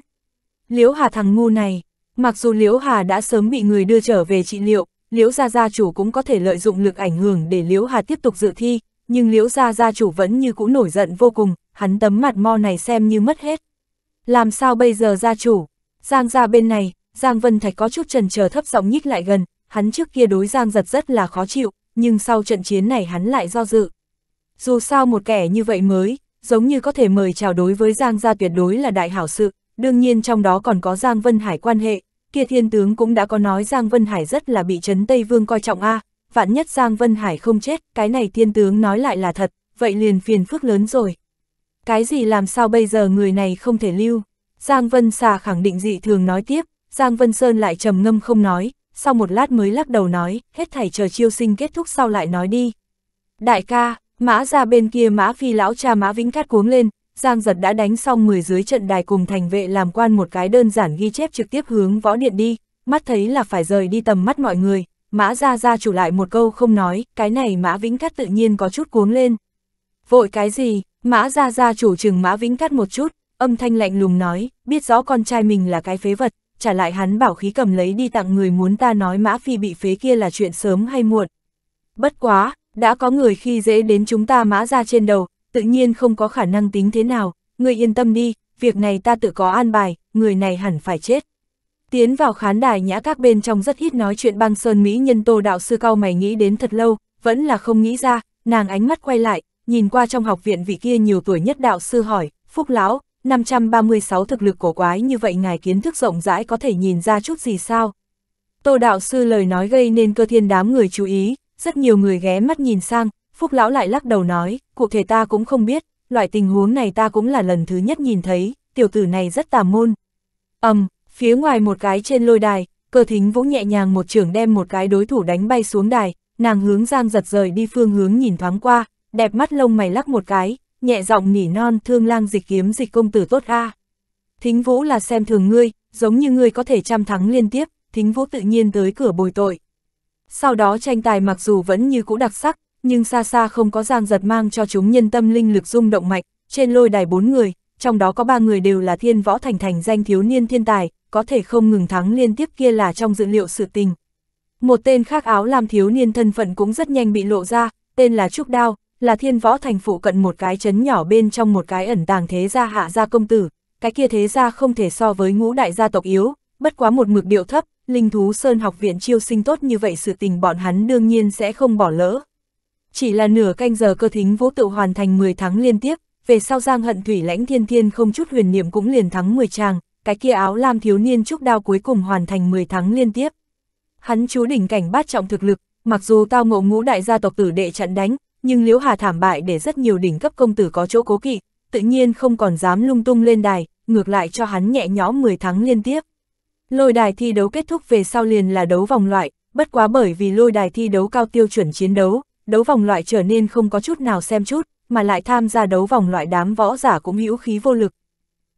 Liễu Hà thằng ngu này, mặc dù Liễu Hà đã sớm bị người đưa trở về trị liệu, Liễu Gia Gia chủ cũng có thể lợi dụng lực ảnh hưởng để Liễu Hà tiếp tục dự thi, nhưng Liễu Gia Gia chủ vẫn như cũ nổi giận vô cùng, hắn tấm mặt mo này xem như mất hết. Làm sao bây giờ gia chủ? Giang ra bên này, Giang Vân Thạch có chút trần chờ thấp giọng nhích lại gần, hắn trước kia đối Giang giật rất là khó chịu, nhưng sau trận chiến này hắn lại do dự. Dù sao một kẻ như vậy mới, giống như có thể mời chào đối với Giang gia tuyệt đối là đại hảo sự, đương nhiên trong đó còn có Giang Vân Hải quan hệ, kia thiên tướng cũng đã có nói Giang Vân Hải rất là bị Trấn Tây Vương coi trọng a vạn nhất Giang Vân Hải không chết, cái này thiên tướng nói lại là thật, vậy liền phiền phức lớn rồi cái gì làm sao bây giờ người này không thể lưu. Giang Vân Xà khẳng định dị thường nói tiếp, Giang Vân Sơn lại trầm ngâm không nói, sau một lát mới lắc đầu nói, hết thảy chờ chiêu sinh kết thúc sau lại nói đi. Đại ca, mã ra bên kia mã phi lão cha mã vĩnh cát cuống lên, Giang giật đã đánh xong 10 dưới trận đài cùng thành vệ làm quan một cái đơn giản ghi chép trực tiếp hướng võ điện đi, mắt thấy là phải rời đi tầm mắt mọi người, mã ra ra chủ lại một câu không nói, cái này mã vĩnh cát tự nhiên có chút cuống lên. Vội cái gì, Mã ra ra chủ trừng Mã Vĩnh cắt một chút, âm thanh lạnh lùng nói, biết rõ con trai mình là cái phế vật, trả lại hắn bảo khí cầm lấy đi tặng người muốn ta nói Mã Phi bị phế kia là chuyện sớm hay muộn. Bất quá, đã có người khi dễ đến chúng ta Mã ra trên đầu, tự nhiên không có khả năng tính thế nào, người yên tâm đi, việc này ta tự có an bài, người này hẳn phải chết. Tiến vào khán đài nhã các bên trong rất ít nói chuyện băng sơn Mỹ nhân tô đạo sư cao mày nghĩ đến thật lâu, vẫn là không nghĩ ra, nàng ánh mắt quay lại, nhìn qua trong học viện vị kia nhiều tuổi nhất đạo sư hỏi, Phúc Lão, 536 thực lực cổ quái như vậy ngài kiến thức rộng rãi có thể nhìn ra chút gì sao? Tô đạo sư lời nói gây nên cơ thiên đám người chú ý, rất nhiều người ghé mắt nhìn sang, Phúc Lão lại lắc đầu nói, cụ thể ta cũng không biết, loại tình huống này ta cũng là lần thứ nhất nhìn thấy, tiểu tử này rất tà môn. ầm, um, phía ngoài một cái trên lôi đài, cơ thính vũ nhẹ nhàng một trưởng đem một cái đối thủ đánh bay xuống đài, nàng hướng giang giật rời đi phương hướng nhìn thoáng qua, đẹp mắt lông mày lắc một cái, nhẹ giọng nỉ non thương lang dịch kiếm dịch công tử tốt a. À. Thính vũ là xem thường ngươi, giống như ngươi có thể trăm thắng liên tiếp, thính vũ tự nhiên tới cửa bồi tội. Sau đó tranh tài mặc dù vẫn như cũ đặc sắc, nhưng xa xa không có giang giật mang cho chúng nhân tâm linh lực rung động mạnh, trên lôi đài bốn người, trong đó có ba người đều là thiên võ thành thành danh thiếu niên thiên tài, có thể không ngừng thắng liên tiếp kia là trong dự liệu sự tình. Một tên khác áo làm thiếu niên thân phận cũng rất nhanh bị lộ ra, tên là Trúc Đao, là thiên võ thành phụ cận một cái chấn nhỏ bên trong một cái ẩn tàng thế gia hạ gia công tử, cái kia thế gia không thể so với ngũ đại gia tộc yếu, bất quá một mực điệu thấp, linh thú sơn học viện chiêu sinh tốt như vậy sự tình bọn hắn đương nhiên sẽ không bỏ lỡ. Chỉ là nửa canh giờ cơ thính vũ tự hoàn thành 10 tháng liên tiếp, về sau giang hận thủy lãnh thiên thiên không chút huyền niệm cũng liền thắng 10 tràng, cái kia áo lam thiếu niên trúc đao cuối cùng hoàn thành 10 tháng liên tiếp. Hắn chú đỉnh cảnh bát trọng thực lực, mặc dù tao ngộ ngũ đại gia tộc tử đệ chặn đánh, nhưng Liễu Hà thảm bại để rất nhiều đỉnh cấp công tử có chỗ cố kỵ, tự nhiên không còn dám lung tung lên đài, ngược lại cho hắn nhẹ nhõm 10 thắng liên tiếp. Lôi đài thi đấu kết thúc về sau liền là đấu vòng loại, bất quá bởi vì lôi đài thi đấu cao tiêu chuẩn chiến đấu, đấu vòng loại trở nên không có chút nào xem chút, mà lại tham gia đấu vòng loại đám võ giả cũng hữu khí vô lực.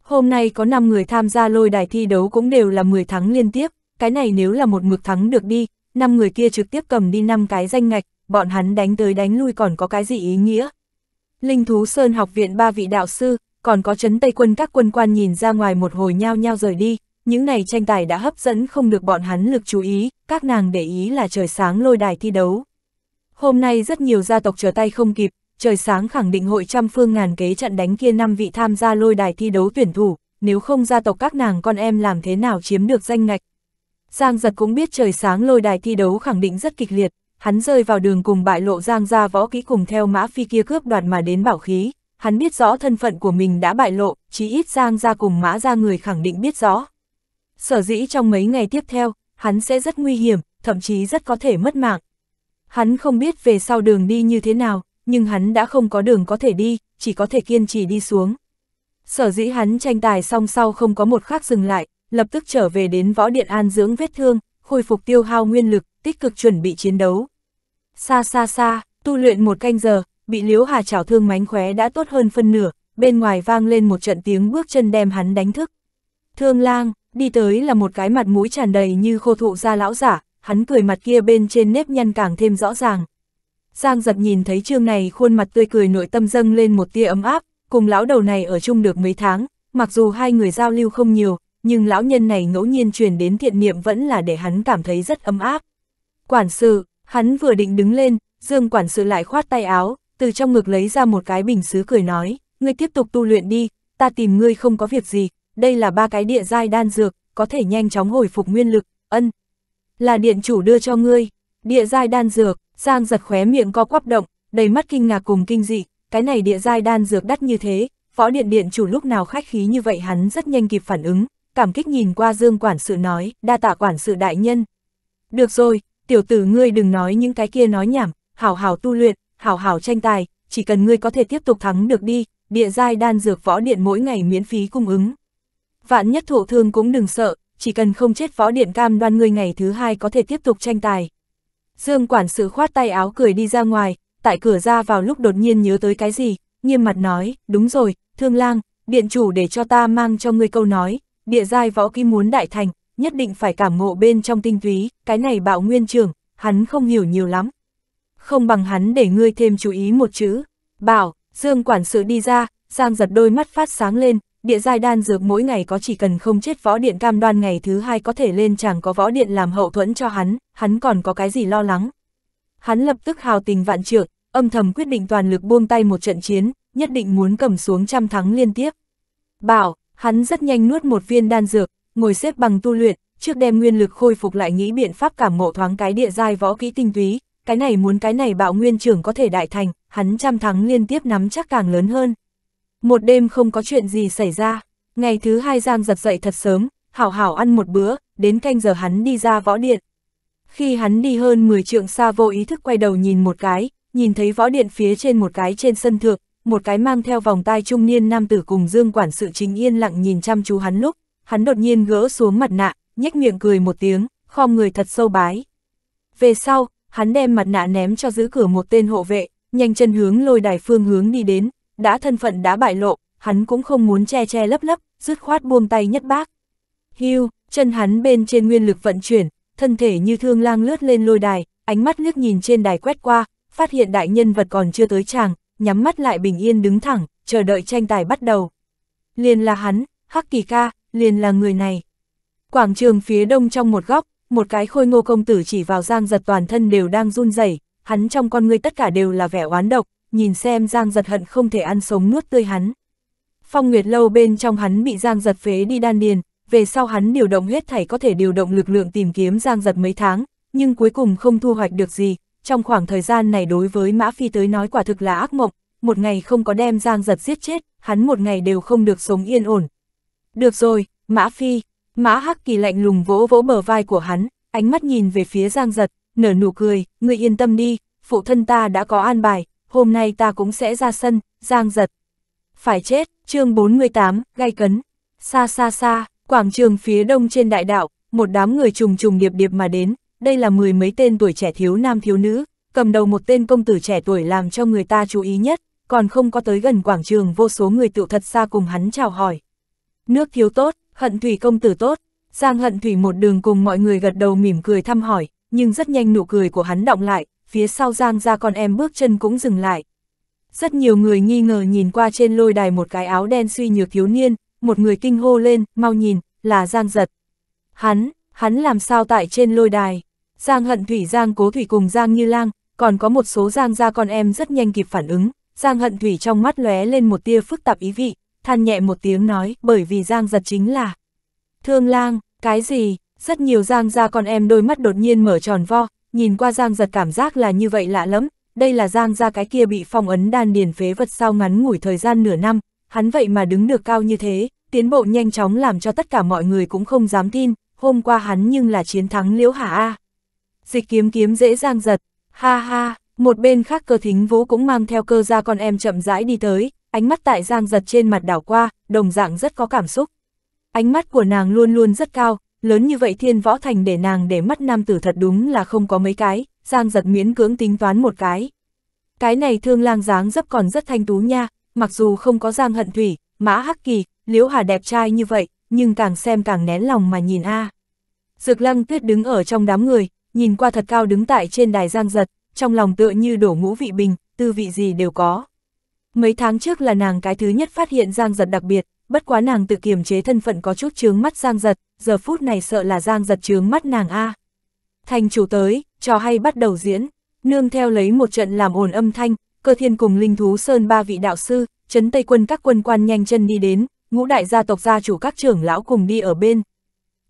Hôm nay có 5 người tham gia lôi đài thi đấu cũng đều là 10 thắng liên tiếp, cái này nếu là một mực thắng được đi, 5 người kia trực tiếp cầm đi 5 cái danh ngạch, bọn hắn đánh tới đánh lui còn có cái gì ý nghĩa. Linh Thú Sơn học viện ba vị đạo sư, còn có chấn Tây quân các quân quan nhìn ra ngoài một hồi nhao nhao rời đi, những này tranh tài đã hấp dẫn không được bọn hắn lực chú ý, các nàng để ý là trời sáng lôi đài thi đấu. Hôm nay rất nhiều gia tộc trở tay không kịp, trời sáng khẳng định hội trăm phương ngàn kế trận đánh kia năm vị tham gia lôi đài thi đấu tuyển thủ, nếu không gia tộc các nàng con em làm thế nào chiếm được danh ngạch. Giang giật cũng biết trời sáng lôi đài thi đấu khẳng định rất kịch liệt, hắn rơi vào đường cùng bại lộ giang gia võ kỹ cùng theo mã phi kia cướp đoạt mà đến bảo khí, hắn biết rõ thân phận của mình đã bại lộ, chỉ ít giang gia cùng mã gia người khẳng định biết rõ. Sở dĩ trong mấy ngày tiếp theo, hắn sẽ rất nguy hiểm, thậm chí rất có thể mất mạng. Hắn không biết về sau đường đi như thế nào, nhưng hắn đã không có đường có thể đi, chỉ có thể kiên trì đi xuống. Sở dĩ hắn tranh tài song sau không có một khắc dừng lại, lập tức trở về đến võ điện an dưỡng vết thương, khôi phục tiêu hao nguyên lực, tích cực chuẩn bị chiến đấu. Xa xa xa, tu luyện một canh giờ, bị Liễu Hà chảo thương mánh khóe đã tốt hơn phân nửa, bên ngoài vang lên một trận tiếng bước chân đem hắn đánh thức. Thương lang, đi tới là một cái mặt mũi tràn đầy như khô thụ ra lão giả, hắn cười mặt kia bên trên nếp nhăn càng thêm rõ ràng. Giang giật nhìn thấy trương này khuôn mặt tươi cười nội tâm dâng lên một tia ấm áp, cùng lão đầu này ở chung được mấy tháng, mặc dù hai người giao lưu không nhiều, nhưng lão nhân này ngẫu nhiên truyền đến thiện niệm vẫn là để hắn cảm thấy rất ấm áp. Quản sự, hắn vừa định đứng lên, Dương quản sự lại khoát tay áo, từ trong ngực lấy ra một cái bình xứ cười nói, ngươi tiếp tục tu luyện đi, ta tìm ngươi không có việc gì, đây là ba cái địa giai đan dược, có thể nhanh chóng hồi phục nguyên lực, ân. Là điện chủ đưa cho ngươi, địa giai đan dược, Giang giật khóe miệng co quắp động, đầy mắt kinh ngạc cùng kinh dị, cái này địa giai đan dược đắt như thế, võ điện điện chủ lúc nào khách khí như vậy hắn rất nhanh kịp phản ứng, cảm kích nhìn qua Dương quản sự nói, đa tạ quản sự đại nhân. Được rồi, tiểu tử ngươi đừng nói những cái kia nói nhảm, hảo hảo tu luyện, hảo hảo tranh tài, chỉ cần ngươi có thể tiếp tục thắng được đi, địa giai đan dược võ điện mỗi ngày miễn phí cung ứng. Vạn nhất thổ thương cũng đừng sợ, chỉ cần không chết võ điện cam đoan ngươi ngày thứ hai có thể tiếp tục tranh tài. Dương quản sự khoát tay áo cười đi ra ngoài, tại cửa ra vào lúc đột nhiên nhớ tới cái gì, nghiêm mặt nói, đúng rồi, thương lang, điện chủ để cho ta mang cho ngươi câu nói, địa giai võ kỹ muốn đại thành, nhất định phải cảm ngộ bên trong tinh túy, cái này bạo nguyên trường, hắn không hiểu nhiều lắm. Không bằng hắn để ngươi thêm chú ý một chữ, bảo, dương quản sự đi ra, giang giật đôi mắt phát sáng lên, địa giai đan dược mỗi ngày có chỉ cần không chết võ điện cam đoan ngày thứ hai có thể lên chẳng có võ điện làm hậu thuẫn cho hắn, hắn còn có cái gì lo lắng. Hắn lập tức hào tình vạn trượng, âm thầm quyết định toàn lực buông tay một trận chiến, nhất định muốn cầm xuống trăm thắng liên tiếp. Bảo, hắn rất nhanh nuốt một viên đan dược, ngồi xếp bằng tu luyện, trước đem nguyên lực khôi phục lại nghĩ biện pháp cảm ngộ thoáng cái địa giai võ kỹ tinh túy, cái này muốn cái này bạo nguyên trưởng có thể đại thành, hắn trăm thắng liên tiếp nắm chắc càng lớn hơn. Một đêm không có chuyện gì xảy ra, ngày thứ hai Giang giật dậy thật sớm, hảo hảo ăn một bữa, đến canh giờ hắn đi ra võ điện. Khi hắn đi hơn 10 trượng xa vô ý thức quay đầu nhìn một cái, nhìn thấy võ điện phía trên một cái trên sân thượng, một cái mang theo vòng tai trung niên nam tử cùng dương quản sự chính yên lặng nhìn chăm chú hắn lúc, hắn đột nhiên gỡ xuống mặt nạ, nhếch miệng cười một tiếng, khom người thật sâu bái. Về sau, hắn đem mặt nạ ném cho giữ cửa một tên hộ vệ, nhanh chân hướng lôi đài phương hướng đi đến, đã thân phận đã bại lộ, hắn cũng không muốn che che lấp lấp, dứt khoát buông tay nhất bác. Hưu, chân hắn bên trên nguyên lực vận chuyển, thân thể như thương lang lướt lên lôi đài, ánh mắt liếc nhìn trên đài quét qua, phát hiện đại nhân vật còn chưa tới chàng, nhắm mắt lại bình yên đứng thẳng, chờ đợi tranh tài bắt đầu. Liền là hắn, Hắc Kỳ ca, liền là người này. Quảng trường phía đông trong một góc, một cái khôi ngô công tử chỉ vào Giang Giật toàn thân đều đang run rẩy, hắn trong con ngươi tất cả đều là vẻ oán độc, nhìn xem Giang Giật hận không thể ăn sống nuốt tươi hắn. Phong Nguyệt lâu bên trong hắn bị Giang Giật phế đi đan điền, về sau hắn điều động huyết thảy có thể điều động lực lượng tìm kiếm Giang Giật mấy tháng, nhưng cuối cùng không thu hoạch được gì, trong khoảng thời gian này đối với Mã Phi tới nói quả thực là ác mộng, một ngày không có đem Giang Giật giết chết, hắn một ngày đều không được sống yên ổn, được rồi, Mã Phi, Mã Hắc Kỳ lạnh lùng vỗ vỗ bờ vai của hắn, ánh mắt nhìn về phía Giang Giật, nở nụ cười, ngươi yên tâm đi, phụ thân ta đã có an bài, hôm nay ta cũng sẽ ra sân, Giang Giật. Phải chết, chương 48, gai cấn. Xa xa xa, quảng trường phía đông trên đại đạo, một đám người trùng trùng điệp điệp mà đến, đây là mười mấy tên tuổi trẻ thiếu nam thiếu nữ, cầm đầu một tên công tử trẻ tuổi làm cho người ta chú ý nhất, còn không có tới gần quảng trường vô số người tự thật xa cùng hắn chào hỏi. Nước thiếu tốt, hận thủy công tử tốt. Giang hận thủy một đường cùng mọi người gật đầu mỉm cười thăm hỏi, nhưng rất nhanh nụ cười của hắn động lại, phía sau Giang ra con em bước chân cũng dừng lại. Rất nhiều người nghi ngờ nhìn qua trên lôi đài một cái áo đen suy nhược thiếu niên, một người kinh hô lên, mau nhìn, là Giang giật. Hắn, hắn làm sao tại trên lôi đài? Giang hận thủy Giang cố thủy cùng Giang như lang, còn có một số Giang ra con em rất nhanh kịp phản ứng, Giang hận thủy trong mắt lóe lên một tia phức tạp ý vị, than nhẹ một tiếng nói, bởi vì Giang giật chính là Thương lang, cái gì, rất nhiều Giang ra con em đôi mắt đột nhiên mở tròn vo, nhìn qua Giang giật cảm giác là như vậy lạ lắm, đây là Giang ra cái kia bị phong ấn đan điền phế vật sau ngắn ngủi thời gian nửa năm, hắn vậy mà đứng được cao như thế, tiến bộ nhanh chóng làm cho tất cả mọi người cũng không dám tin, hôm qua hắn nhưng là chiến thắng liễu hạ A. Dịch kiếm kiếm dễ Giang giật, ha ha, một bên khác cơ thính vũ cũng mang theo cơ ra con em chậm rãi đi tới, Ánh mắt tại Giang giật trên mặt đảo qua, đồng dạng rất có cảm xúc. Ánh mắt của nàng luôn luôn rất cao, lớn như vậy thiên võ thành để nàng để mắt nam tử thật đúng là không có mấy cái, Giang giật miễn cưỡng tính toán một cái. Cái này thương lang dáng dấp còn rất thanh tú nha, mặc dù không có Giang hận thủy, mã hắc kỳ, liễu hà đẹp trai như vậy, nhưng càng xem càng nén lòng mà nhìn a. Dược lăng tuyết đứng ở trong đám người, nhìn qua thật cao đứng tại trên đài Giang giật, trong lòng tựa như đổ ngũ vị bình, tư vị gì đều có. Mấy tháng trước là nàng cái thứ nhất phát hiện Giang Giật đặc biệt, bất quá nàng tự kiềm chế thân phận có chút chướng mắt Giang Giật, giờ phút này sợ là Giang Giật chướng mắt nàng a. Thành chủ tới, trò hay bắt đầu diễn, nương theo lấy một trận làm ồn âm thanh, cơ thiên cùng linh thú sơn ba vị đạo sư, chấn tây quân các quân quan nhanh chân đi đến, ngũ đại gia tộc gia chủ các trưởng lão cùng đi ở bên.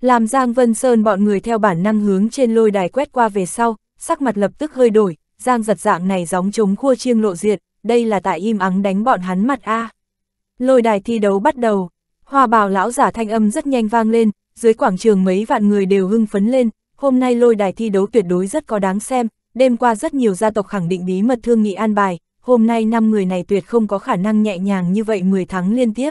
Làm Giang Vân Sơn bọn người theo bản năng hướng trên lôi đài quét qua về sau, sắc mặt lập tức hơi đổi, Giang giật dạng này gióng trống khua chiêng lộ diệt đây là tại im ắng đánh bọn hắn mặt a. Lôi đài thi đấu bắt đầu, hòa bào lão giả thanh âm rất nhanh vang lên, dưới quảng trường mấy vạn người đều hưng phấn lên, hôm nay lôi đài thi đấu tuyệt đối rất có đáng xem, đêm qua rất nhiều gia tộc khẳng định bí mật thương nghị an bài, hôm nay năm người này tuyệt không có khả năng nhẹ nhàng như vậy 10 thắng liên tiếp.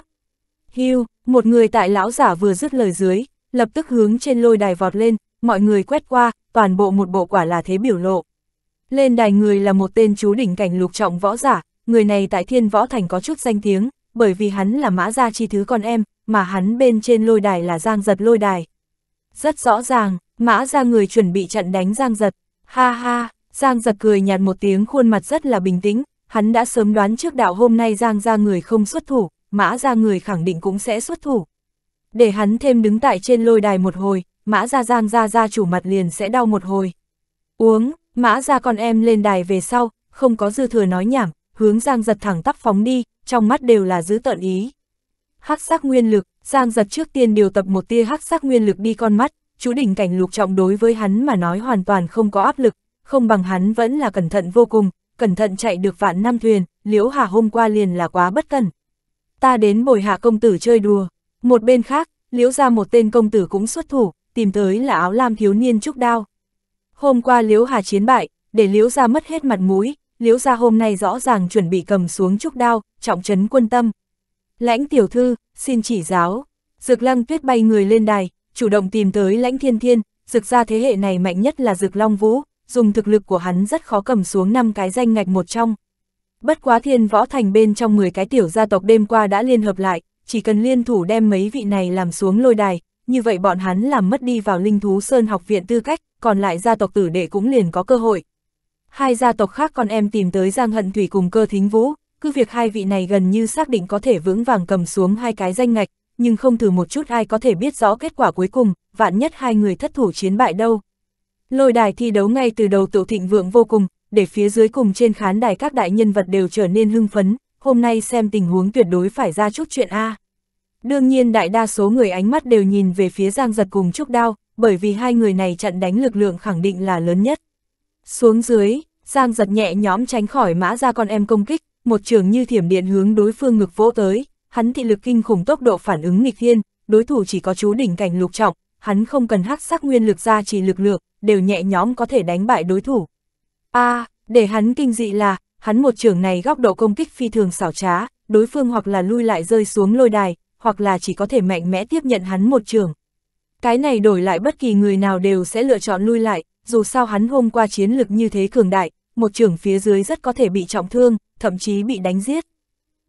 Hưu, một người tại lão giả vừa dứt lời dưới, lập tức hướng trên lôi đài vọt lên, mọi người quét qua, toàn bộ một bộ quả là thế biểu lộ. Lên đài người là một tên chú đỉnh cảnh lục trọng võ giả, người này tại thiên võ thành có chút danh tiếng, bởi vì hắn là mã gia chi thứ con em, mà hắn bên trên lôi đài là giang giật lôi đài. Rất rõ ràng, mã gia người chuẩn bị chặn đánh giang giật. Ha ha, giang giật cười nhạt một tiếng khuôn mặt rất là bình tĩnh, hắn đã sớm đoán trước đạo hôm nay giang gia người không xuất thủ, mã gia người khẳng định cũng sẽ xuất thủ. Để hắn thêm đứng tại trên lôi đài một hồi, mã gia giang gia gia chủ mặt liền sẽ đau một hồi. Uống, Mã ra con em lên đài về sau, không có dư thừa nói nhảm, hướng Giang giật thẳng tắp phóng đi, trong mắt đều là giữ tận ý. Hắc sắc nguyên lực, Giang giật trước tiên điều tập một tia hắc sắc nguyên lực đi con mắt, chú đỉnh cảnh lục trọng đối với hắn mà nói hoàn toàn không có áp lực, không bằng hắn vẫn là cẩn thận vô cùng, cẩn thận chạy được vạn năm thuyền, liễu hà hôm qua liền là quá bất cẩn. Ta đến bồi hạ công tử chơi đùa, một bên khác, liễu ra một tên công tử cũng xuất thủ, tìm tới là áo lam thiếu niên trúc đao. Hôm qua Liễu Hà chiến bại, để Liễu ra mất hết mặt mũi, Liễu ra hôm nay rõ ràng chuẩn bị cầm xuống trúc đao, trọng trấn quân tâm. Lãnh tiểu thư, xin chỉ giáo. Dược lăng tuyết bay người lên đài, chủ động tìm tới lãnh thiên thiên, dược ra thế hệ này mạnh nhất là dược long vũ, dùng thực lực của hắn rất khó cầm xuống năm cái danh ngạch một trong. Bất quá thiên võ thành bên trong 10 cái tiểu gia tộc đêm qua đã liên hợp lại, chỉ cần liên thủ đem mấy vị này làm xuống lôi đài, như vậy bọn hắn làm mất đi vào linh thú sơn học viện tư cách, còn lại gia tộc tử đệ cũng liền có cơ hội. Hai gia tộc khác con em tìm tới Giang Hận Thủy cùng cơ thính vũ, cứ việc hai vị này gần như xác định có thể vững vàng cầm xuống hai cái danh ngạch, nhưng không thử một chút ai có thể biết rõ kết quả cuối cùng, vạn nhất hai người thất thủ chiến bại đâu. Lôi đài thi đấu ngay từ đầu tựu thịnh vượng vô cùng, để phía dưới cùng trên khán đài các đại nhân vật đều trở nên hưng phấn, hôm nay xem tình huống tuyệt đối phải ra chút chuyện A. Đương nhiên đại đa số người ánh mắt đều nhìn về phía Giang Giật cùng Trúc Đao, bởi vì hai người này trận đánh lực lượng khẳng định là lớn nhất. Xuống dưới, Giang giật nhẹ nhóm tránh khỏi mã ra con em công kích, một trường như thiểm điện hướng đối phương ngực vỗ tới, hắn thị lực kinh khủng tốc độ phản ứng nghịch thiên, đối thủ chỉ có chú đỉnh cảnh lục trọng, hắn không cần hắc sắc nguyên lực ra chỉ lực lượng, đều nhẹ nhóm có thể đánh bại đối thủ. A, à, để hắn kinh dị là, hắn một trường này góc độ công kích phi thường xảo trá, đối phương hoặc là lui lại rơi xuống lôi đài, hoặc là chỉ có thể mạnh mẽ tiếp nhận hắn một trường. Cái này đổi lại bất kỳ người nào đều sẽ lựa chọn lui lại, dù sao hắn hôm qua chiến lực như thế cường đại, một trưởng phía dưới rất có thể bị trọng thương, thậm chí bị đánh giết.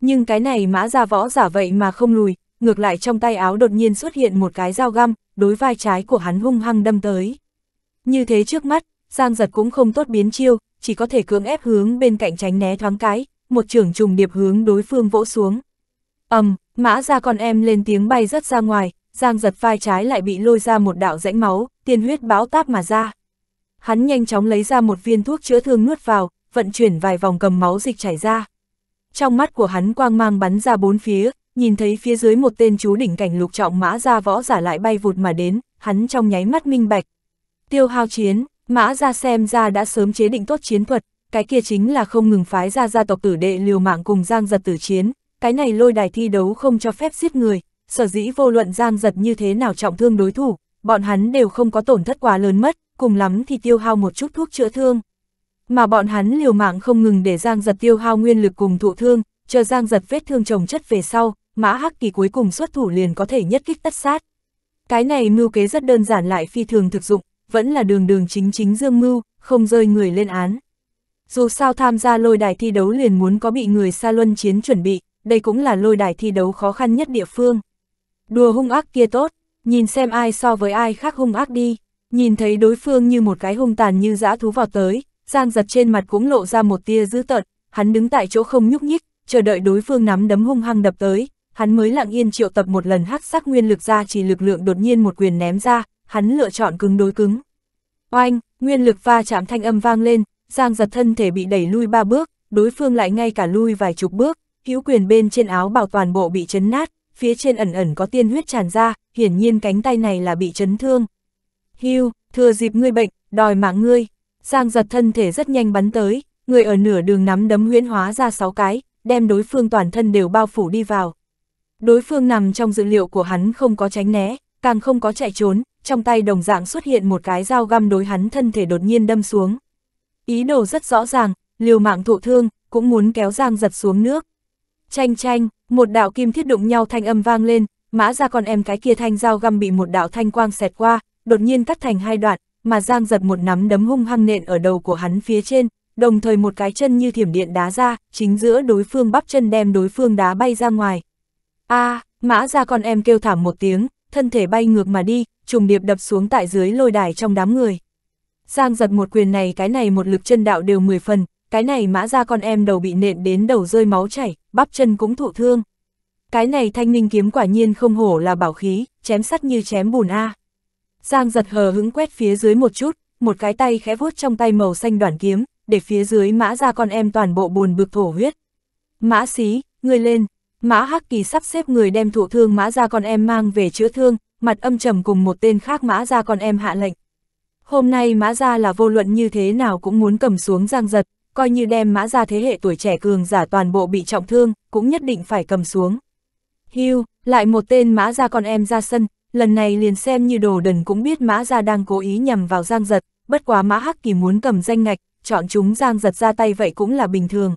Nhưng cái này mã ra võ giả vậy mà không lùi, ngược lại trong tay áo đột nhiên xuất hiện một cái dao găm, đối vai trái của hắn hung hăng đâm tới. Như thế trước mắt, Giang giật cũng không tốt biến chiêu, chỉ có thể cưỡng ép hướng bên cạnh tránh né thoáng cái, một trưởng trùng điệp hướng đối phương vỗ xuống. ầm, mã ra con em lên tiếng bay rất ra ngoài, Giang giật vai trái lại bị lôi ra một đạo rãnh máu, tiên huyết báo táp mà ra. Hắn nhanh chóng lấy ra một viên thuốc chữa thương nuốt vào, vận chuyển vài vòng cầm máu dịch chảy ra. Trong mắt của hắn quang mang bắn ra bốn phía, nhìn thấy phía dưới một tên chú đỉnh cảnh lục trọng mã ra võ giả lại bay vụt mà đến, hắn trong nháy mắt minh bạch. Tiêu hao chiến, mã ra xem ra đã sớm chế định tốt chiến thuật, cái kia chính là không ngừng phái ra gia tộc tử đệ liều mạng cùng giang giật tử chiến, cái này lôi đài thi đấu không cho phép giết người, sở dĩ vô luận Giang giật như thế nào trọng thương đối thủ, bọn hắn đều không có tổn thất quá lớn mất, cùng lắm thì tiêu hao một chút thuốc chữa thương. Mà bọn hắn liều mạng không ngừng để Giang giật tiêu hao nguyên lực cùng thụ thương, chờ Giang giật vết thương chồng chất về sau, mã hắc kỳ cuối cùng xuất thủ liền có thể nhất kích tất sát. Cái này mưu kế rất đơn giản lại phi thường thực dụng, vẫn là đường đường chính chính dương mưu, không rơi người lên án. Dù sao tham gia lôi đài thi đấu liền muốn có bị người xa luân chiến chuẩn bị, đây cũng là lôi đài thi đấu khó khăn nhất địa phương. Đùa hung ác kia tốt, nhìn xem ai so với ai khác hung ác đi. Nhìn thấy đối phương như một cái hung tàn như dã thú vào tới, Giang giật trên mặt cũng lộ ra một tia dữ tợn, hắn đứng tại chỗ không nhúc nhích, chờ đợi đối phương nắm đấm hung hăng đập tới, hắn mới lặng yên triệu tập một lần hắc sắc nguyên lực ra chỉ lực lượng đột nhiên một quyền ném ra, hắn lựa chọn cứng đối cứng. Oanh, nguyên lực va chạm thanh âm vang lên, Giang giật thân thể bị đẩy lui ba bước, đối phương lại ngay cả lui vài chục bước, hữu quyền bên trên áo bảo toàn bộ bị chấn nát, phía trên ẩn ẩn có tiên huyết tràn ra, hiển nhiên cánh tay này là bị chấn thương. Hưu, thừa dịp ngươi bệnh, đòi mạng ngươi. Giang giật thân thể rất nhanh bắn tới, người ở nửa đường nắm đấm huyễn hóa ra sáu cái, đem đối phương toàn thân đều bao phủ đi vào. Đối phương nằm trong dự liệu của hắn không có tránh né, càng không có chạy trốn, trong tay đồng dạng xuất hiện một cái dao găm đối hắn thân thể đột nhiên đâm xuống. Ý đồ rất rõ ràng, liều mạng thụ thương, cũng muốn kéo Giang giật xuống nước. Chanh chanh, một đạo kim thiết đụng nhau thanh âm vang lên, mã ra con em cái kia thanh dao găm bị một đạo thanh quang xẹt qua, đột nhiên cắt thành hai đoạn, mà Giang giật một nắm đấm hung hăng nện ở đầu của hắn phía trên, đồng thời một cái chân như thiểm điện đá ra, chính giữa đối phương bắp chân đem đối phương đá bay ra ngoài. a mã ra con em kêu thảm một tiếng, thân thể bay ngược mà đi, trùng điệp đập xuống tại dưới lôi đài trong đám người. Giang giật một quyền này cái này một lực chân đạo đều 10 phần, cái này mã ra con em đầu bị nện đến đầu rơi máu chảy, bắp chân cũng thụ thương. Cái này thanh ninh kiếm quả nhiên không hổ là bảo khí, chém sắt như chém bùn A. Giang giật hờ hứng quét phía dưới một chút, một cái tay khẽ vuốt trong tay màu xanh đoàn kiếm, để phía dưới mã ra con em toàn bộ buồn bực thổ huyết. Mã xí, người lên, mã hắc kỳ sắp xếp người đem thụ thương mã ra con em mang về chữa thương, mặt âm trầm cùng một tên khác mã ra con em hạ lệnh. Hôm nay mã ra là vô luận như thế nào cũng muốn cầm xuống giang giật, coi như đem mã ra thế hệ tuổi trẻ cường giả toàn bộ bị trọng thương, cũng nhất định phải cầm xuống. Hưu, lại một tên mã ra con em ra sân, lần này liền xem như đồ đần cũng biết mã ra đang cố ý nhằm vào giang giật, bất quá mã hắc kỳ muốn cầm danh ngạch, chọn chúng giang giật ra tay vậy cũng là bình thường.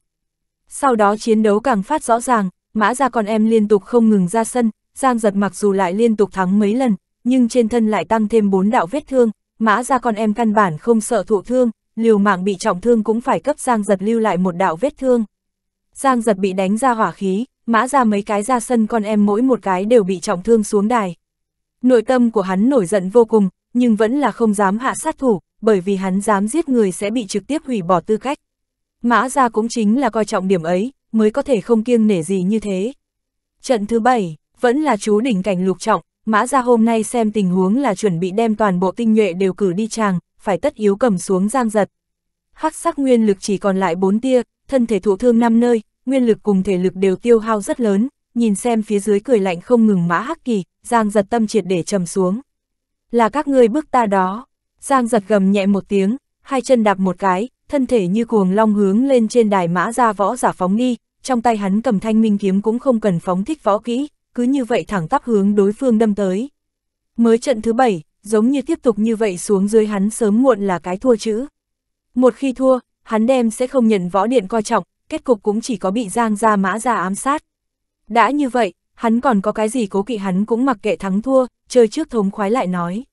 Sau đó chiến đấu càng phát rõ ràng, mã ra con em liên tục không ngừng ra sân, giang giật mặc dù lại liên tục thắng mấy lần, nhưng trên thân lại tăng thêm bốn đạo vết thương, mã ra con em căn bản không sợ thụ thương, liều mạng bị trọng thương cũng phải cấp Giang Giật lưu lại một đạo vết thương. Giang Giật bị đánh ra hỏa khí, mã ra mấy cái ra sân con em mỗi một cái đều bị trọng thương xuống đài. Nội tâm của hắn nổi giận vô cùng, nhưng vẫn là không dám hạ sát thủ, bởi vì hắn dám giết người sẽ bị trực tiếp hủy bỏ tư cách. Mã ra cũng chính là coi trọng điểm ấy, mới có thể không kiêng nể gì như thế. Trận thứ bảy vẫn là chú đỉnh cảnh lục trọng, mã ra hôm nay xem tình huống là chuẩn bị đem toàn bộ tinh nhuệ đều cử đi chàng, phải tất yếu cầm xuống Giang Giật. Hắc sắc nguyên lực chỉ còn lại 4 tia, thân thể thụ thương năm nơi, nguyên lực cùng thể lực đều tiêu hao rất lớn, nhìn xem phía dưới cười lạnh không ngừng mã hắc kỳ, Giang Giật tâm triệt để trầm xuống. Là các ngươi bước ta đó. Giang Giật gầm nhẹ một tiếng, hai chân đạp một cái, thân thể như cuồng long hướng lên trên đài mã ra võ giả phóng đi, trong tay hắn cầm thanh minh kiếm cũng không cần phóng thích võ kỹ, cứ như vậy thẳng tắp hướng đối phương đâm tới. Mới trận thứ bảy, giống như tiếp tục như vậy xuống dưới hắn sớm muộn là cái thua chữ. Một khi thua, hắn đem sẽ không nhận võ điện coi trọng, kết cục cũng chỉ có bị giang ra mã ra ám sát. Đã như vậy, hắn còn có cái gì cố kỵ hắn cũng mặc kệ thắng thua, chơi trước thống khoái lại nói.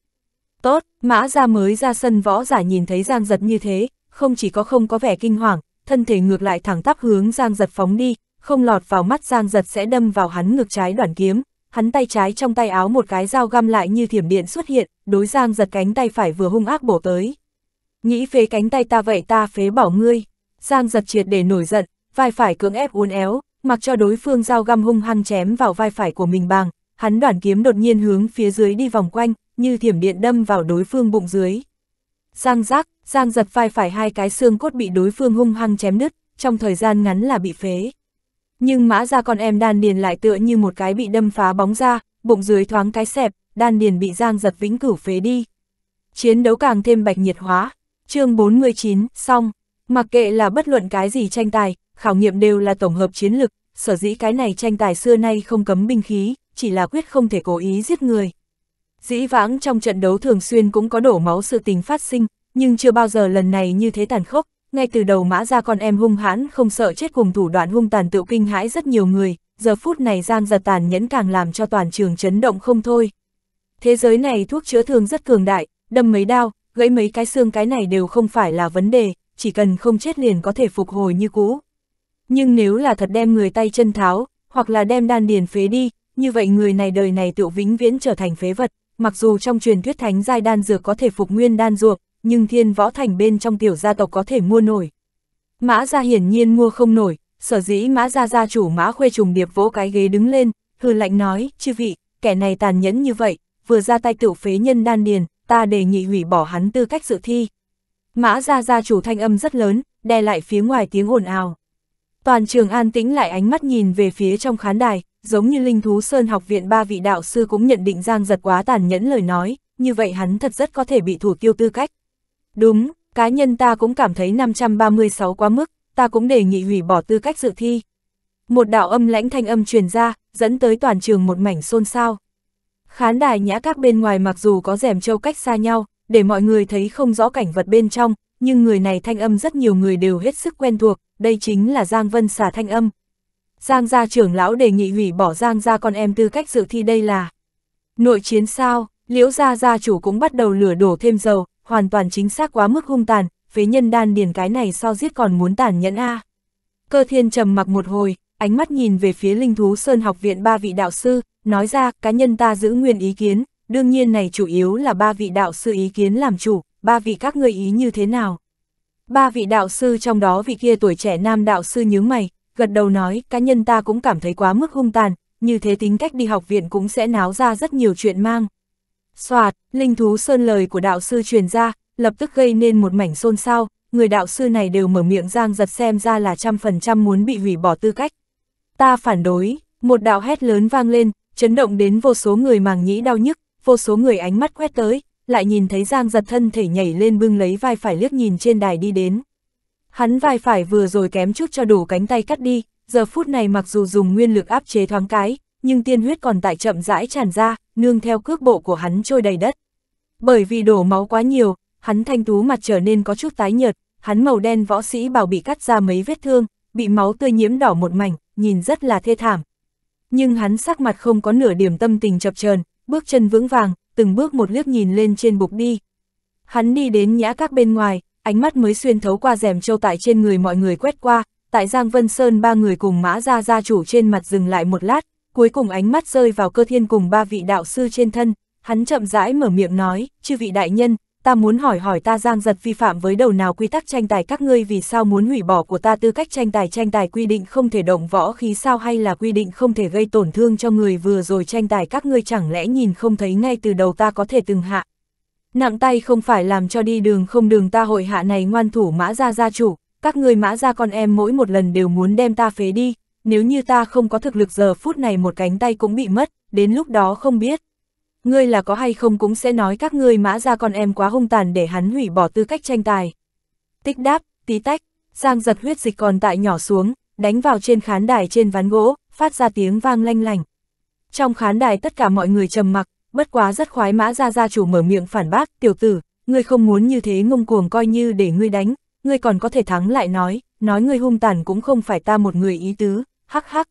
Tốt, mã ra mới ra sân võ giả nhìn thấy giang giật như thế, không chỉ có không có vẻ kinh hoàng, thân thể ngược lại thẳng tắp hướng giang giật phóng đi, không lọt vào mắt giang giật sẽ đâm vào hắn ngược trái đoạn kiếm, hắn tay trái trong tay áo một cái dao găm lại như thiểm điện xuất hiện, đối giang giật cánh tay phải vừa hung ác bổ tới. Nghĩ phế cánh tay ta vậy ta phế bảo ngươi. Giang giật triệt để nổi giận, vai phải cưỡng ép uốn éo, mặc cho đối phương dao găm hung hăng chém vào vai phải của mình bằng, hắn đoàn kiếm đột nhiên hướng phía dưới đi vòng quanh, như thiểm điện đâm vào đối phương bụng dưới. Giang giác, giang giật vai phải hai cái xương cốt bị đối phương hung hăng chém đứt, trong thời gian ngắn là bị phế. Nhưng mã ra con em đan điền lại tựa như một cái bị đâm phá bóng ra, bụng dưới thoáng cái xẹp, đan điền bị giang giật vĩnh cửu phế đi. Chiến đấu càng thêm bạch nhiệt hóa. chương 49, xong. Mặc kệ là bất luận cái gì tranh tài, khảo nghiệm đều là tổng hợp chiến lực, sở dĩ cái này tranh tài xưa nay không cấm binh khí, chỉ là quyết không thể cố ý giết người. Dĩ vãng trong trận đấu thường xuyên cũng có đổ máu sự tình phát sinh, nhưng chưa bao giờ lần này như thế tàn khốc, ngay từ đầu mã ra con em hung hãn không sợ chết cùng thủ đoạn hung tàn tự kinh hãi rất nhiều người, giờ phút này gian giật tàn nhẫn càng làm cho toàn trường chấn động không thôi. Thế giới này thuốc chữa thương rất cường đại, đâm mấy đao, gãy mấy cái xương cái này đều không phải là vấn đề, chỉ cần không chết liền có thể phục hồi như cũ. Nhưng nếu là thật đem người tay chân tháo, hoặc là đem đan điền phế đi, như vậy người này đời này tự vĩnh viễn trở thành phế vật, mặc dù trong truyền thuyết thánh giai đan dược có thể phục nguyên đan ruột nhưng thiên võ thành bên trong tiểu gia tộc có thể mua nổi. Mã gia hiển nhiên mua không nổi, sở dĩ mã gia gia chủ mã khuê trùng điệp vỗ cái ghế đứng lên, hư lạnh nói, chư vị, kẻ này tàn nhẫn như vậy, vừa ra tay tiểu phế nhân đan điền, ta đề nghị hủy bỏ hắn tư cách dự thi. Mã gia gia chủ thanh âm rất lớn, đe lại phía ngoài tiếng ồn ào. Toàn trường an tĩnh lại ánh mắt nhìn về phía trong khán đài, giống như linh thú sơn học viện ba vị đạo sư cũng nhận định giang giật quá tàn nhẫn lời nói, như vậy hắn thật rất có thể bị thủ tiêu tư cách. Đúng, cá nhân ta cũng cảm thấy 536 quá mức, ta cũng đề nghị hủy bỏ tư cách dự thi. Một đạo âm lãnh thanh âm truyền ra, dẫn tới toàn trường một mảnh xôn xao. Khán đài nhã các bên ngoài mặc dù có rèm châu cách xa nhau, để mọi người thấy không rõ cảnh vật bên trong, nhưng người này thanh âm rất nhiều người đều hết sức quen thuộc, đây chính là Giang Vân xả thanh âm. Giang gia trưởng lão đề nghị hủy bỏ Giang gia con em tư cách dự thi đây là nội chiến sao, liễu gia gia chủ cũng bắt đầu lửa đổ thêm dầu, hoàn toàn chính xác quá mức hung tàn, phế nhân đan điền cái này so giết còn muốn tàn nhẫn a. À. Cơ thiên trầm mặc một hồi, ánh mắt nhìn về phía linh thú sơn học viện ba vị đạo sư, nói ra cá nhân ta giữ nguyên ý kiến, đương nhiên này chủ yếu là ba vị đạo sư ý kiến làm chủ, ba vị các ngươi ý như thế nào. Ba vị đạo sư trong đó vị kia tuổi trẻ nam đạo sư nhướng mày, gật đầu nói cá nhân ta cũng cảm thấy quá mức hung tàn, như thế tính cách đi học viện cũng sẽ náo ra rất nhiều chuyện mang, Soạt, linh thú sơn lời của đạo sư truyền ra, lập tức gây nên một mảnh xôn xao, người đạo sư này đều mở miệng giang giật xem ra là trăm phần trăm muốn bị hủy bỏ tư cách. Ta phản đối, một đạo hét lớn vang lên, chấn động đến vô số người màng nhĩ đau nhức, vô số người ánh mắt quét tới, lại nhìn thấy giang giật thân thể nhảy lên bưng lấy vai phải liếc nhìn trên đài đi đến. Hắn vai phải vừa rồi kém chút cho đủ cánh tay cắt đi, giờ phút này mặc dù dùng nguyên lực áp chế thoáng cái, nhưng tiên huyết còn tại chậm rãi tràn ra, nương theo cước bộ của hắn trôi đầy đất. Bởi vì đổ máu quá nhiều, hắn thanh tú mặt trở nên có chút tái nhợt, hắn màu đen võ sĩ bảo bị cắt ra mấy vết thương, bị máu tươi nhiễm đỏ một mảnh, nhìn rất là thê thảm. Nhưng hắn sắc mặt không có nửa điểm tâm tình chập chờn, bước chân vững vàng, từng bước một liếc nhìn lên trên bục đi. Hắn đi đến nhã các bên ngoài, ánh mắt mới xuyên thấu qua rèm châu tại trên người mọi người quét qua, tại Giang Vân Sơn ba người cùng mã ra gia chủ trên mặt dừng lại một lát, cuối cùng ánh mắt rơi vào cơ thiên cùng ba vị đạo sư trên thân, hắn chậm rãi mở miệng nói, chư vị đại nhân, ta muốn hỏi hỏi ta giang giật vi phạm với đầu nào quy tắc tranh tài các ngươi vì sao muốn hủy bỏ của ta tư cách tranh tài tranh tài quy định không thể động võ khí sao hay là quy định không thể gây tổn thương cho người vừa rồi tranh tài các ngươi chẳng lẽ nhìn không thấy ngay từ đầu ta có thể từng hạ. Nặng tay không phải làm cho đi đường không đường ta hội hạ này ngoan thủ mã ra gia chủ, các ngươi mã ra con em mỗi một lần đều muốn đem ta phế đi, nếu như ta không có thực lực giờ phút này một cánh tay cũng bị mất, đến lúc đó không biết. Ngươi là có hay không cũng sẽ nói các ngươi mã ra con em quá hung tàn để hắn hủy bỏ tư cách tranh tài. Tích đáp, tí tách, Giang giật huyết dịch còn tại nhỏ xuống, đánh vào trên khán đài trên ván gỗ, phát ra tiếng vang lanh lành. Trong khán đài tất cả mọi người trầm mặc, bất quá rất khoái mã ra gia chủ mở miệng phản bác, tiểu tử, ngươi không muốn như thế ngông cuồng coi như để ngươi đánh, ngươi còn có thể thắng lại nói, nói ngươi hung tàn cũng không phải ta một người ý tứ, hắc hắc.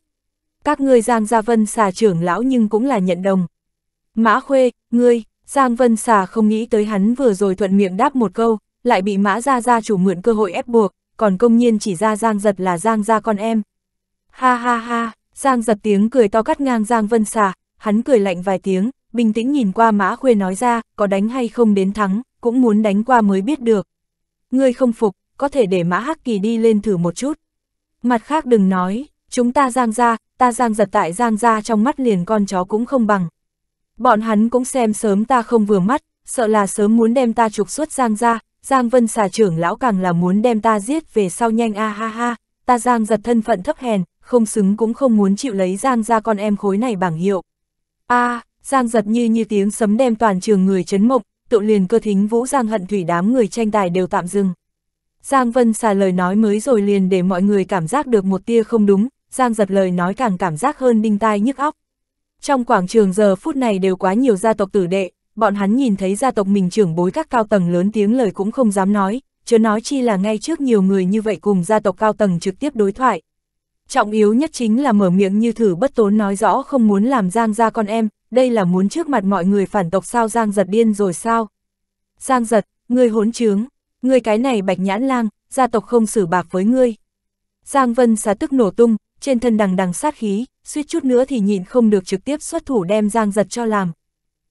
Các ngươi Giang Gia Vân xà trưởng lão nhưng cũng là nhận đồng. Mã Khuê, ngươi, Giang Vân xà không nghĩ tới hắn vừa rồi thuận miệng đáp một câu, lại bị Mã Gia Gia chủ mượn cơ hội ép buộc, còn công nhiên chỉ ra Giang giật là Giang Gia con em. Ha ha ha, Giang giật tiếng cười to cắt ngang Giang Vân xà, hắn cười lạnh vài tiếng, bình tĩnh nhìn qua Mã Khuê nói ra, có đánh hay không đến thắng, cũng muốn đánh qua mới biết được. Ngươi không phục, có thể để mã hắc kỳ đi lên thử một chút. Mặt khác đừng nói, chúng ta giang ra, ta giang giật tại giang ra trong mắt liền con chó cũng không bằng. Bọn hắn cũng xem sớm ta không vừa mắt, sợ là sớm muốn đem ta trục xuất giang ra, giang vân xà trưởng lão càng là muốn đem ta giết về sau nhanh a à ha ha, ta giang giật thân phận thấp hèn, không xứng cũng không muốn chịu lấy giang ra con em khối này bảng hiệu. a à, giang giật như như tiếng sấm đem toàn trường người chấn mộng, tự liền cơ thính vũ giang hận thủy đám người tranh tài đều tạm dừng. Giang Vân xà lời nói mới rồi liền để mọi người cảm giác được một tia không đúng, Giang giật lời nói càng cảm giác hơn đinh tai nhức óc. Trong quảng trường giờ phút này đều quá nhiều gia tộc tử đệ, bọn hắn nhìn thấy gia tộc mình trưởng bối các cao tầng lớn tiếng lời cũng không dám nói, chớ nói chi là ngay trước nhiều người như vậy cùng gia tộc cao tầng trực tiếp đối thoại. Trọng yếu nhất chính là mở miệng như thử bất tốn nói rõ không muốn làm Giang ra con em, đây là muốn trước mặt mọi người phản tộc sao Giang giật điên rồi sao. Giang giật, người hốn trướng, người cái này bạch nhãn lang, gia tộc không xử bạc với ngươi. Giang Vân xá tức nổ tung, trên thân đằng đằng sát khí, suýt chút nữa thì nhịn không được trực tiếp xuất thủ đem Giang giật cho làm.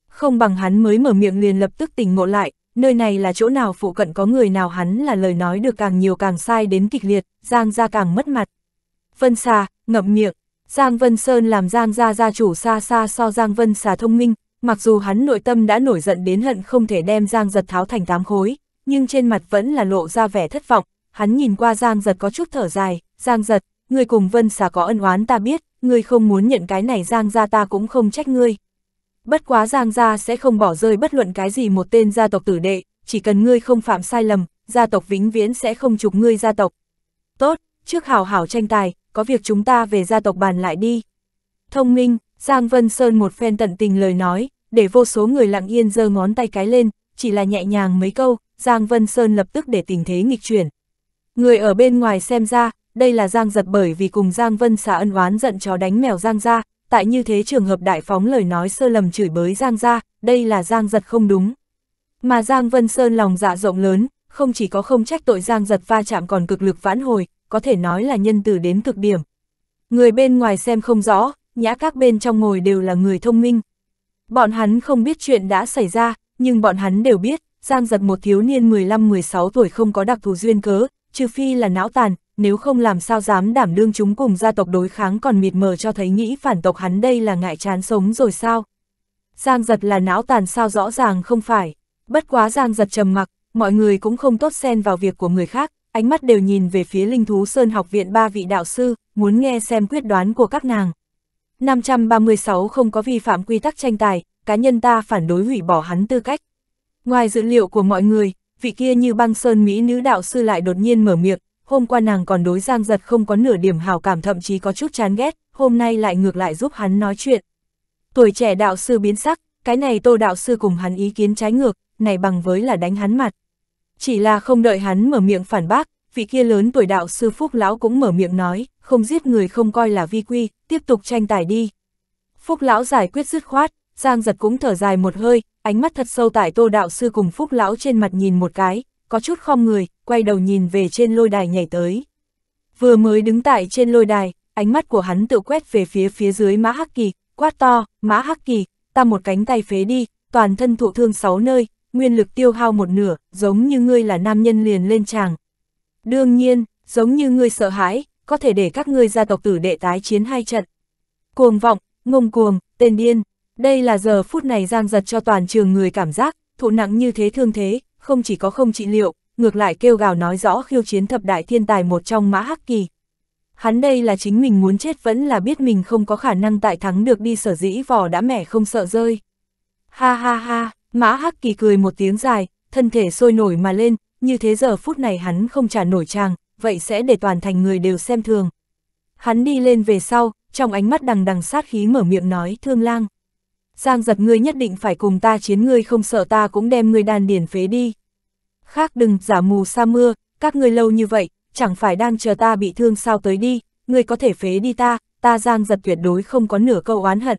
Không bằng hắn mới mở miệng liền lập tức tỉnh ngộ lại, nơi này là chỗ nào phụ cận có người nào hắn là lời nói được càng nhiều càng sai đến kịch liệt, Giang ra càng mất mặt. Vân xà, ngậm miệng, Giang Vân Sơn làm Giang gia gia chủ xa xa so Giang Vân xà thông minh, mặc dù hắn nội tâm đã nổi giận đến hận không thể đem Giang giật tháo thành tám khối, nhưng trên mặt vẫn là lộ ra vẻ thất vọng, hắn nhìn qua Giang Giật có chút thở dài, Giang Giật, người cùng Vân xà có ân oán ta biết, người không muốn nhận cái này Giang ra ta cũng không trách ngươi. Bất quá Giang gia sẽ không bỏ rơi bất luận cái gì một tên gia tộc tử đệ, chỉ cần ngươi không phạm sai lầm, gia tộc vĩnh viễn sẽ không trục ngươi gia tộc. Tốt, trước hào hảo tranh tài, có việc chúng ta về gia tộc bàn lại đi. Thông minh, Giang Vân Sơn một phen tận tình lời nói, để vô số người lặng yên giơ ngón tay cái lên, chỉ là nhẹ nhàng mấy câu, Giang Vân Sơn lập tức để tình thế nghịch chuyển. Người ở bên ngoài xem ra, đây là Giang giật bởi vì cùng Giang Vân xã ân oán giận chó đánh mèo Giang ra, tại như thế trường hợp đại phóng lời nói sơ lầm chửi bới Giang ra, đây là Giang giật không đúng. Mà Giang Vân Sơn lòng dạ rộng lớn, không chỉ có không trách tội Giang giật va chạm còn cực lực vãn hồi, có thể nói là nhân từ đến cực điểm. Người bên ngoài xem không rõ, nhã các bên trong ngồi đều là người thông minh. Bọn hắn không biết chuyện đã xảy ra, nhưng bọn hắn đều biết, Giang giật một thiếu niên 15-16 tuổi không có đặc thù duyên cớ, trừ phi là não tàn, nếu không làm sao dám đảm đương chúng cùng gia tộc đối kháng còn mịt mờ cho thấy nghĩ phản tộc hắn đây là ngại chán sống rồi sao. Giang giật là não tàn sao rõ ràng không phải, bất quá Giang giật trầm mặc, mọi người cũng không tốt xen vào việc của người khác, ánh mắt đều nhìn về phía linh thú Sơn học viện ba vị đạo sư, muốn nghe xem quyết đoán của các nàng. 536 không có vi phạm quy tắc tranh tài, cá nhân ta phản đối hủy bỏ hắn tư cách. Ngoài dự liệu của mọi người, vị kia như băng sơn Mỹ nữ đạo sư lại đột nhiên mở miệng, hôm qua nàng còn đối giang giật không có nửa điểm hào cảm thậm chí có chút chán ghét, hôm nay lại ngược lại giúp hắn nói chuyện. Tuổi trẻ đạo sư biến sắc, cái này tô đạo sư cùng hắn ý kiến trái ngược, này bằng với là đánh hắn mặt. Chỉ là không đợi hắn mở miệng phản bác, vị kia lớn tuổi đạo sư Phúc Lão cũng mở miệng nói, không giết người không coi là vi quy, tiếp tục tranh tài đi. Phúc Lão giải quyết dứt khoát, Giang giật cũng thở dài một hơi, ánh mắt thật sâu tại tô đạo sư cùng phúc lão trên mặt nhìn một cái, có chút khom người, quay đầu nhìn về trên lôi đài nhảy tới. Vừa mới đứng tại trên lôi đài, ánh mắt của hắn tự quét về phía phía dưới mã hắc kỳ, quát to, mã hắc kỳ, ta một cánh tay phế đi, toàn thân thụ thương sáu nơi, nguyên lực tiêu hao một nửa, giống như ngươi là nam nhân liền lên tràng. Đương nhiên, giống như ngươi sợ hãi, có thể để các ngươi gia tộc tử đệ tái chiến hai trận. Cuồng vọng, ngông cuồng, tên điên, đây là giờ phút này giang giật cho toàn trường người cảm giác, thụ nặng như thế thương thế, không chỉ có không trị liệu, ngược lại kêu gào nói rõ khiêu chiến thập đại thiên tài một trong mã hắc kỳ. Hắn đây là chính mình muốn chết vẫn là biết mình không có khả năng tại thắng được đi sở dĩ vò đã mẻ không sợ rơi. Ha ha ha, mã hắc kỳ cười một tiếng dài, thân thể sôi nổi mà lên, như thế giờ phút này hắn không trả nổi chàng, vậy sẽ để toàn thành người đều xem thường. Hắn đi lên về sau, trong ánh mắt đằng đằng sát khí mở miệng nói thương lang. Giang giật ngươi nhất định phải cùng ta chiến ngươi không sợ ta cũng đem ngươi đan điển phế đi. Khác đừng, giả mù sa mưa, các ngươi lâu như vậy, chẳng phải đang chờ ta bị thương sao tới đi, ngươi có thể phế đi ta, ta Giang giật tuyệt đối không có nửa câu oán hận.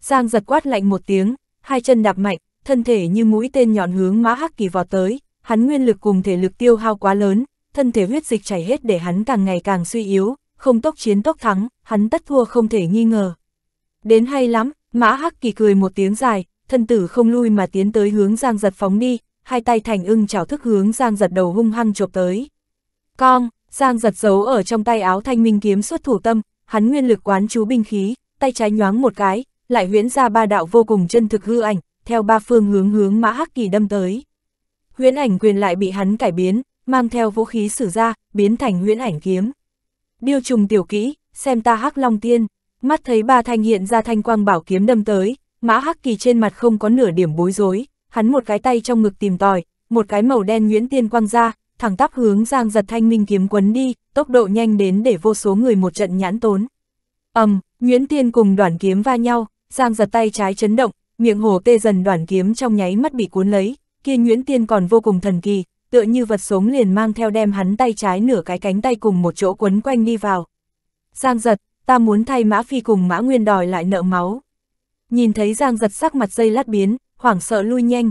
Giang giật quát lạnh một tiếng, hai chân đạp mạnh, thân thể như mũi tên nhọn hướng mã hắc kỳ vọt tới, hắn nguyên lực cùng thể lực tiêu hao quá lớn, thân thể huyết dịch chảy hết để hắn càng ngày càng suy yếu, không tốc chiến tốc thắng, hắn tất thua không thể nghi ngờ. Đến hay lắm, Mã Hắc Kỳ cười một tiếng dài, thân tử không lui mà tiến tới hướng Giang Giật phóng đi, hai tay thành ưng chảo thức hướng Giang Giật đầu hung hăng chộp tới. Cong, Giang Giật giấu ở trong tay áo thanh minh kiếm xuất thủ tâm, hắn nguyên lực quán chú binh khí, tay trái nhoáng một cái, lại huyễn ra ba đạo vô cùng chân thực hư ảnh, theo ba phương hướng hướng Mã Hắc Kỳ đâm tới. Huyễn ảnh quyền lại bị hắn cải biến, mang theo vũ khí sử ra, biến thành huyễn ảnh kiếm. Điêu trùng tiểu kỹ, xem ta Hắc Long Tiên mắt thấy ba thanh hiện ra thanh quang bảo kiếm đâm tới, mã hắc kỳ trên mặt không có nửa điểm bối rối, hắn một cái tay trong ngực tìm tòi, một cái màu đen nguyễn tiên quang ra, thẳng tắp hướng giang giật thanh minh kiếm quấn đi, tốc độ nhanh đến để vô số người một trận nhãn tốn. ầm, um, nguyễn tiên cùng đoàn kiếm va nhau, giang giật tay trái chấn động, miệng hồ tê dần đoàn kiếm trong nháy mắt bị cuốn lấy, kia nguyễn tiên còn vô cùng thần kỳ, tựa như vật sống liền mang theo đem hắn tay trái nửa cái cánh tay cùng một chỗ quấn quanh đi vào. Giang giật, ta muốn thay Mã Phi cùng Mã Nguyên đòi lại nợ máu. Nhìn thấy Giang giật sắc mặt dây lát biến, hoảng sợ lui nhanh.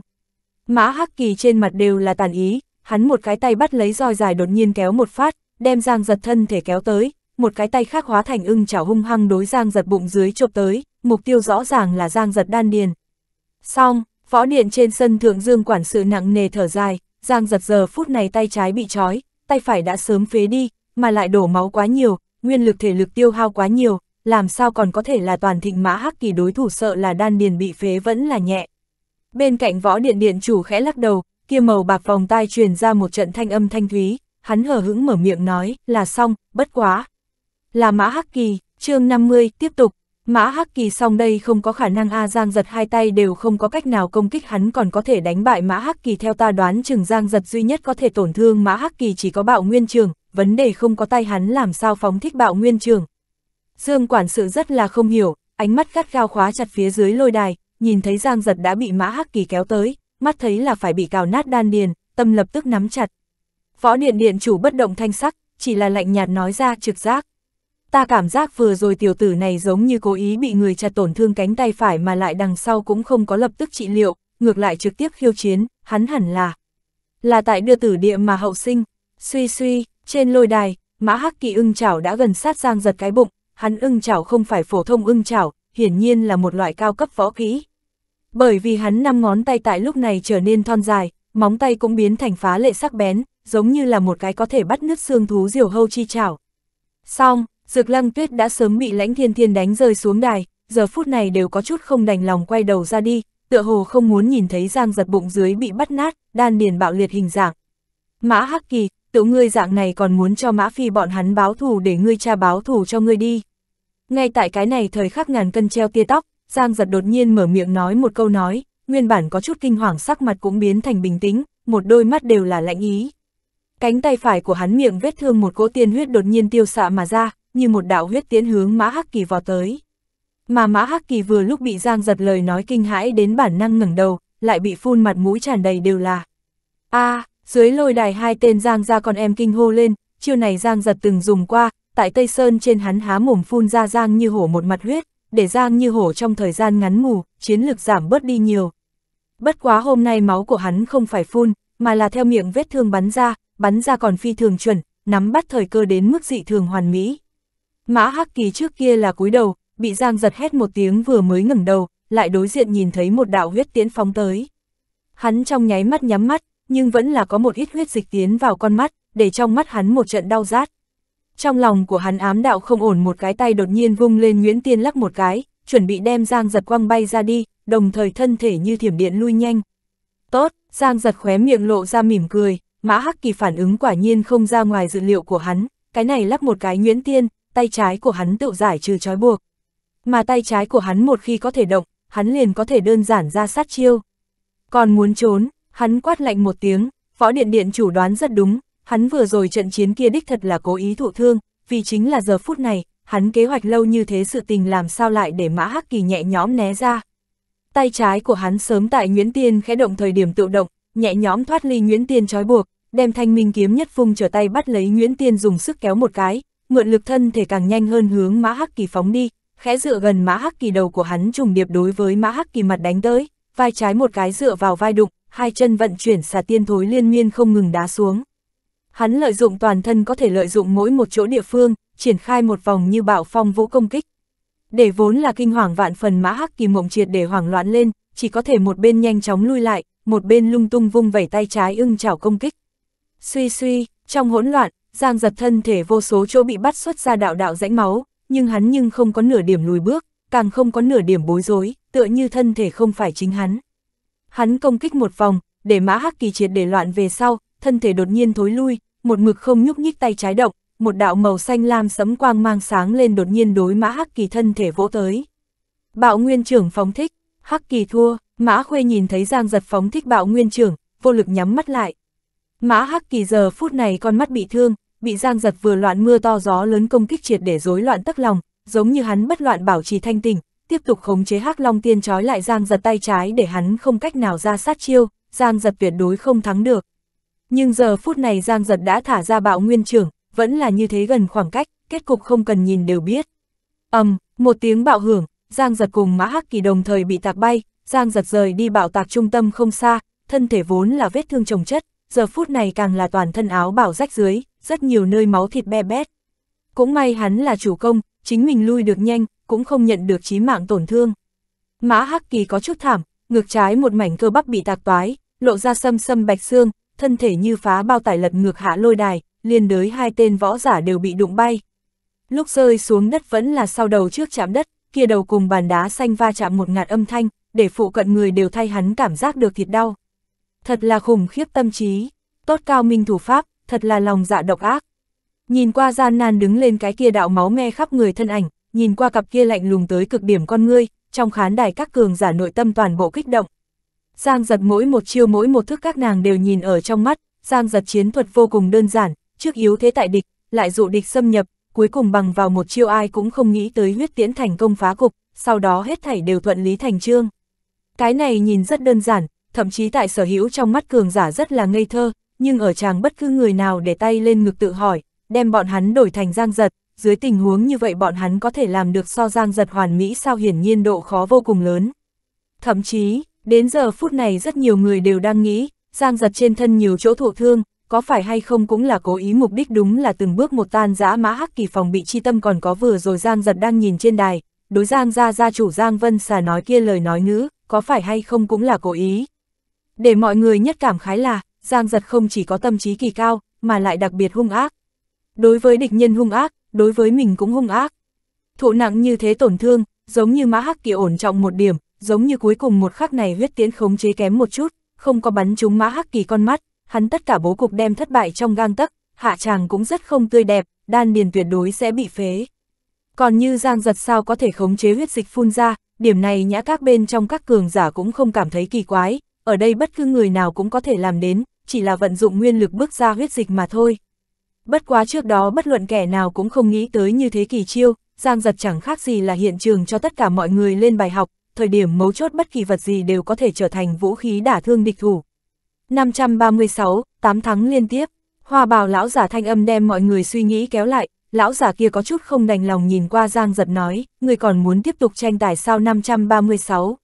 Mã Hắc Kỳ trên mặt đều là tàn ý, hắn một cái tay bắt lấy roi dài đột nhiên kéo một phát, đem Giang giật thân thể kéo tới, một cái tay khác hóa thành ưng chảo hung hăng đối Giang giật bụng dưới chộp tới, mục tiêu rõ ràng là Giang giật đan điền. Xong, võ điện trên sân thượng dương quản sự nặng nề thở dài, Giang giật giờ phút này tay trái bị trói, tay phải đã sớm phế đi, mà lại đổ máu quá nhiều, nguyên lực thể lực tiêu hao quá nhiều, làm sao còn có thể là toàn thịnh mã hắc kỳ đối thủ sợ là đan điền bị phế vẫn là nhẹ. Bên cạnh võ điện điện chủ khẽ lắc đầu, kia màu bạc vòng tai truyền ra một trận thanh âm thanh thúy, hắn hờ hững mở miệng nói, là xong, bất quá. Là mã hắc kỳ, chương 50, tiếp tục. Mã Hắc Kỳ song đây không có khả năng A Giang giật hai tay đều không có cách nào công kích hắn còn có thể đánh bại Mã Hắc Kỳ theo ta đoán chừng Giang giật duy nhất có thể tổn thương Mã Hắc Kỳ chỉ có bạo nguyên trường, vấn đề không có tay hắn làm sao phóng thích bạo nguyên trường. Dương quản sự rất là không hiểu, ánh mắt gắt gao khóa chặt phía dưới lôi đài, nhìn thấy Giang Giật đã bị Mã Hắc Kỳ kéo tới, mắt thấy là phải bị cào nát đan điền, tâm lập tức nắm chặt. Võ điện điện chủ bất động thanh sắc, chỉ là lạnh nhạt nói ra trực giác. Ta cảm giác vừa rồi tiểu tử này giống như cố ý bị người chặt tổn thương cánh tay phải mà lại đằng sau cũng không có lập tức trị liệu, ngược lại trực tiếp khiêu chiến, hắn hẳn là. Là tại đưa tử địa mà hậu sinh, suy suy, trên lôi đài, mã hắc kỳ ưng chảo đã gần sát giang giật cái bụng, hắn ưng chảo không phải phổ thông ưng chảo, hiển nhiên là một loại cao cấp võ khí Bởi vì hắn năm ngón tay tại lúc này trở nên thon dài, móng tay cũng biến thành phá lệ sắc bén, giống như là một cái có thể bắt nứt xương thú diều hâu chi chảo. Xong, Dược Lăng Tuyết đã sớm bị Lãnh Thiên Thiên đánh rơi xuống đài, giờ phút này đều có chút không đành lòng quay đầu ra đi, tựa hồ không muốn nhìn thấy Giang Giật bụng dưới bị bắt nát, đan điền bạo liệt hình dạng. Mã Hắc Kỳ, tựu ngươi dạng này còn muốn cho Mã Phi bọn hắn báo thù để ngươi cha báo thù cho ngươi đi. Ngay tại cái này thời khắc ngàn cân treo tia tóc, Giang giật đột nhiên mở miệng nói một câu nói, nguyên bản có chút kinh hoàng sắc mặt cũng biến thành bình tĩnh, một đôi mắt đều là lạnh ý. Cánh tay phải của hắn miệng vết thương một cỗ tiên huyết đột nhiên tiêu xạ mà ra, như một đạo huyết tiến hướng Mã Hắc Kỳ vào tới. Mà Mã Hắc Kỳ vừa lúc bị Giang giật lời nói kinh hãi đến bản năng ngẩng đầu, lại bị phun mặt mũi tràn đầy đều là. a à, dưới lôi đài hai tên Giang ra con em kinh hô lên, chiêu này Giang giật từng dùng qua, tại Tây Sơn trên hắn há mồm phun ra Giang như hổ một mặt huyết, để Giang như hổ trong thời gian ngắn ngủ, chiến lực giảm bớt đi nhiều. Bất quá hôm nay máu của hắn không phải phun, mà là theo miệng vết thương bắn ra, bắn ra còn phi thường chuẩn, nắm bắt thời cơ đến mức dị thường hoàn mỹ. Mã Hắc Kỳ trước kia là cúi đầu, bị Giang giật hét một tiếng vừa mới ngẩng đầu, lại đối diện nhìn thấy một đạo huyết tiễn phóng tới. Hắn trong nháy mắt nhắm mắt, nhưng vẫn là có một ít huyết dịch tiến vào con mắt, để trong mắt hắn một trận đau rát. Trong lòng của hắn ám đạo không ổn một cái tay đột nhiên vung lên Nguyễn Tiên lắc một cái, chuẩn bị đem Giang giật quăng bay ra đi, đồng thời thân thể như thiểm điện lui nhanh. Tốt, Giang giật khóe miệng lộ ra mỉm cười, mã hắc kỳ phản ứng quả nhiên không ra ngoài dự liệu của hắn, cái này lắc một cái Nguyễn Tiên, tay trái của hắn tự giải trừ trói buộc. Mà tay trái của hắn một khi có thể động, hắn liền có thể đơn giản ra sát chiêu. Còn muốn trốn, Hắn quát lạnh một tiếng, võ điện điện chủ đoán rất đúng, hắn vừa rồi trận chiến kia đích thật là cố ý thụ thương, vì chính là giờ phút này, hắn kế hoạch lâu như thế sự tình làm sao lại để mã hắc kỳ nhẹ nhõm né ra. Tay trái của hắn sớm tại Nguyễn Tiên khẽ động thời điểm tự động, nhẹ nhõm thoát ly Nguyễn Tiên trói buộc, đem thanh minh kiếm nhất phung trở tay bắt lấy Nguyễn Tiên dùng sức kéo một cái, mượn lực thân thể càng nhanh hơn hướng mã hắc kỳ phóng đi, khẽ dựa gần mã hắc kỳ đầu của hắn trùng điệp đối với mã hắc kỳ mặt đánh tới, vai trái một cái dựa vào vai đụng, hai chân vận chuyển xà tiên thối liên miên không ngừng đá xuống. Hắn lợi dụng toàn thân có thể lợi dụng mỗi một chỗ địa phương, triển khai một vòng như bạo phong vũ công kích. Để vốn là kinh hoàng vạn phần mã hắc kỳ mộng triệt để hoảng loạn lên, chỉ có thể một bên nhanh chóng lui lại, một bên lung tung vung vẩy tay trái ưng chảo công kích. Suy suy, trong hỗn loạn, Giang giật thân thể vô số chỗ bị bắt xuất ra đạo đạo rãnh máu, nhưng hắn nhưng không có nửa điểm lùi bước, càng không có nửa điểm bối rối, tựa như thân thể không phải chính hắn. Hắn công kích một vòng, để mã hắc kỳ triệt để loạn về sau, thân thể đột nhiên thối lui, một mực không nhúc nhích tay trái động, một đạo màu xanh lam sấm quang mang sáng lên đột nhiên đối mã hắc kỳ thân thể vỗ tới. Bạo nguyên trưởng phóng thích, hắc kỳ thua, mã khuê nhìn thấy giang giật phóng thích bạo nguyên trưởng, vô lực nhắm mắt lại. Mã hắc kỳ giờ phút này con mắt bị thương, bị giang giật vừa loạn mưa to gió lớn công kích triệt để rối loạn tắc lòng, giống như hắn bất loạn bảo trì thanh tỉnh, tiếp tục khống chế hắc long tiên trói lại Giang giật tay trái để hắn không cách nào ra sát chiêu, Giang giật tuyệt đối không thắng được. Nhưng giờ phút này Giang giật đã thả ra bạo nguyên trưởng, vẫn là như thế gần khoảng cách, kết cục không cần nhìn đều biết. ầm, um, một tiếng bạo hưởng, Giang giật cùng mã hắc kỳ đồng thời bị tạc bay, Giang giật rời đi bạo tạc trung tâm không xa, thân thể vốn là vết thương trồng chất, giờ phút này càng là toàn thân áo bảo rách dưới, rất nhiều nơi máu thịt be bét. Cũng may hắn là chủ công, chính mình lui được nhanh, cũng không nhận được chí mạng tổn thương. Mã Hắc Kỳ có chút thảm, ngược trái một mảnh cơ bắp bị tạc toái, lộ ra sâm sâm bạch xương, thân thể như phá bao tải lật ngược hạ lôi đài, liên đới hai tên võ giả đều bị đụng bay. Lúc rơi xuống đất vẫn là sau đầu trước chạm đất, kia đầu cùng bàn đá xanh va chạm một ngạt âm thanh, để phụ cận người đều thay hắn cảm giác được thịt đau. Thật là khủng khiếp tâm trí, tốt cao minh thủ pháp, thật là lòng dạ độc ác. Nhìn qua gian nan đứng lên cái kia đạo máu me khắp người thân ảnh, nhìn qua cặp kia lạnh lùng tới cực điểm con ngươi, trong khán đài các cường giả nội tâm toàn bộ kích động. Giang giật mỗi một chiêu mỗi một thức các nàng đều nhìn ở trong mắt, Giang giật chiến thuật vô cùng đơn giản, trước yếu thế tại địch, lại dụ địch xâm nhập, cuối cùng bằng vào một chiêu ai cũng không nghĩ tới huyết tiễn thành công phá cục, sau đó hết thảy đều thuận lý thành trương. Cái này nhìn rất đơn giản, thậm chí tại sở hữu trong mắt cường giả rất là ngây thơ, nhưng ở chàng bất cứ người nào để tay lên ngực tự hỏi, đem bọn hắn đổi thành Giang giật, dưới tình huống như vậy bọn hắn có thể làm được so giang giật hoàn mỹ sao hiển nhiên độ khó vô cùng lớn. Thậm chí, đến giờ phút này rất nhiều người đều đang nghĩ, giang giật trên thân nhiều chỗ thụ thương, có phải hay không cũng là cố ý mục đích đúng là từng bước một tan giã mã hắc kỳ phòng bị chi tâm còn có vừa rồi giang giật đang nhìn trên đài, đối giang ra gia chủ giang vân xà nói kia lời nói ngữ, có phải hay không cũng là cố ý. Để mọi người nhất cảm khái là, giang giật không chỉ có tâm trí kỳ cao, mà lại đặc biệt hung ác. Đối với địch nhân hung ác, đối với mình cũng hung ác. Thụ nặng như thế tổn thương, giống như mã hắc kỳ ổn trọng một điểm, giống như cuối cùng một khắc này huyết tiễn khống chế kém một chút, không có bắn trúng mã hắc kỳ con mắt, hắn tất cả bố cục đem thất bại trong gang tấc, hạ tràng cũng rất không tươi đẹp, đan điền tuyệt đối sẽ bị phế. Còn như giang giật sao có thể khống chế huyết dịch phun ra, điểm này nhã các bên trong các cường giả cũng không cảm thấy kỳ quái, ở đây bất cứ người nào cũng có thể làm đến, chỉ là vận dụng nguyên lực bước ra huyết dịch mà thôi. Bất quá trước đó bất luận kẻ nào cũng không nghĩ tới như thế kỳ chiêu, Giang giật chẳng khác gì là hiện trường cho tất cả mọi người lên bài học, thời điểm mấu chốt bất kỳ vật gì đều có thể trở thành vũ khí đả thương địch thủ. 536, 8 thắng liên tiếp, hoa bào lão giả thanh âm đem mọi người suy nghĩ kéo lại, lão giả kia có chút không đành lòng nhìn qua Giang giật nói, người còn muốn tiếp tục tranh tài sao 536.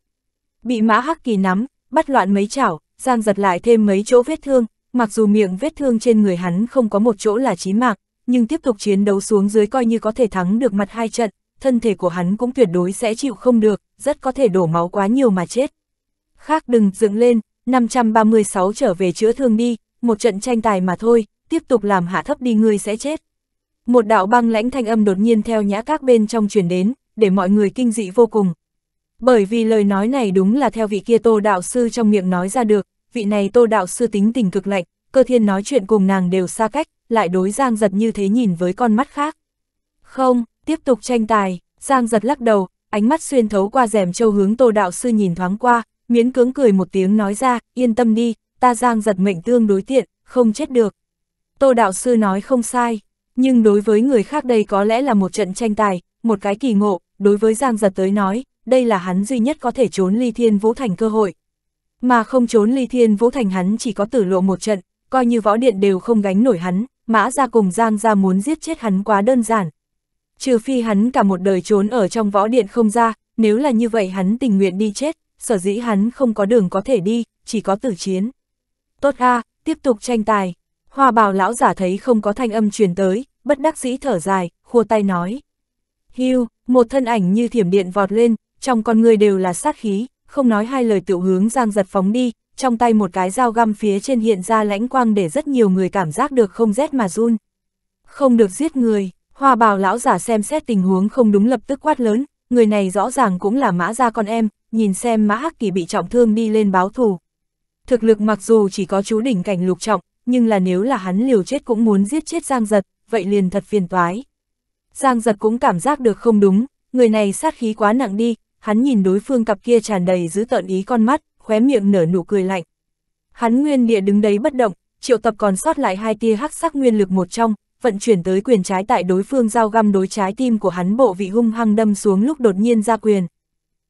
Bị mã hắc kỳ nắm, bắt loạn mấy chảo, Giang giật lại thêm mấy chỗ vết thương, mặc dù miệng vết thương trên người hắn không có một chỗ là chí mạng, nhưng tiếp tục chiến đấu xuống dưới coi như có thể thắng được mặt hai trận, thân thể của hắn cũng tuyệt đối sẽ chịu không được, rất có thể đổ máu quá nhiều mà chết. Khác đừng dựng lên, 536 trở về chữa thương đi, một trận tranh tài mà thôi, tiếp tục làm hạ thấp đi ngươi sẽ chết. Một đạo băng lãnh thanh âm đột nhiên theo nhã các bên trong truyền đến, để mọi người kinh dị vô cùng. Bởi vì lời nói này đúng là theo vị kia tô đạo sư trong miệng nói ra được, vị này tô đạo sư tính tình cực lạnh, cơ thiên nói chuyện cùng nàng đều xa cách, lại đối giang giật như thế nhìn với con mắt khác. Không, tiếp tục tranh tài, giang giật lắc đầu, ánh mắt xuyên thấu qua rèm châu hướng tô đạo sư nhìn thoáng qua, miễn cưỡng cười một tiếng nói ra, yên tâm đi, ta giang giật mệnh tương đối tiện, không chết được. Tô đạo sư nói không sai, nhưng đối với người khác đây có lẽ là một trận tranh tài, một cái kỳ ngộ, đối với giang giật tới nói, đây là hắn duy nhất có thể trốn ly thiên vũ thành cơ hội, mà không trốn ly thiên vũ thành hắn chỉ có tử lộ một trận, coi như võ điện đều không gánh nổi hắn, mã ra cùng giang ra muốn giết chết hắn quá đơn giản. Trừ phi hắn cả một đời trốn ở trong võ điện không ra, nếu là như vậy hắn tình nguyện đi chết, sở dĩ hắn không có đường có thể đi, chỉ có tử chiến. Tốt a tiếp tục tranh tài. Hoa bào lão giả thấy không có thanh âm truyền tới, bất đắc dĩ thở dài, khua tay nói. Hưu, một thân ảnh như thiểm điện vọt lên, trong con người đều là sát khí, không nói hai lời tựu hướng Giang giật phóng đi, trong tay một cái dao găm phía trên hiện ra lãnh quang để rất nhiều người cảm giác được không rét mà run. Không được giết người, hoa bào lão giả xem xét tình huống không đúng lập tức quát lớn, người này rõ ràng cũng là mã gia con em, nhìn xem mã hắc kỳ bị trọng thương đi lên báo thù. Thực lực mặc dù chỉ có chú đỉnh cảnh lục trọng, nhưng là nếu là hắn liều chết cũng muốn giết chết Giang giật, vậy liền thật phiền toái. Giang giật cũng cảm giác được không đúng, người này sát khí quá nặng đi, hắn nhìn đối phương cặp kia tràn đầy giữ tợn ý con mắt, khóe miệng nở nụ cười lạnh. Hắn nguyên địa đứng đấy bất động, triệu tập còn sót lại hai tia hắc sắc nguyên lực một trong, vận chuyển tới quyền trái tại đối phương giao găm đối trái tim của hắn bộ vị hung hăng đâm xuống lúc đột nhiên ra quyền.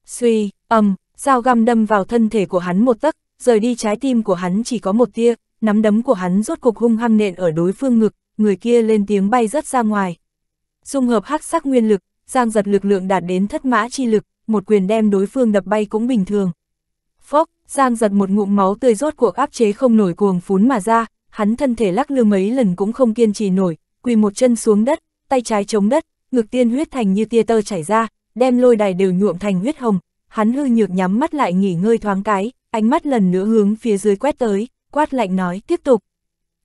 Suy, ầm, dao găm đâm vào thân thể của hắn một tấc, rời đi trái tim của hắn chỉ có một tia, nắm đấm của hắn rốt cục hung hăng nện ở đối phương ngực, người kia lên tiếng bay rất ra ngoài. Dung hợp hắc sắc nguyên lực, giang giật lực lượng đạt đến thất mã chi lực, một quyền đem đối phương đập bay cũng bình thường. Phốc, Giang giật một ngụm máu tươi rốt cuộc áp chế không nổi cuồng phún mà ra, hắn thân thể lắc lư mấy lần cũng không kiên trì nổi, quỳ một chân xuống đất, tay trái chống đất, ngực tiên huyết thành như tia tơ chảy ra, đem lôi đài đều nhuộm thành huyết hồng, hắn hư nhược nhắm mắt lại nghỉ ngơi thoáng cái, ánh mắt lần nữa hướng phía dưới quét tới, quát lạnh nói, tiếp tục.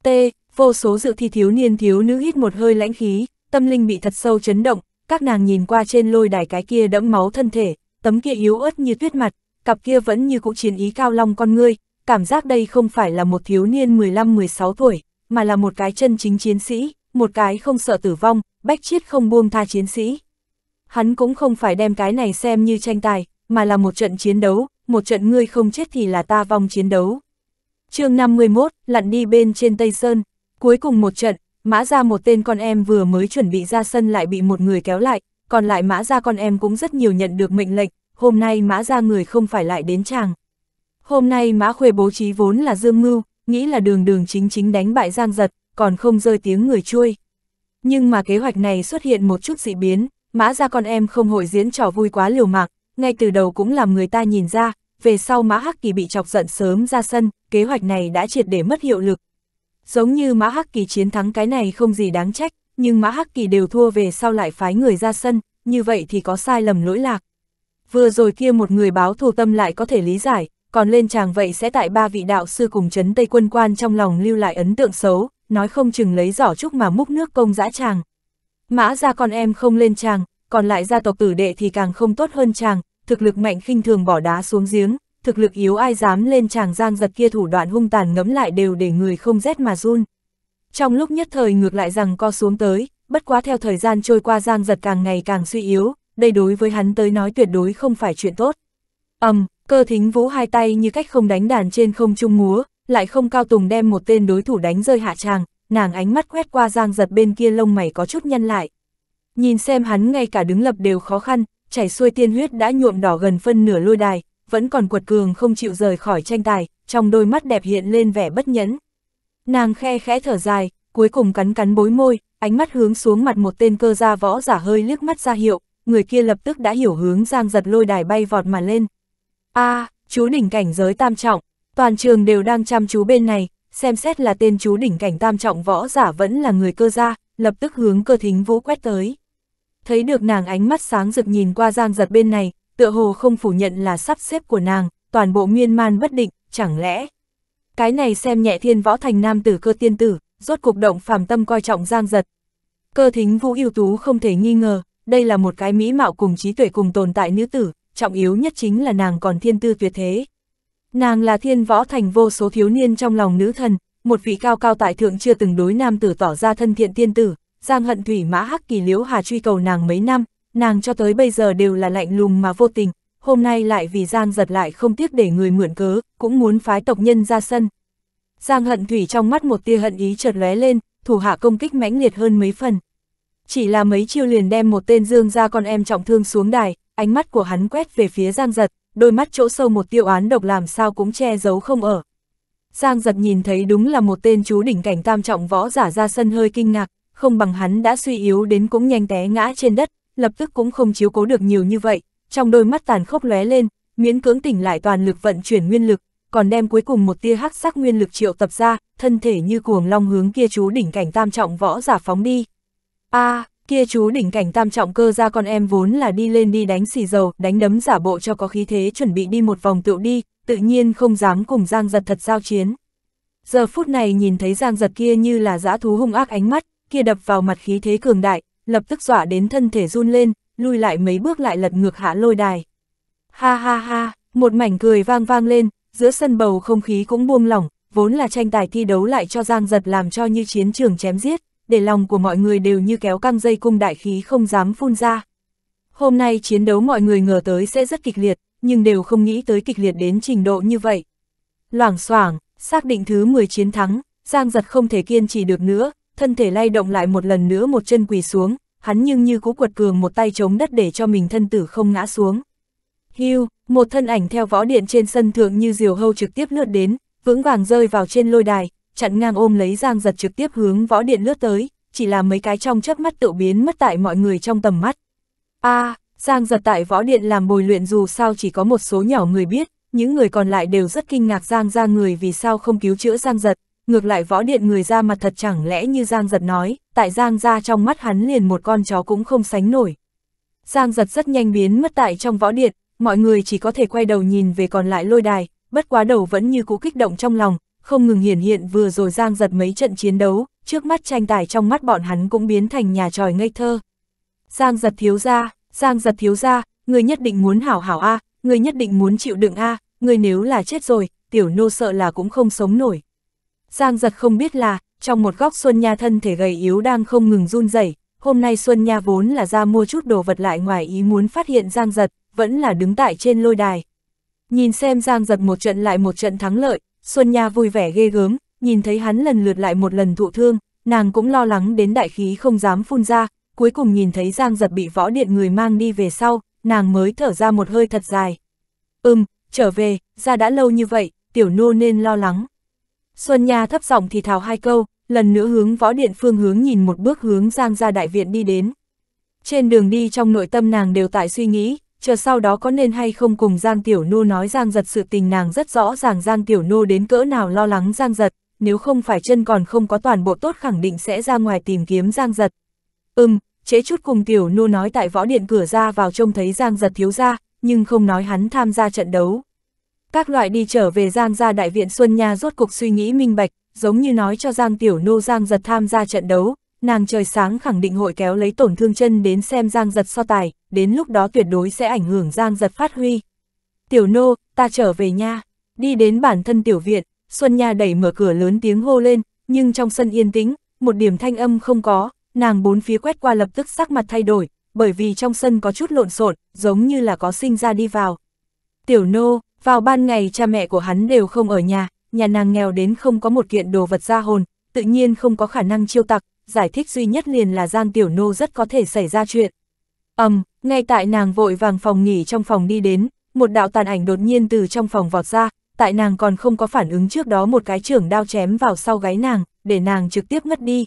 T, vô số dự thi thiếu niên thiếu nữ hít một hơi lãnh khí, tâm linh bị thật sâu chấn động, các nàng nhìn qua trên lôi đài cái kia đẫm máu thân thể, tấm kia yếu ớt như tuyết mặt, cặp kia vẫn như cũ chiến ý cao long con ngươi, cảm giác đây không phải là một thiếu niên 15-16 tuổi, mà là một cái chân chính chiến sĩ, một cái không sợ tử vong, bách chiết không buông tha chiến sĩ. Hắn cũng không phải đem cái này xem như tranh tài, mà là một trận chiến đấu, một trận ngươi không chết thì là ta vong chiến đấu. chương 51, lặn đi bên trên Tây Sơn, cuối cùng một trận, mã ra một tên con em vừa mới chuẩn bị ra sân lại bị một người kéo lại, còn lại mã ra con em cũng rất nhiều nhận được mệnh lệnh, hôm nay mã ra người không phải lại đến chàng. Hôm nay mã khuê bố trí vốn là dương mưu, nghĩ là đường đường chính chính đánh bại giang giật, còn không rơi tiếng người chui. Nhưng mà kế hoạch này xuất hiện một chút dị biến, mã ra con em không hội diễn trò vui quá liều mạng, ngay từ đầu cũng làm người ta nhìn ra, về sau mã hắc kỳ bị chọc giận sớm ra sân, kế hoạch này đã triệt để mất hiệu lực, Giống như Mã Hắc Kỳ chiến thắng cái này không gì đáng trách, nhưng Mã Hắc Kỳ đều thua về sau lại phái người ra sân, như vậy thì có sai lầm lỗi lạc. Vừa rồi kia một người báo thù tâm lại có thể lý giải, còn lên chàng vậy sẽ tại ba vị đạo sư cùng chấn Tây quân quan trong lòng lưu lại ấn tượng xấu, nói không chừng lấy giỏ chúc mà múc nước công dã chàng. Mã ra con em không lên chàng, còn lại gia tộc tử đệ thì càng không tốt hơn chàng, thực lực mạnh khinh thường bỏ đá xuống giếng, thực lực yếu ai dám lên chàng giang giật kia thủ đoạn hung tàn ngấm lại đều để người không rét mà run. Trong lúc nhất thời ngược lại rằng co xuống tới, bất quá theo thời gian trôi qua giang giật càng ngày càng suy yếu, đây đối với hắn tới nói tuyệt đối không phải chuyện tốt. ầm um, cơ thính vũ hai tay như cách không đánh đàn trên không trung múa, lại không cao tùng đem một tên đối thủ đánh rơi hạ chàng nàng ánh mắt quét qua giang giật bên kia lông mày có chút nhăn lại. Nhìn xem hắn ngay cả đứng lập đều khó khăn, chảy xuôi tiên huyết đã nhuộm đỏ gần phân nửa lôi đài, vẫn còn quật cường không chịu rời khỏi tranh tài, trong đôi mắt đẹp hiện lên vẻ bất nhẫn. Nàng khe khẽ thở dài, cuối cùng cắn cắn bối môi, ánh mắt hướng xuống mặt một tên cơ gia võ giả hơi liếc mắt ra hiệu, người kia lập tức đã hiểu hướng giang giật lôi đài bay vọt mà lên. a à, chú đỉnh cảnh giới tam trọng, toàn trường đều đang chăm chú bên này, xem xét là tên chú đỉnh cảnh tam trọng võ giả vẫn là người cơ gia, lập tức hướng cơ thính vũ quét tới. Thấy được nàng ánh mắt sáng rực nhìn qua giang giật bên này, tựa hồ không phủ nhận là sắp xếp của nàng, toàn bộ nguyên man bất định, chẳng lẽ. Cái này xem nhẹ thiên võ thành nam tử cơ tiên tử, rốt cuộc động phàm tâm coi trọng giang giật. Cơ thính vũ yêu tú không thể nghi ngờ, đây là một cái mỹ mạo cùng trí tuệ cùng tồn tại nữ tử, trọng yếu nhất chính là nàng còn thiên tư tuyệt thế. Nàng là thiên võ thành vô số thiếu niên trong lòng nữ thần, một vị cao cao tại thượng chưa từng đối nam tử tỏ ra thân thiện tiên tử, Giang hận thủy mã hắc kỳ liễu hà truy cầu nàng mấy năm, nàng cho tới bây giờ đều là lạnh lùng mà vô tình, hôm nay lại vì Giang giật lại không tiếc để người mượn cớ, cũng muốn phái tộc nhân ra sân. Giang hận thủy trong mắt một tia hận ý chợt lóe lên, thủ hạ công kích mãnh liệt hơn mấy phần. Chỉ là mấy chiêu liền đem một tên dương ra con em trọng thương xuống đài, ánh mắt của hắn quét về phía Giang giật, đôi mắt chỗ sâu một tiêu án độc làm sao cũng che giấu không ở. Giang giật nhìn thấy đúng là một tên chú đỉnh cảnh tam trọng võ giả ra sân hơi kinh ngạc, không bằng hắn đã suy yếu đến cũng nhanh té ngã trên đất, lập tức cũng không chiếu cố được nhiều như vậy, trong đôi mắt tàn khốc lóe lên, miễn cưỡng tỉnh lại toàn lực vận chuyển nguyên lực, còn đem cuối cùng một tia hắc sắc nguyên lực triệu tập ra, thân thể như cuồng long hướng kia chú đỉnh cảnh tam trọng võ giả phóng đi. A, à, kia chú đỉnh cảnh tam trọng cơ ra con em vốn là đi lên đi đánh xì dầu, đánh đấm giả bộ cho có khí thế chuẩn bị đi một vòng tựu đi, tự nhiên không dám cùng Giang Giật thật giao chiến. Giờ phút này nhìn thấy Giang Giật kia như là dã thú hung ác ánh mắt, kia đập vào mặt khí thế cường đại, lập tức dọa đến thân thể run lên, lui lại mấy bước lại lật ngược hạ lôi đài. Ha ha ha, một mảnh cười vang vang lên, giữa sân bầu không khí cũng buông lỏng, vốn là tranh tài thi đấu lại cho giang giật làm cho như chiến trường chém giết, để lòng của mọi người đều như kéo căng dây cung đại khí không dám phun ra. Hôm nay chiến đấu mọi người ngờ tới sẽ rất kịch liệt, nhưng đều không nghĩ tới kịch liệt đến trình độ như vậy. Loảng xoảng, xác định thứ 10 chiến thắng, Giang giật không thể kiên trì được nữa, thân thể lay động lại một lần nữa một chân quỳ xuống, hắn nhưng như cú quật cường một tay chống đất để cho mình thân tử không ngã xuống. Hưu, một thân ảnh theo võ điện trên sân thượng như diều hâu trực tiếp lướt đến, vững vàng rơi vào trên lôi đài, chặn ngang ôm lấy Giang Giật trực tiếp hướng võ điện lướt tới, chỉ là mấy cái trong chớp mắt tự biến mất tại mọi người trong tầm mắt. A, à, Giang Giật tại võ điện làm bồi luyện dù sao chỉ có một số nhỏ người biết, những người còn lại đều rất kinh ngạc Giang ra người vì sao không cứu chữa Giang Giật, ngược lại võ điện người ra mặt thật chẳng lẽ như Giang Giật nói, tại Giang ra trong mắt hắn liền một con chó cũng không sánh nổi. Giang Giật rất nhanh biến mất tại trong võ điện, mọi người chỉ có thể quay đầu nhìn về còn lại lôi đài, bất quá đầu vẫn như cũ kích động trong lòng, không ngừng hiển hiện vừa rồi Giang Giật mấy trận chiến đấu, trước mắt tranh tài trong mắt bọn hắn cũng biến thành nhà tròi ngây thơ. Giang Giật thiếu ra, Giang Giật thiếu ra, người nhất định muốn hảo hảo a, người nhất định muốn chịu đựng a, người nếu là chết rồi, tiểu nô sợ là cũng không sống nổi. Giang giật không biết là, trong một góc Xuân Nha thân thể gầy yếu đang không ngừng run rẩy hôm nay Xuân Nha vốn là ra mua chút đồ vật lại ngoài ý muốn phát hiện Giang giật, vẫn là đứng tại trên lôi đài. Nhìn xem Giang giật một trận lại một trận thắng lợi, Xuân Nha vui vẻ ghê gớm, nhìn thấy hắn lần lượt lại một lần thụ thương, nàng cũng lo lắng đến đại khí không dám phun ra, cuối cùng nhìn thấy Giang giật bị võ điện người mang đi về sau, nàng mới thở ra một hơi thật dài. Ừm, trở về, ra đã lâu như vậy, tiểu nô nên lo lắng. Xuân Nha thấp giọng thì thào hai câu, lần nữa hướng võ điện phương hướng nhìn một bước hướng Giang ra đại viện đi đến. Trên đường đi trong nội tâm nàng đều tại suy nghĩ, chờ sau đó có nên hay không cùng Giang Tiểu Nô nói Giang giật sự tình nàng rất rõ ràng Giang Tiểu Nô đến cỡ nào lo lắng Giang giật, nếu không phải chân còn không có toàn bộ tốt khẳng định sẽ ra ngoài tìm kiếm Giang giật. Ừm, chế chút cùng Tiểu Nô nói tại võ điện cửa ra vào trông thấy Giang giật thiếu ra, nhưng không nói hắn tham gia trận đấu. Các loại đi trở về Giang ra đại viện Xuân Nha rốt cuộc suy nghĩ minh bạch, giống như nói cho Giang Tiểu Nô Giang giật tham gia trận đấu, nàng trời sáng khẳng định hội kéo lấy tổn thương chân đến xem Giang giật so tài, đến lúc đó tuyệt đối sẽ ảnh hưởng Giang giật phát huy. Tiểu Nô, ta trở về nha, đi đến bản thân Tiểu Viện, Xuân Nha đẩy mở cửa lớn tiếng hô lên, nhưng trong sân yên tĩnh, một điểm thanh âm không có, nàng bốn phía quét qua lập tức sắc mặt thay đổi, bởi vì trong sân có chút lộn xộn, giống như là có sinh ra đi vào. Tiểu nô, vào ban ngày cha mẹ của hắn đều không ở nhà, nhà nàng nghèo đến không có một kiện đồ vật ra hồn, tự nhiên không có khả năng chiêu tặc, giải thích duy nhất liền là Giang Tiểu Nô rất có thể xảy ra chuyện. ầm um, ngay tại nàng vội vàng phòng nghỉ trong phòng đi đến, một đạo tàn ảnh đột nhiên từ trong phòng vọt ra, tại nàng còn không có phản ứng trước đó một cái trưởng đao chém vào sau gáy nàng, để nàng trực tiếp ngất đi.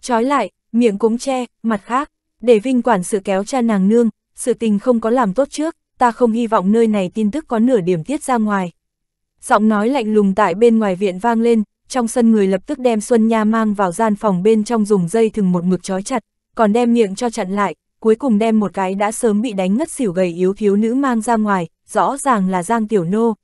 Trói lại, miệng cũng che, mặt khác, để Vinh quản sự kéo cha nàng nương, sự tình không có làm tốt trước, ta không hy vọng nơi này tin tức có nửa điểm tiết ra ngoài. Giọng nói lạnh lùng tại bên ngoài viện vang lên, trong sân người lập tức đem Xuân Nha mang vào gian phòng bên trong dùng dây thừng một mực trói chặt, còn đem miệng cho chặn lại, cuối cùng đem một cái đã sớm bị đánh ngất xỉu gầy yếu thiếu nữ mang ra ngoài, rõ ràng là Giang Tiểu Nô.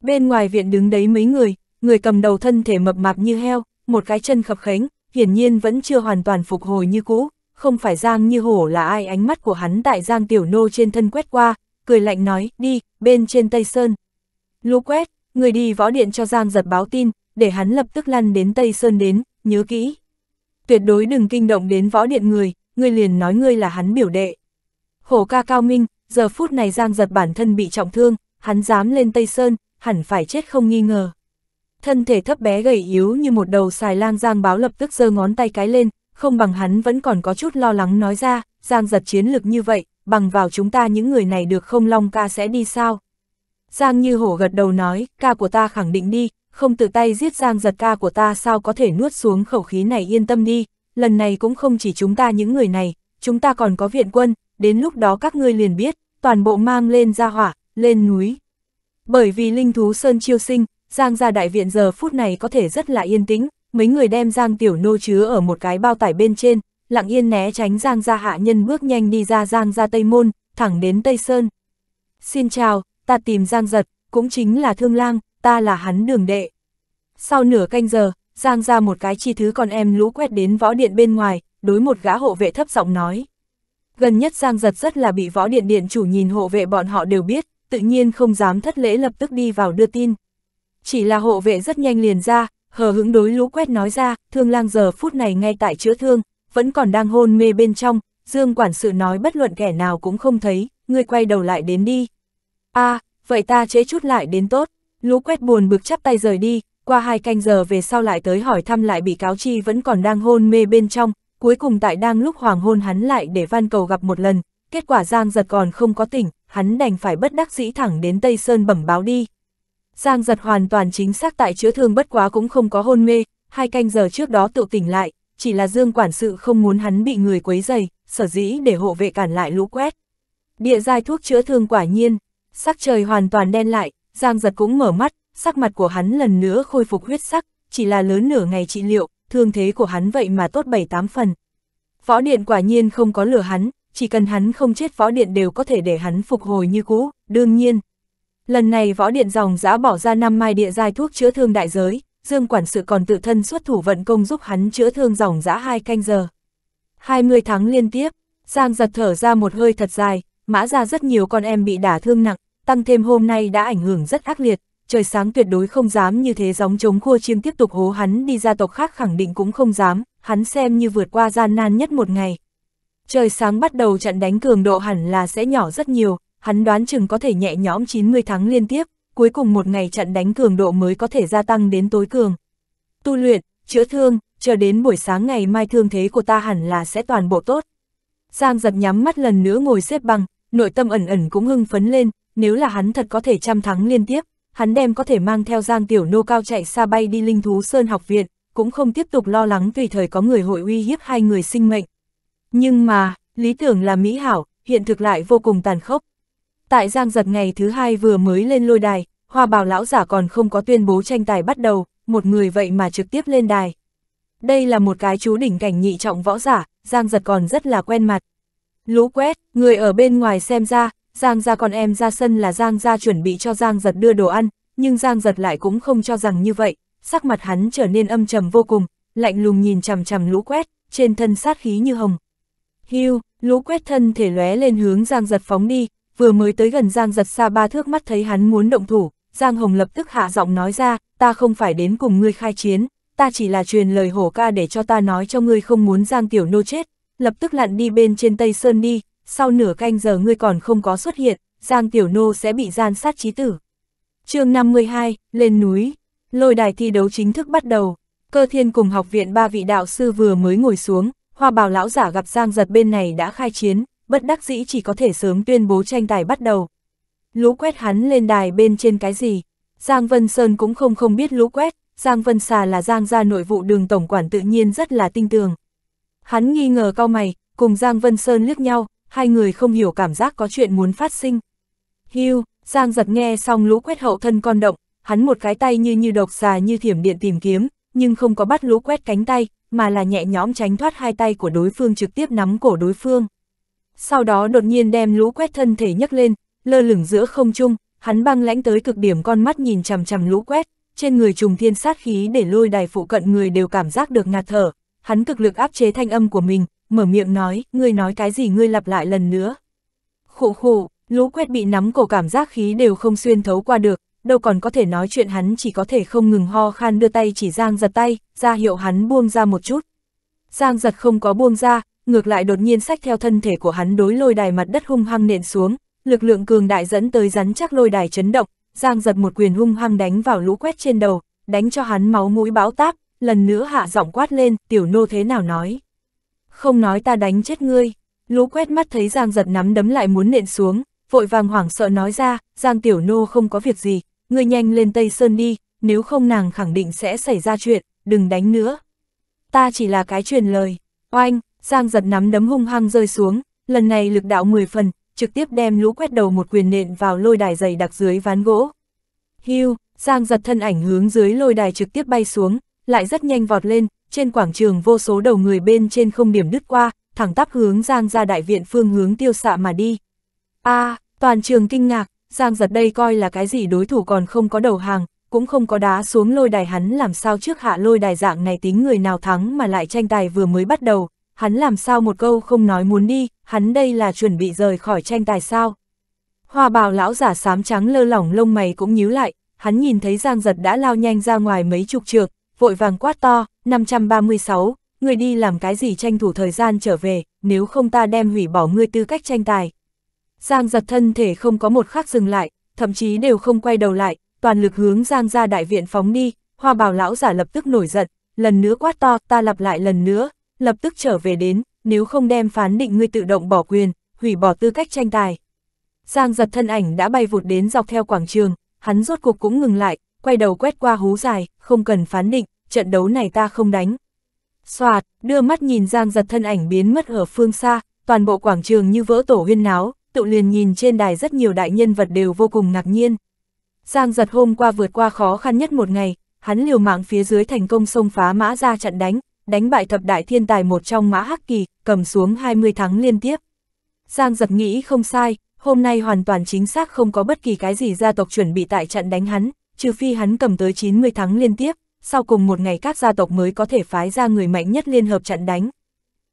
Bên ngoài viện đứng đấy mấy người, người cầm đầu thân thể mập mạp như heo, một cái chân khập khánh, hiển nhiên vẫn chưa hoàn toàn phục hồi như cũ, không phải Giang như hổ là ai ánh mắt của hắn tại Giang Tiểu Nô trên thân quét qua, cười lạnh nói, đi, bên trên Tây Sơn. Lũ quét, người đi võ điện cho Giang giật báo tin, để hắn lập tức lăn đến Tây Sơn đến, nhớ kỹ. Tuyệt đối đừng kinh động đến võ điện người, người liền nói ngươi là hắn biểu đệ. Hổ ca cao minh, giờ phút này Giang giật bản thân bị trọng thương, hắn dám lên Tây Sơn, hẳn phải chết không nghi ngờ. Thân thể thấp bé gầy yếu như một đầu xài lang Giang báo lập tức giơ ngón tay cái lên, không bằng hắn vẫn còn có chút lo lắng nói ra, Giang giật chiến lực như vậy, bằng vào chúng ta những người này được không Long ca sẽ đi sao? Giang như hổ gật đầu nói, ca của ta khẳng định đi, không tự tay giết Giang giật ca của ta sao có thể nuốt xuống khẩu khí này yên tâm đi, lần này cũng không chỉ chúng ta những người này, chúng ta còn có viện quân, đến lúc đó các ngươi liền biết, toàn bộ mang lên ra hỏa, lên núi. Bởi vì linh thú Sơn chiêu sinh, Giang gia đại viện giờ phút này có thể rất là yên tĩnh, mấy người đem Giang tiểu nô chứa ở một cái bao tải bên trên, lặng yên né tránh Giang Gia Hạ Nhân bước nhanh đi ra Giang Gia Tây Môn, thẳng đến Tây Sơn. Xin chào, ta tìm Giang Giật, cũng chính là Thương Lang, ta là hắn đường đệ. Sau nửa canh giờ, Giang gia một cái chi thứ con em lũ quét đến võ điện bên ngoài, đối một gã hộ vệ thấp giọng nói. Gần nhất Giang giật rất là bị võ điện điện chủ nhìn hộ vệ bọn họ đều biết, tự nhiên không dám thất lễ lập tức đi vào đưa tin. Chỉ là hộ vệ rất nhanh liền ra, hờ hững đối lũ quét nói ra, thương lang giờ phút này ngay tại chữa thương, vẫn còn đang hôn mê bên trong, Dương quản sự nói bất luận kẻ nào cũng không thấy, ngươi quay đầu lại đến đi. a à, vậy ta chế chút lại đến tốt, lũ quét buồn bực chắp tay rời đi, qua hai canh giờ về sau lại tới hỏi thăm lại bị cáo chi vẫn còn đang hôn mê bên trong, cuối cùng tại đang lúc hoàng hôn hắn lại để van cầu gặp một lần, kết quả Giang giật còn không có tỉnh, hắn đành phải bất đắc dĩ thẳng đến Tây Sơn bẩm báo đi. Giang giật hoàn toàn chính xác tại chữa thương bất quá cũng không có hôn mê, hai canh giờ trước đó tự tỉnh lại, chỉ là Dương Quản sự không muốn hắn bị người quấy dày, sở dĩ để hộ vệ cản lại lũ quét. Địa giai thuốc chữa thương quả nhiên, sắc trời hoàn toàn đen lại, Giang giật cũng mở mắt, sắc mặt của hắn lần nữa khôi phục huyết sắc, chỉ là lớn nửa ngày trị liệu, thương thế của hắn vậy mà tốt bảy tám phần. phó điện quả nhiên không có lửa hắn, chỉ cần hắn không chết phó điện đều có thể để hắn phục hồi như cũ, đương nhiên. Lần này võ điện dòng giã bỏ ra năm mai địa giai thuốc chữa thương đại giới, Dương Quản sự còn tự thân xuất thủ vận công giúp hắn chữa thương dòng dã hai canh giờ. 20 tháng liên tiếp, Giang giật thở ra một hơi thật dài, mã ra rất nhiều con em bị đả thương nặng, tăng thêm hôm nay đã ảnh hưởng rất ác liệt, trời sáng tuyệt đối không dám như thế gióng chống khua chiêm tiếp tục hố hắn đi ra tộc khác khẳng định cũng không dám, hắn xem như vượt qua gian nan nhất một ngày. Trời sáng bắt đầu trận đánh cường độ hẳn là sẽ nhỏ rất nhiều, hắn đoán chừng có thể nhẹ nhõm 90 tháng liên tiếp, cuối cùng một ngày trận đánh cường độ mới có thể gia tăng đến tối cường. Tu luyện, chữa thương, chờ đến buổi sáng ngày mai thương thế của ta hẳn là sẽ toàn bộ tốt. Giang giật nhắm mắt lần nữa ngồi xếp bằng, nội tâm ẩn ẩn cũng hưng phấn lên, nếu là hắn thật có thể trăm thắng liên tiếp, hắn đem có thể mang theo Giang Tiểu Nô cao chạy xa bay đi Linh Thú Sơn học viện, cũng không tiếp tục lo lắng tùy thời có người hội uy hiếp hai người sinh mệnh. Nhưng mà, lý tưởng là mỹ hảo, hiện thực lại vô cùng tàn khốc, Tại Giang Giật ngày thứ hai vừa mới lên lôi đài, hoa bào lão giả còn không có tuyên bố tranh tài bắt đầu, một người vậy mà trực tiếp lên đài. Đây là một cái chú đỉnh cảnh nhị trọng võ giả, Giang Giật còn rất là quen mặt. Lũ quét, người ở bên ngoài xem ra, Giang ra con em ra sân là Giang ra chuẩn bị cho Giang Giật đưa đồ ăn, nhưng Giang Giật lại cũng không cho rằng như vậy, sắc mặt hắn trở nên âm trầm vô cùng, lạnh lùng nhìn chằm chằm lũ quét, trên thân sát khí như hồng. Hưu, lũ quét thân thể lóe lên hướng Giang Giật phóng đi, vừa mới tới gần Giang giật xa ba thước mắt thấy hắn muốn động thủ, Giang Hồng lập tức hạ giọng nói ra, ta không phải đến cùng ngươi khai chiến, ta chỉ là truyền lời hổ ca để cho ta nói cho ngươi không muốn Giang Tiểu Nô chết, lập tức lặn đi bên trên Tây Sơn đi, sau nửa canh giờ ngươi còn không có xuất hiện, Giang Tiểu Nô sẽ bị gian sát trí tử. chương 52, lên núi, lôi đài thi đấu chính thức bắt đầu, cơ thiên cùng học viện ba vị đạo sư vừa mới ngồi xuống, hoa bào lão giả gặp Giang giật bên này đã khai chiến, bất đắc dĩ chỉ có thể sớm tuyên bố tranh tài bắt đầu. Lũ quét hắn lên đài bên trên cái gì? Giang Vân Sơn cũng không không biết lũ quét, Giang Vân Xà là Giang gia nội vụ đường tổng quản tự nhiên rất là tinh tường. Hắn nghi ngờ cao mày, cùng Giang Vân Sơn liếc nhau, hai người không hiểu cảm giác có chuyện muốn phát sinh. Hưu, Giang giật nghe xong lũ quét hậu thân con động, hắn một cái tay như như độc xà như thiểm điện tìm kiếm, nhưng không có bắt lũ quét cánh tay, mà là nhẹ nhõm tránh thoát hai tay của đối phương trực tiếp nắm cổ đối phương sau đó đột nhiên đem lũ quét thân thể nhấc lên, lơ lửng giữa không trung, hắn băng lãnh tới cực điểm con mắt nhìn chằm chằm lũ quét, trên người trùng thiên sát khí để lôi đài phụ cận người đều cảm giác được ngạt thở, hắn cực lực áp chế thanh âm của mình, mở miệng nói, ngươi nói cái gì ngươi lặp lại lần nữa. Khụ khụ, lũ quét bị nắm cổ cảm giác khí đều không xuyên thấu qua được, đâu còn có thể nói chuyện hắn chỉ có thể không ngừng ho khan đưa tay chỉ Giang giật tay, ra hiệu hắn buông ra một chút. Giang giật không có buông ra, ngược lại đột nhiên sách theo thân thể của hắn đối lôi đài mặt đất hung hăng nện xuống, lực lượng cường đại dẫn tới rắn chắc lôi đài chấn động, Giang giật một quyền hung hăng đánh vào lũ quét trên đầu, đánh cho hắn máu mũi bão táp, lần nữa hạ giọng quát lên, tiểu nô thế nào nói. Không nói ta đánh chết ngươi, lũ quét mắt thấy Giang giật nắm đấm lại muốn nện xuống, vội vàng hoảng sợ nói ra, Giang tiểu nô không có việc gì, ngươi nhanh lên Tây Sơn đi, nếu không nàng khẳng định sẽ xảy ra chuyện, đừng đánh nữa. Ta chỉ là cái truyền lời, oanh, Giang giật nắm đấm hung hăng rơi xuống, lần này lực đạo 10 phần, trực tiếp đem lũ quét đầu một quyền nện vào lôi đài dày đặc dưới ván gỗ. Hưu, Giang giật thân ảnh hướng dưới lôi đài trực tiếp bay xuống, lại rất nhanh vọt lên, trên quảng trường vô số đầu người bên trên không điểm đứt qua, thẳng tắp hướng Giang ra đại viện phương hướng tiêu xạ mà đi. a à, toàn trường kinh ngạc, Giang giật đây coi là cái gì đối thủ còn không có đầu hàng, cũng không có đá xuống lôi đài hắn làm sao trước hạ lôi đài dạng này tính người nào thắng mà lại tranh tài vừa mới bắt đầu, hắn làm sao một câu không nói muốn đi, hắn đây là chuẩn bị rời khỏi tranh tài sao. Hoa bào lão giả sám trắng lơ lỏng lông mày cũng nhíu lại, hắn nhìn thấy Giang Giật đã lao nhanh ra ngoài mấy chục trượt, vội vàng quát to, 536, người đi làm cái gì tranh thủ thời gian trở về, nếu không ta đem hủy bỏ ngươi tư cách tranh tài. Giang Giật thân thể không có một khắc dừng lại, thậm chí đều không quay đầu lại, toàn lực hướng Giang ra đại viện phóng đi, hoa bào lão giả lập tức nổi giận, lần nữa quát to, ta lặp lại lần nữa, lập tức trở về đến, nếu không đem phán định ngươi tự động bỏ quyền, hủy bỏ tư cách tranh tài. Giang giật thân ảnh đã bay vụt đến dọc theo quảng trường, hắn rốt cuộc cũng ngừng lại, quay đầu quét qua hú dài, không cần phán định, trận đấu này ta không đánh. Xoạt, đưa mắt nhìn Giang giật thân ảnh biến mất ở phương xa, toàn bộ quảng trường như vỡ tổ huyên náo, tự liền nhìn trên đài rất nhiều đại nhân vật đều vô cùng ngạc nhiên. Giang giật hôm qua vượt qua khó khăn nhất một ngày, hắn liều mạng phía dưới thành công xông phá mã ra trận đánh, đánh bại thập đại thiên tài một trong mã hắc kỳ, cầm xuống 20 thắng liên tiếp. Giang giật nghĩ không sai, hôm nay hoàn toàn chính xác không có bất kỳ cái gì gia tộc chuẩn bị tại trận đánh hắn, trừ phi hắn cầm tới 90 thắng liên tiếp, sau cùng một ngày các gia tộc mới có thể phái ra người mạnh nhất liên hợp trận đánh.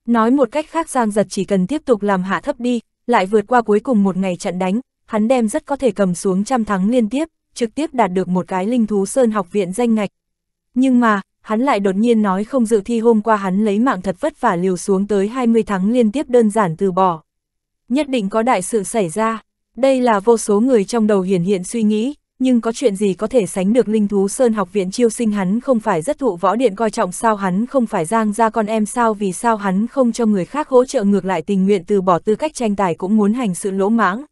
Nói một cách khác Giang giật chỉ cần tiếp tục làm hạ thấp đi, lại vượt qua cuối cùng một ngày trận đánh, hắn đem rất có thể cầm xuống trăm thắng liên tiếp, trực tiếp đạt được một cái linh thú sơn học viện danh ngạch. Nhưng mà, hắn lại đột nhiên nói không dự thi hôm qua hắn lấy mạng thật vất vả liều xuống tới 20 tháng liên tiếp đơn giản từ bỏ. Nhất định có đại sự xảy ra, đây là vô số người trong đầu hiển hiện suy nghĩ, nhưng có chuyện gì có thể sánh được linh thú Sơn học viện chiêu sinh hắn không phải rất thụ võ điện coi trọng sao hắn không phải giang ra con em sao vì sao hắn không cho người khác hỗ trợ ngược lại tình nguyện từ bỏ tư cách tranh tài cũng muốn hành sự lỗ mãng.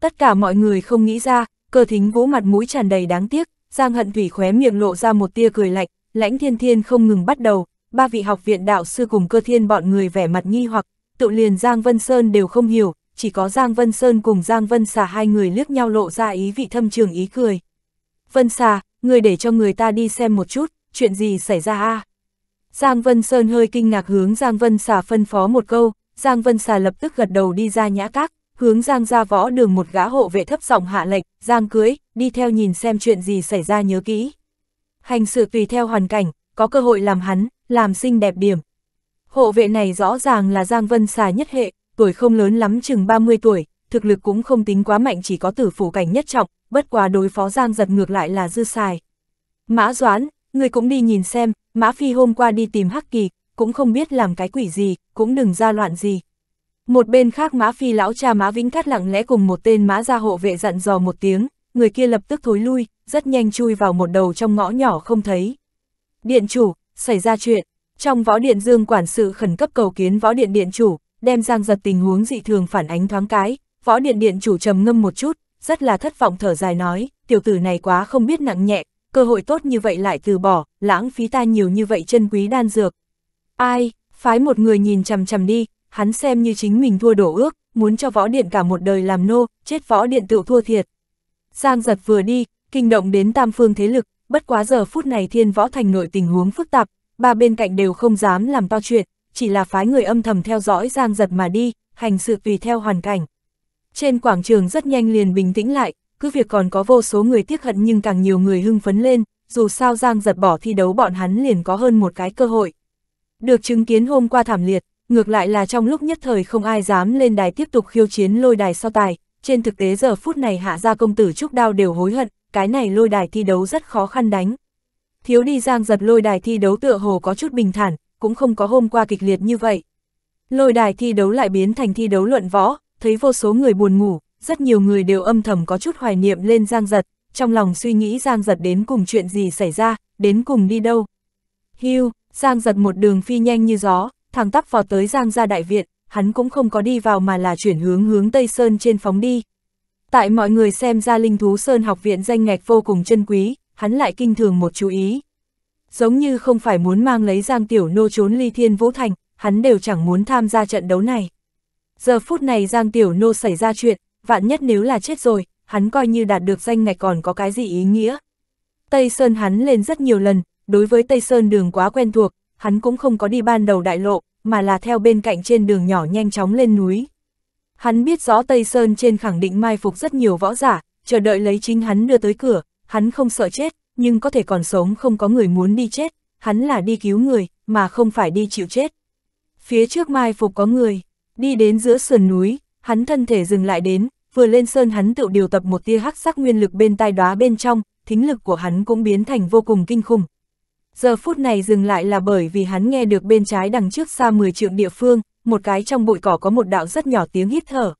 Tất cả mọi người không nghĩ ra, cơ thính vũ mặt mũi tràn đầy đáng tiếc, giang hận thủy khóe miệng lộ ra một tia cười lạnh, lãnh thiên thiên không ngừng bắt đầu, ba vị học viện đạo sư cùng cơ thiên bọn người vẻ mặt nghi hoặc, tự liền Giang Vân Sơn đều không hiểu, chỉ có Giang Vân Sơn cùng Giang Vân xà hai người liếc nhau lộ ra ý vị thâm trường ý cười. Vân xà, người để cho người ta đi xem một chút, chuyện gì xảy ra a Giang Vân Sơn hơi kinh ngạc hướng Giang Vân xà phân phó một câu, Giang Vân xà lập tức gật đầu đi ra nhã các, hướng Giang ra võ đường một gã hộ vệ thấp giọng hạ lệnh, Giang cưới, đi theo nhìn xem chuyện gì xảy ra nhớ kỹ hành sự tùy theo hoàn cảnh, có cơ hội làm hắn, làm xinh đẹp điểm. Hộ vệ này rõ ràng là Giang Vân xà nhất hệ, tuổi không lớn lắm chừng 30 tuổi, thực lực cũng không tính quá mạnh chỉ có tử phủ cảnh nhất trọng, bất quá đối phó Giang giật ngược lại là dư xài. Mã Doãn, người cũng đi nhìn xem, Mã Phi hôm qua đi tìm Hắc Kỳ, cũng không biết làm cái quỷ gì, cũng đừng ra loạn gì. Một bên khác Mã Phi lão cha Mã Vĩnh Cát lặng lẽ cùng một tên Mã gia hộ vệ dặn dò một tiếng, người kia lập tức thối lui, rất nhanh chui vào một đầu trong ngõ nhỏ không thấy. Điện chủ, xảy ra chuyện, trong võ điện dương quản sự khẩn cấp cầu kiến võ điện điện chủ, đem giang giật tình huống dị thường phản ánh thoáng cái, võ điện điện chủ trầm ngâm một chút, rất là thất vọng thở dài nói, tiểu tử này quá không biết nặng nhẹ, cơ hội tốt như vậy lại từ bỏ, lãng phí ta nhiều như vậy chân quý đan dược. Ai, phái một người nhìn chằm chằm đi, hắn xem như chính mình thua đổ ước, muốn cho võ điện cả một đời làm nô, chết võ điện tự thua thiệt, Giang giật vừa đi, kinh động đến tam phương thế lực, bất quá giờ phút này thiên võ thành nội tình huống phức tạp, ba bên cạnh đều không dám làm to chuyện, chỉ là phái người âm thầm theo dõi giang giật mà đi, hành sự tùy theo hoàn cảnh. Trên quảng trường rất nhanh liền bình tĩnh lại, cứ việc còn có vô số người tiếc hận nhưng càng nhiều người hưng phấn lên, dù sao giang giật bỏ thi đấu bọn hắn liền có hơn một cái cơ hội. Được chứng kiến hôm qua thảm liệt, ngược lại là trong lúc nhất thời không ai dám lên đài tiếp tục khiêu chiến lôi đài so tài, trên thực tế giờ phút này hạ gia công tử trúc đao đều hối hận, cái này lôi đài thi đấu rất khó khăn đánh. Thiếu đi giang giật lôi đài thi đấu tựa hồ có chút bình thản, cũng không có hôm qua kịch liệt như vậy. Lôi đài thi đấu lại biến thành thi đấu luận võ, thấy vô số người buồn ngủ, rất nhiều người đều âm thầm có chút hoài niệm lên giang giật, trong lòng suy nghĩ giang giật đến cùng chuyện gì xảy ra, đến cùng đi đâu. Hưu, giang giật một đường phi nhanh như gió, thẳng tắp vào tới giang gia đại viện, hắn cũng không có đi vào mà là chuyển hướng hướng Tây Sơn trên phóng đi. Tại mọi người xem ra linh thú Sơn học viện danh ngạch vô cùng chân quý, hắn lại kinh thường một chú ý. Giống như không phải muốn mang lấy Giang Tiểu Nô trốn ly thiên vũ thành, hắn đều chẳng muốn tham gia trận đấu này. Giờ phút này Giang Tiểu Nô xảy ra chuyện, vạn nhất nếu là chết rồi, hắn coi như đạt được danh ngạch còn có cái gì ý nghĩa. Tây Sơn hắn lên rất nhiều lần, đối với Tây Sơn đường quá quen thuộc, hắn cũng không có đi ban đầu đại lộ, mà là theo bên cạnh trên đường nhỏ nhanh chóng lên núi. Hắn biết rõ Tây Sơn trên khẳng định mai phục rất nhiều võ giả, chờ đợi lấy chính hắn đưa tới cửa, hắn không sợ chết, nhưng có thể còn sống không có người muốn đi chết, hắn là đi cứu người, mà không phải đi chịu chết. Phía trước mai phục có người, đi đến giữa sườn núi, hắn thân thể dừng lại đến, vừa lên sơn hắn tự điều tập một tia hắc sắc nguyên lực bên tai đóa bên trong, thính lực của hắn cũng biến thành vô cùng kinh khủng, Giờ phút này dừng lại là bởi vì hắn nghe được bên trái đằng trước xa 10 trượng địa phương, một cái trong bụi cỏ có một đạo rất nhỏ tiếng hít thở.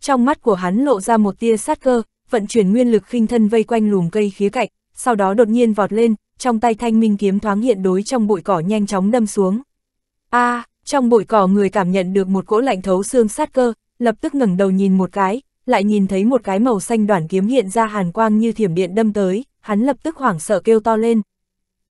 Trong mắt của hắn lộ ra một tia sát cơ, vận chuyển nguyên lực khinh thân vây quanh lùm cây khía cạnh, sau đó đột nhiên vọt lên, trong tay thanh minh kiếm thoáng hiện đối trong bụi cỏ nhanh chóng đâm xuống. a à, trong bụi cỏ người cảm nhận được một cỗ lạnh thấu xương sát cơ, lập tức ngẩng đầu nhìn một cái, lại nhìn thấy một cái màu xanh đoàn kiếm hiện ra hàn quang như thiểm điện đâm tới, hắn lập tức hoảng sợ kêu to lên,